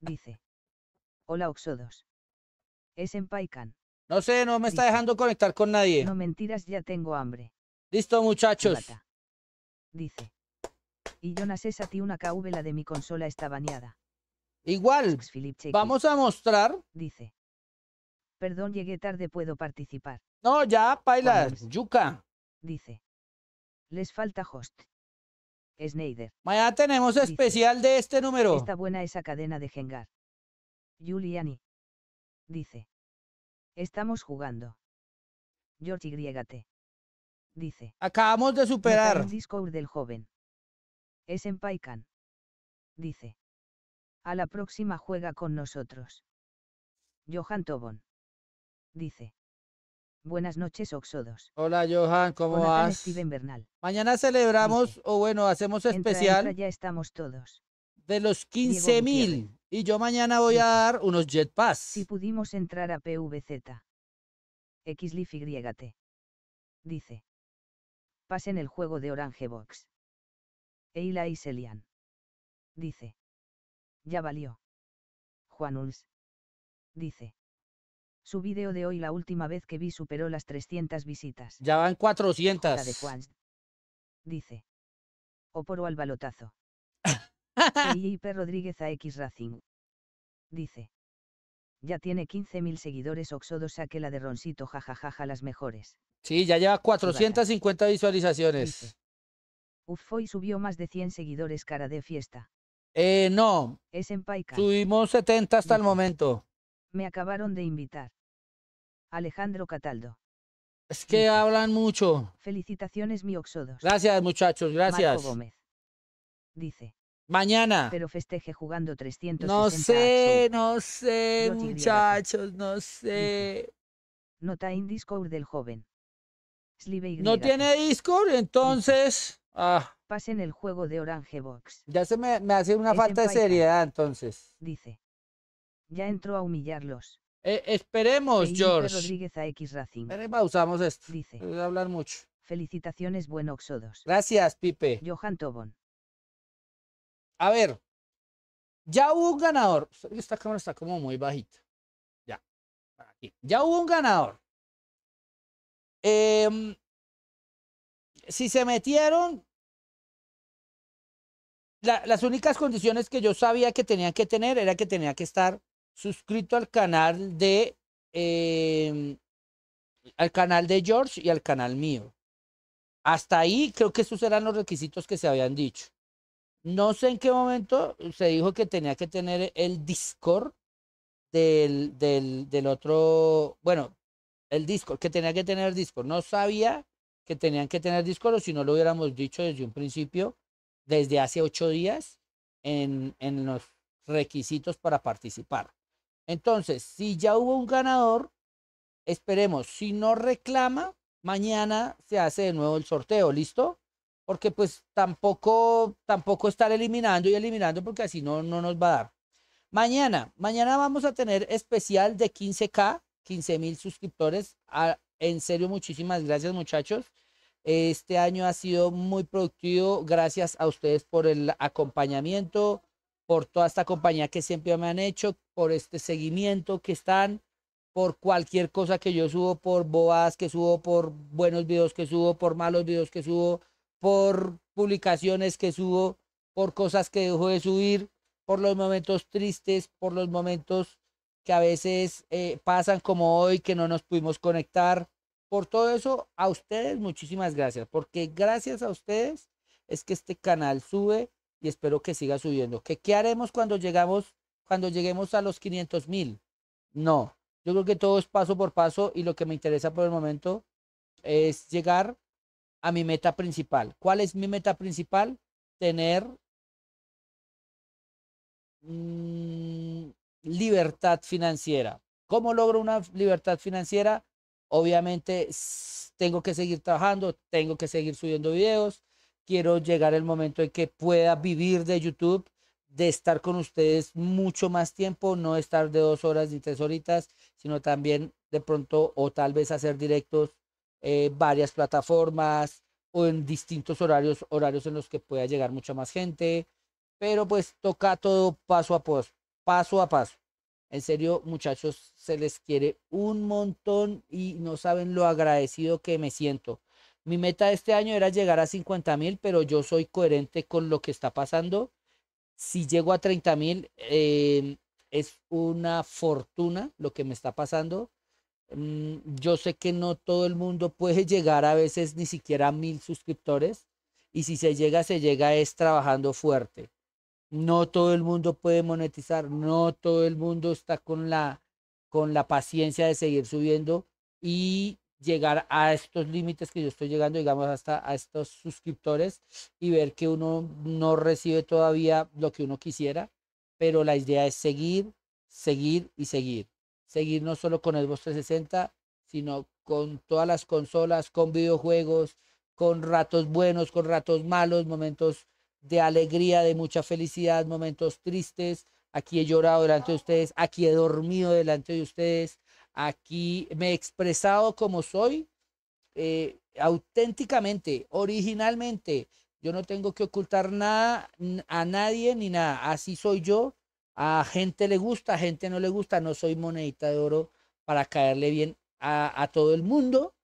Speaker 1: Dice. Hola Oxodos. Es en Paikan. No sé, no me está dejando conectar con nadie. No mentiras, ya tengo hambre. Listo, muchachos. Dice y Jonas ti una la de mi consola está bañada Igual, vamos a mostrar. Dice. Perdón, llegué tarde, puedo participar. No, ya, pailas, yuca. Dice. Les falta host. Snyder. Mañana tenemos especial de este número. Está buena esa cadena de Gengar. Giuliani. Dice. Estamos jugando. George Y. Dice. Acabamos de superar. El Discord del joven. Es en Paikan. Dice. A la próxima juega con nosotros. Johan Tobon. Dice. Buenas noches, Oxodos. Hola, Johan, ¿cómo vas? Steven Bernal. Mañana celebramos, o bueno, hacemos especial. ya estamos todos. De los 15.000. Y yo mañana voy a dar unos Jet Pass. Si pudimos entrar a PVZ. Y. Dice. Pasen el juego de Orange Box. Eila y Selian. Dice. Ya valió. Juan Uls. Dice. Su vídeo de hoy la última vez que vi superó las 300 visitas. Ya van 400. La de Juan. Dice. Oporo al balotazo. IP <laughs> Rodríguez a X Racing. Dice. Ya tiene 15.000 seguidores Oxodo saque la de Roncito jajajaja las mejores. Sí, ya lleva 450
Speaker 2: visualizaciones
Speaker 1: y subió más de 100 seguidores cara de fiesta.
Speaker 2: Eh, no.
Speaker 1: Es en Paika.
Speaker 2: Subimos 70 hasta el momento.
Speaker 1: Me acabaron de invitar. Alejandro Cataldo.
Speaker 2: Es que hablan mucho.
Speaker 1: Felicitaciones, mi Oxodos.
Speaker 2: Gracias, muchachos, gracias. Gómez.
Speaker 1: Dice. Mañana. Pero festeje jugando 360. No sé, no sé, muchachos, no sé. Nota en Discord del joven. no tiene Discord, entonces. Ah. Pasen el juego de Orange Box. Ya
Speaker 2: se me, hace una falta de seriedad entonces. Dice.
Speaker 1: Ya entró a humillarlos. Eh, esperemos, e George. Rodríguez a X Racing. Pausamos esto. Dice. Voy hablar mucho. Felicitaciones, buen Oxodos. Gracias, Pipe. Johan Tobon. A ver. Ya hubo un ganador. Esta cámara está como muy bajita.
Speaker 4: Ya. Ya hubo un ganador. Eh,
Speaker 2: si se metieron, las únicas condiciones que yo sabía que tenían que tener era que tenía que estar suscrito al canal de em, al canal de George y al canal mío. Hasta ahí creo que esos eran los requisitos que se habían dicho. No sé en qué momento se dijo que tenía que tener el Discord del, del, del otro, bueno, el Discord, que tenía que tener el Discord. No sabía que tenían que tener discos, si no lo hubiéramos dicho desde un principio, desde hace ocho días, en, en los requisitos para participar. Entonces, si ya hubo un ganador, esperemos, si no reclama, mañana se hace de nuevo el sorteo, ¿listo? Porque pues tampoco, tampoco estar eliminando y eliminando porque así no, no nos va a dar. Mañana, mañana vamos a tener especial de 15K, 15 mil suscriptores a, en serio, muchísimas gracias muchachos. Este año ha sido muy productivo. Gracias a ustedes por el acompañamiento, por toda esta compañía que siempre me han hecho, por este seguimiento que están, por cualquier cosa que yo subo, por boas que subo, por buenos videos que subo, por malos videos que subo, por publicaciones que subo, por cosas que dejo de subir, por los momentos tristes, por los momentos que a veces eh, pasan como hoy, que no nos pudimos conectar. Por todo eso, a ustedes muchísimas gracias, porque gracias a ustedes es que este canal sube y espero que siga subiendo. ¿Qué, haremos cuando llegamos, cuando lleguemos a los 500 mil? No, yo creo que todo es paso por paso y lo que me interesa por el momento es llegar a mi meta principal. ¿Cuál es mi meta principal? Tener mm, libertad financiera. ¿Cómo logro una libertad financiera? Obviamente tengo que seguir trabajando, tengo que seguir subiendo videos. Quiero llegar el momento en que pueda vivir de YouTube, de estar con ustedes mucho más tiempo, no estar de dos horas ni tres horitas, sino también de pronto o tal vez hacer directos en eh, varias plataformas o en distintos horarios, horarios en los que pueda llegar mucha más gente. Pero pues toca todo paso a paso paso a paso. En serio, muchachos, se les quiere un montón y no saben lo agradecido que me siento. Mi meta este año era llegar a 50 mil, pero yo soy coherente con lo que está pasando. Si llego a 30 mil, em, es una fortuna lo que me está pasando. Mm, yo sé que no todo el mundo <laughs> puede llegar a veces ni siquiera a mil suscriptores y si se llega, se llega es trabajando fuerte. No todo el mundo puede monetizar, no todo el mundo está con la, con la paciencia de seguir subiendo y llegar a estos límites que yo estoy llegando, digamos, hasta a estos suscriptores y ver que uno no recibe todavía lo que uno quisiera, pero la idea es seguir, seguir y seguir. Seguir no solo con el Xbox 360, sino con todas las consolas, con videojuegos, con ratos buenos, con ratos malos, momentos de alegría, de mucha felicidad, momentos tristes. Aquí he llorado delante de ustedes, aquí he dormido delante de ustedes, aquí me he expresado como soy, eh, auténticamente, originalmente. Yo no tengo que ocultar nada a nadie ni nada. Así soy yo. A gente le gusta, a gente no le gusta. No soy monedita de oro para caerle bien a todo el mundo.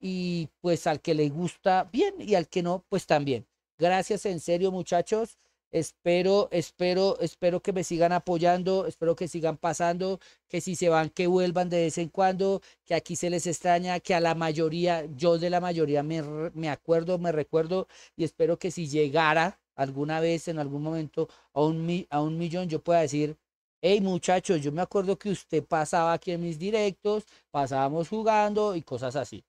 Speaker 2: Y pues al que le gusta, bien. Y al que no, pues también. Gracias en serio, muchachos. Espero, espero, espero que me sigan apoyando, espero que sigan pasando, que si se van, que vuelvan de vez en cuando, que aquí se les extraña, que a la mayoría, yo de la mayoría me, acuerdo, me recuerdo y espero que si llegara alguna vez, en algún momento, a un, a un millón, yo pueda decir, hey muchachos, yo me acuerdo que usted pasaba aquí en mis directos, pasábamos jugando y cosas así.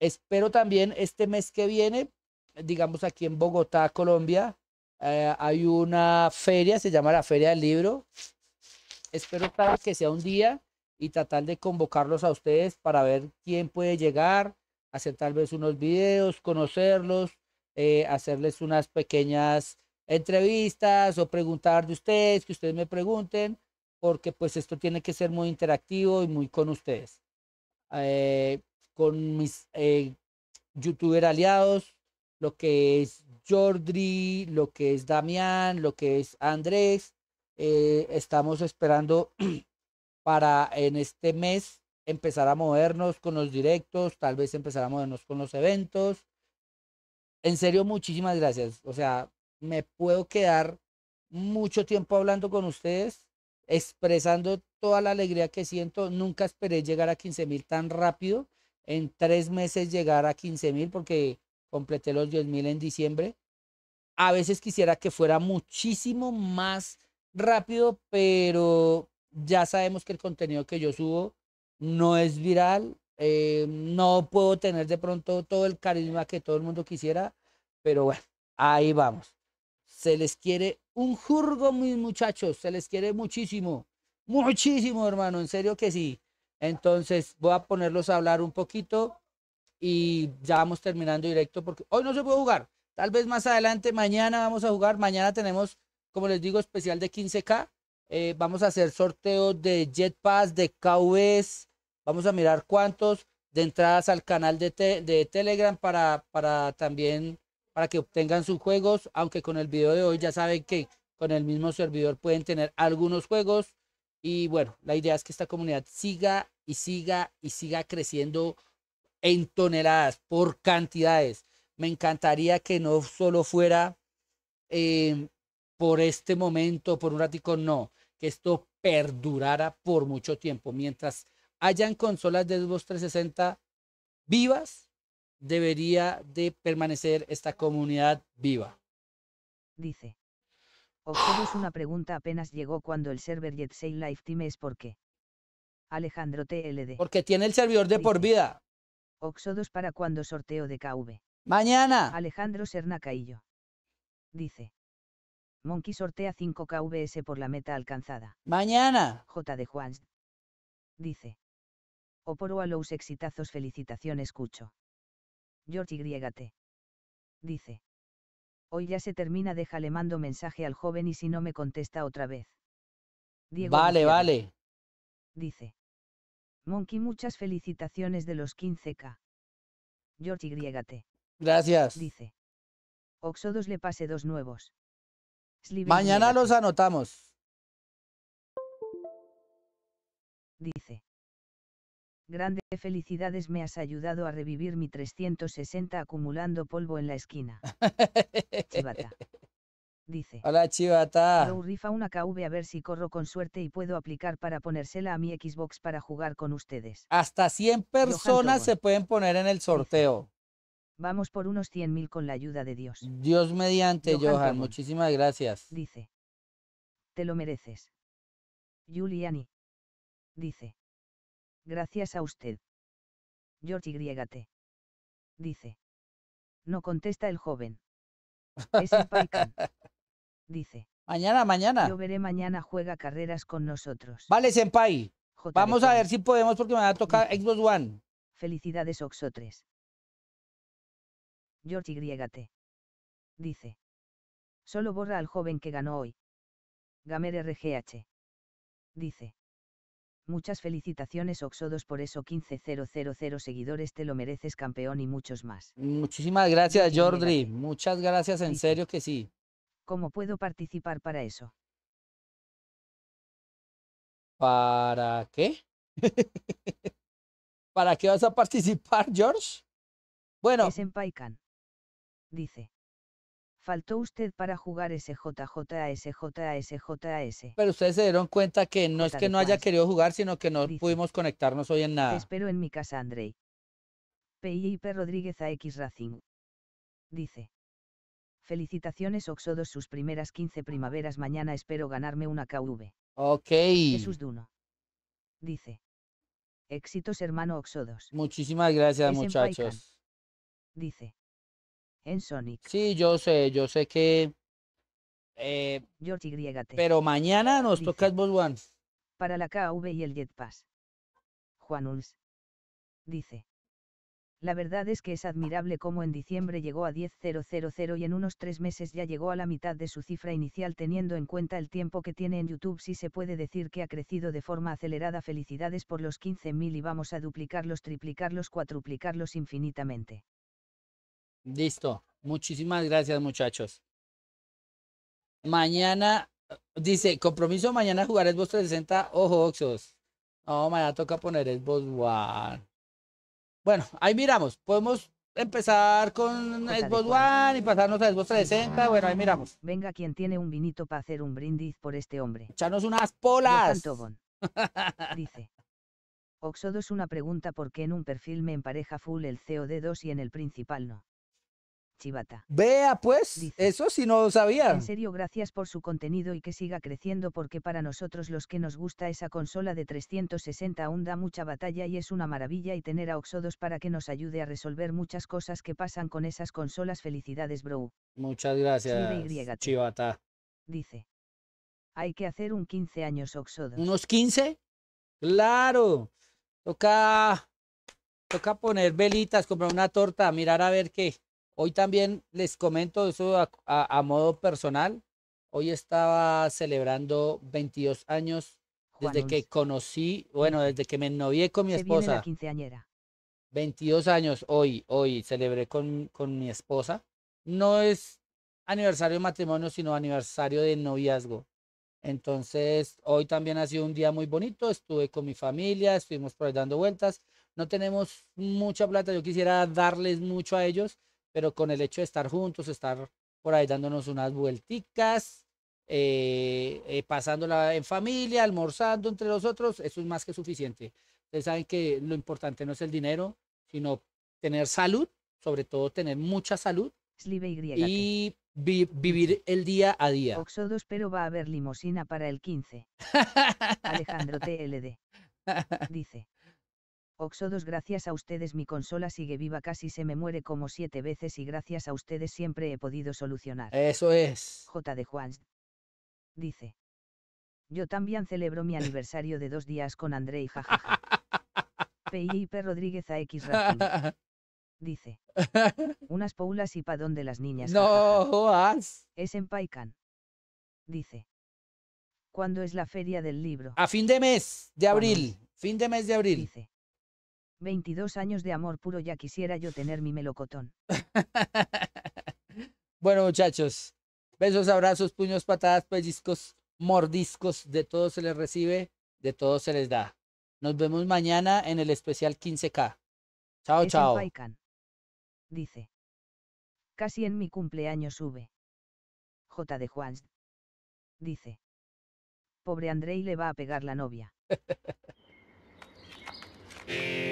Speaker 2: Espero también este mes que viene digamos, aquí en Bogotá, Colombia, eh, hay una feria, se llama la Feria del Libro. Espero para que sea un día y tratar de convocarlos a ustedes para ver quién puede llegar, hacer tal vez unos videos, conocerlos, eh, hacerles unas pequeñas entrevistas o preguntar de ustedes, que ustedes me pregunten, porque pues esto tiene que ser muy interactivo y muy con ustedes. Eh, con mis youtuber aliados, lo que es Jordi, lo que es Damián, lo que es Andrés. Eh, estamos esperando <clears throat> para en este mes empezar a movernos con los directos, tal vez empezar a movernos con los eventos. En serio, muchísimas gracias. O sea, me puedo quedar mucho tiempo hablando con ustedes, expresando toda la alegría que siento. Nunca esperé llegar a 15 mil tan rápido. En tres meses llegar a 15 mil porque completé los 10.000 en diciembre. A veces quisiera que fuera muchísimo más rápido, pero ya sabemos que el contenido que yo subo no es viral, eh, no puedo tener de pronto todo el carisma que todo el mundo quisiera, pero bueno, ahí vamos. Se les quiere un jurgo, mis muchachos, se les quiere muchísimo, muchísimo, hermano, en serio que sí. Entonces voy a ponerlos a hablar un poquito y ya vamos terminando directo porque hoy no se puede jugar. Tal vez más adelante, mañana vamos a jugar. Mañana tenemos, como les digo, especial de 15K. Eh, vamos a hacer sorteos de Jet Pass, de KVs. Vamos a mirar cuántos de entradas al canal de, de Telegram para, para también para que obtengan sus juegos, aunque con el video de hoy ya saben que con el mismo servidor pueden tener algunos juegos. Y bueno, la idea es que esta comunidad siga y siga y siga creciendo en toneladas, por cantidades. Me encantaría que no solo fuera em, por este momento, por un ratico, no, que esto perdurara por mucho tiempo. Mientras hayan consolas de Xbox 360 vivas, debería de permanecer esta comunidad viva.
Speaker 1: Dice. Obtenemos una pregunta apenas llegó cuando el server Jet Life Team es por qué. Alejandro TLD. Porque tiene el servidor de por vida. Oxodos para cuando sorteo de KV. Mañana. Alejandro Caillo. Dice. Monkey sortea 5 KVS por la meta alcanzada. Mañana. J. de Juan. Dice. Oporo a los exitazos felicitaciones escucho. George Y. Dice. Hoy ya se termina déjale mando mensaje al joven y si no me contesta otra vez. Diego. Vale, vale. Dice. Monkey, muchas felicitaciones de los 15K. George Y. Gracias. Dice. Oxodos le pase dos nuevos. Mañana los
Speaker 2: anotamos.
Speaker 1: Dice. Grande felicidades me has ayudado a revivir mi 360 acumulando polvo en la esquina. <laughs> Chivata dice. Hola
Speaker 2: chivata.
Speaker 1: rifa una KV a ver si corro con suerte y puedo aplicar para ponérsela a mi Xbox para jugar con ustedes.
Speaker 2: Hasta 100 personas se pueden poner en el sorteo.
Speaker 1: Vamos por unos 100.000 con la ayuda de Dios.
Speaker 2: Dios mediante, Johan, muchísimas gracias.
Speaker 1: Dice. Te lo mereces. Giuliani. Dice. Gracias a usted. George Y. Dice. No contesta el joven. Es el <laughs> Paikan dice. Mañana, mañana. Yo veré mañana juega carreras con nosotros. Vale, Senpai. Vamos a ver si podemos porque me va a tocar Xbox One. Felicidades, Oxo 3. George Griegate. Dice. Solo borra al joven que ganó hoy. Gamer RGH. Dice. Muchas felicitaciones Oxodos por eso 15000 seguidores te lo mereces campeón y muchos más.
Speaker 2: Muchísimas gracias Jordi, muchas gracias en serio que sí. ¿cómo puedo participar para eso? ¿Para qué? <laughs>
Speaker 1: ¿Para qué vas a participar, George? Bueno. Es en Dice. Faltó usted para jugar SJJASJASJAS.
Speaker 2: Pero ustedes se dieron cuenta que no es que no haya querido jugar, sino que no
Speaker 1: pudimos conectarnos hoy en nada. Te espero en mi casa, Andrey. PIP Rodríguez AX Racing. Dice. Felicitaciones Oxodos sus primeras 15 primaveras mañana espero ganarme una KV. Ok. Jesús Duno. Dice. Éxitos hermano Oxodos.
Speaker 2: Muchísimas gracias muchachos.
Speaker 1: dice. En Sonic.
Speaker 2: Sí, yo sé, yo sé que...
Speaker 1: Eh, George Pero mañana nos toca el One. Para la KV y el Jetpass. Pass. Juan Uls. Dice. La verdad es que es admirable cómo en diciembre llegó a 10.000 y en unos tres meses ya llegó a la mitad de su cifra inicial teniendo en cuenta el tiempo que tiene en YouTube si se puede decir que ha crecido de forma acelerada felicidades por los 15.000 y vamos a duplicarlos, triplicarlos, cuatruplicarlos infinitamente.
Speaker 2: Listo, muchísimas gracias muchachos. Mañana, dice, compromiso mañana jugar Xbox 360, ojo Oxos. No, mañana toca poner Xbox One. Bueno, ahí miramos. Podemos empezar
Speaker 1: con pues, Xbox y pasarnos a Xbox 360. Bueno, ahí miramos. Venga, quien tiene un vinito para hacer un brindis por este hombre. Chanos unas polas. <laughs> Dice. Dice. es una pregunta por qué en un perfil me empareja full el COD2 y en el principal no. Chivata. Vea pues,
Speaker 2: eso si no lo sabía. En
Speaker 1: serio, gracias por su contenido y que siga creciendo porque para nosotros los que nos gusta esa consola de 360 aún da mucha batalla y es una maravilla y tener a Oxodos para que nos ayude a resolver muchas cosas que pasan con esas consolas. Felicidades, bro.
Speaker 2: Muchas gracias, Chivata.
Speaker 1: Dice. Hay que hacer un 15 años Oxodos. ¿Unos 15? Claro.
Speaker 2: Toca toca poner velitas, comprar una torta, mirar a ver qué. Hoy también les comento eso a, modo personal. Hoy estaba celebrando 22 años desde que conocí, bueno, desde que me novié con mi esposa. Viene
Speaker 1: quinceañera.
Speaker 2: 22 años hoy, hoy celebré con, con mi esposa. No es aniversario de matrimonio, sino aniversario de noviazgo. Entonces, hoy también ha sido un día muy bonito. Estuve con mi familia, estuvimos por ahí dando vueltas. No tenemos mucha plata, yo quisiera darles mucho a ellos, pero con el hecho de estar juntos, estar por ahí dándonos unas vuelticas, eh, eh, pasándola en familia, almorzando entre nosotros, eso es más que suficiente. Ustedes saben que lo importante no es el dinero, sino tener salud, sobre
Speaker 1: todo tener mucha salud y vivir el día a día. Oxodos, pero va a haber limosina para el 15. <laughs> Alejandro TLD. <laughs> Dice. Oxodos gracias a ustedes mi consola sigue viva casi se me muere como siete veces y gracias a ustedes siempre he podido solucionar. Eso es. J. de Juan Dice. Yo también celebro mi aniversario de dos días con André y jajaja. PIP <laughs> Rodríguez AX x <laughs> Dice. Unas paulas y padón de las niñas. No, Juan. Es en Paikan. Dice. ¿Cuándo es la feria del libro? A fin de mes de abril. Fin de mes de abril. Dice. 22 años de amor puro ya quisiera yo tener mi melocotón. <laughs>
Speaker 2: bueno, muchachos, besos, abrazos, puños, patadas, pellizcos, mordiscos, de todo se les recibe, de todo se les da. Nos vemos mañana en el especial 15K. Chao, chao. Dice.
Speaker 1: Casi en mi cumpleaños sube. J. de Juan. Dice. Pobre Andrei le va a pegar la novia. <laughs>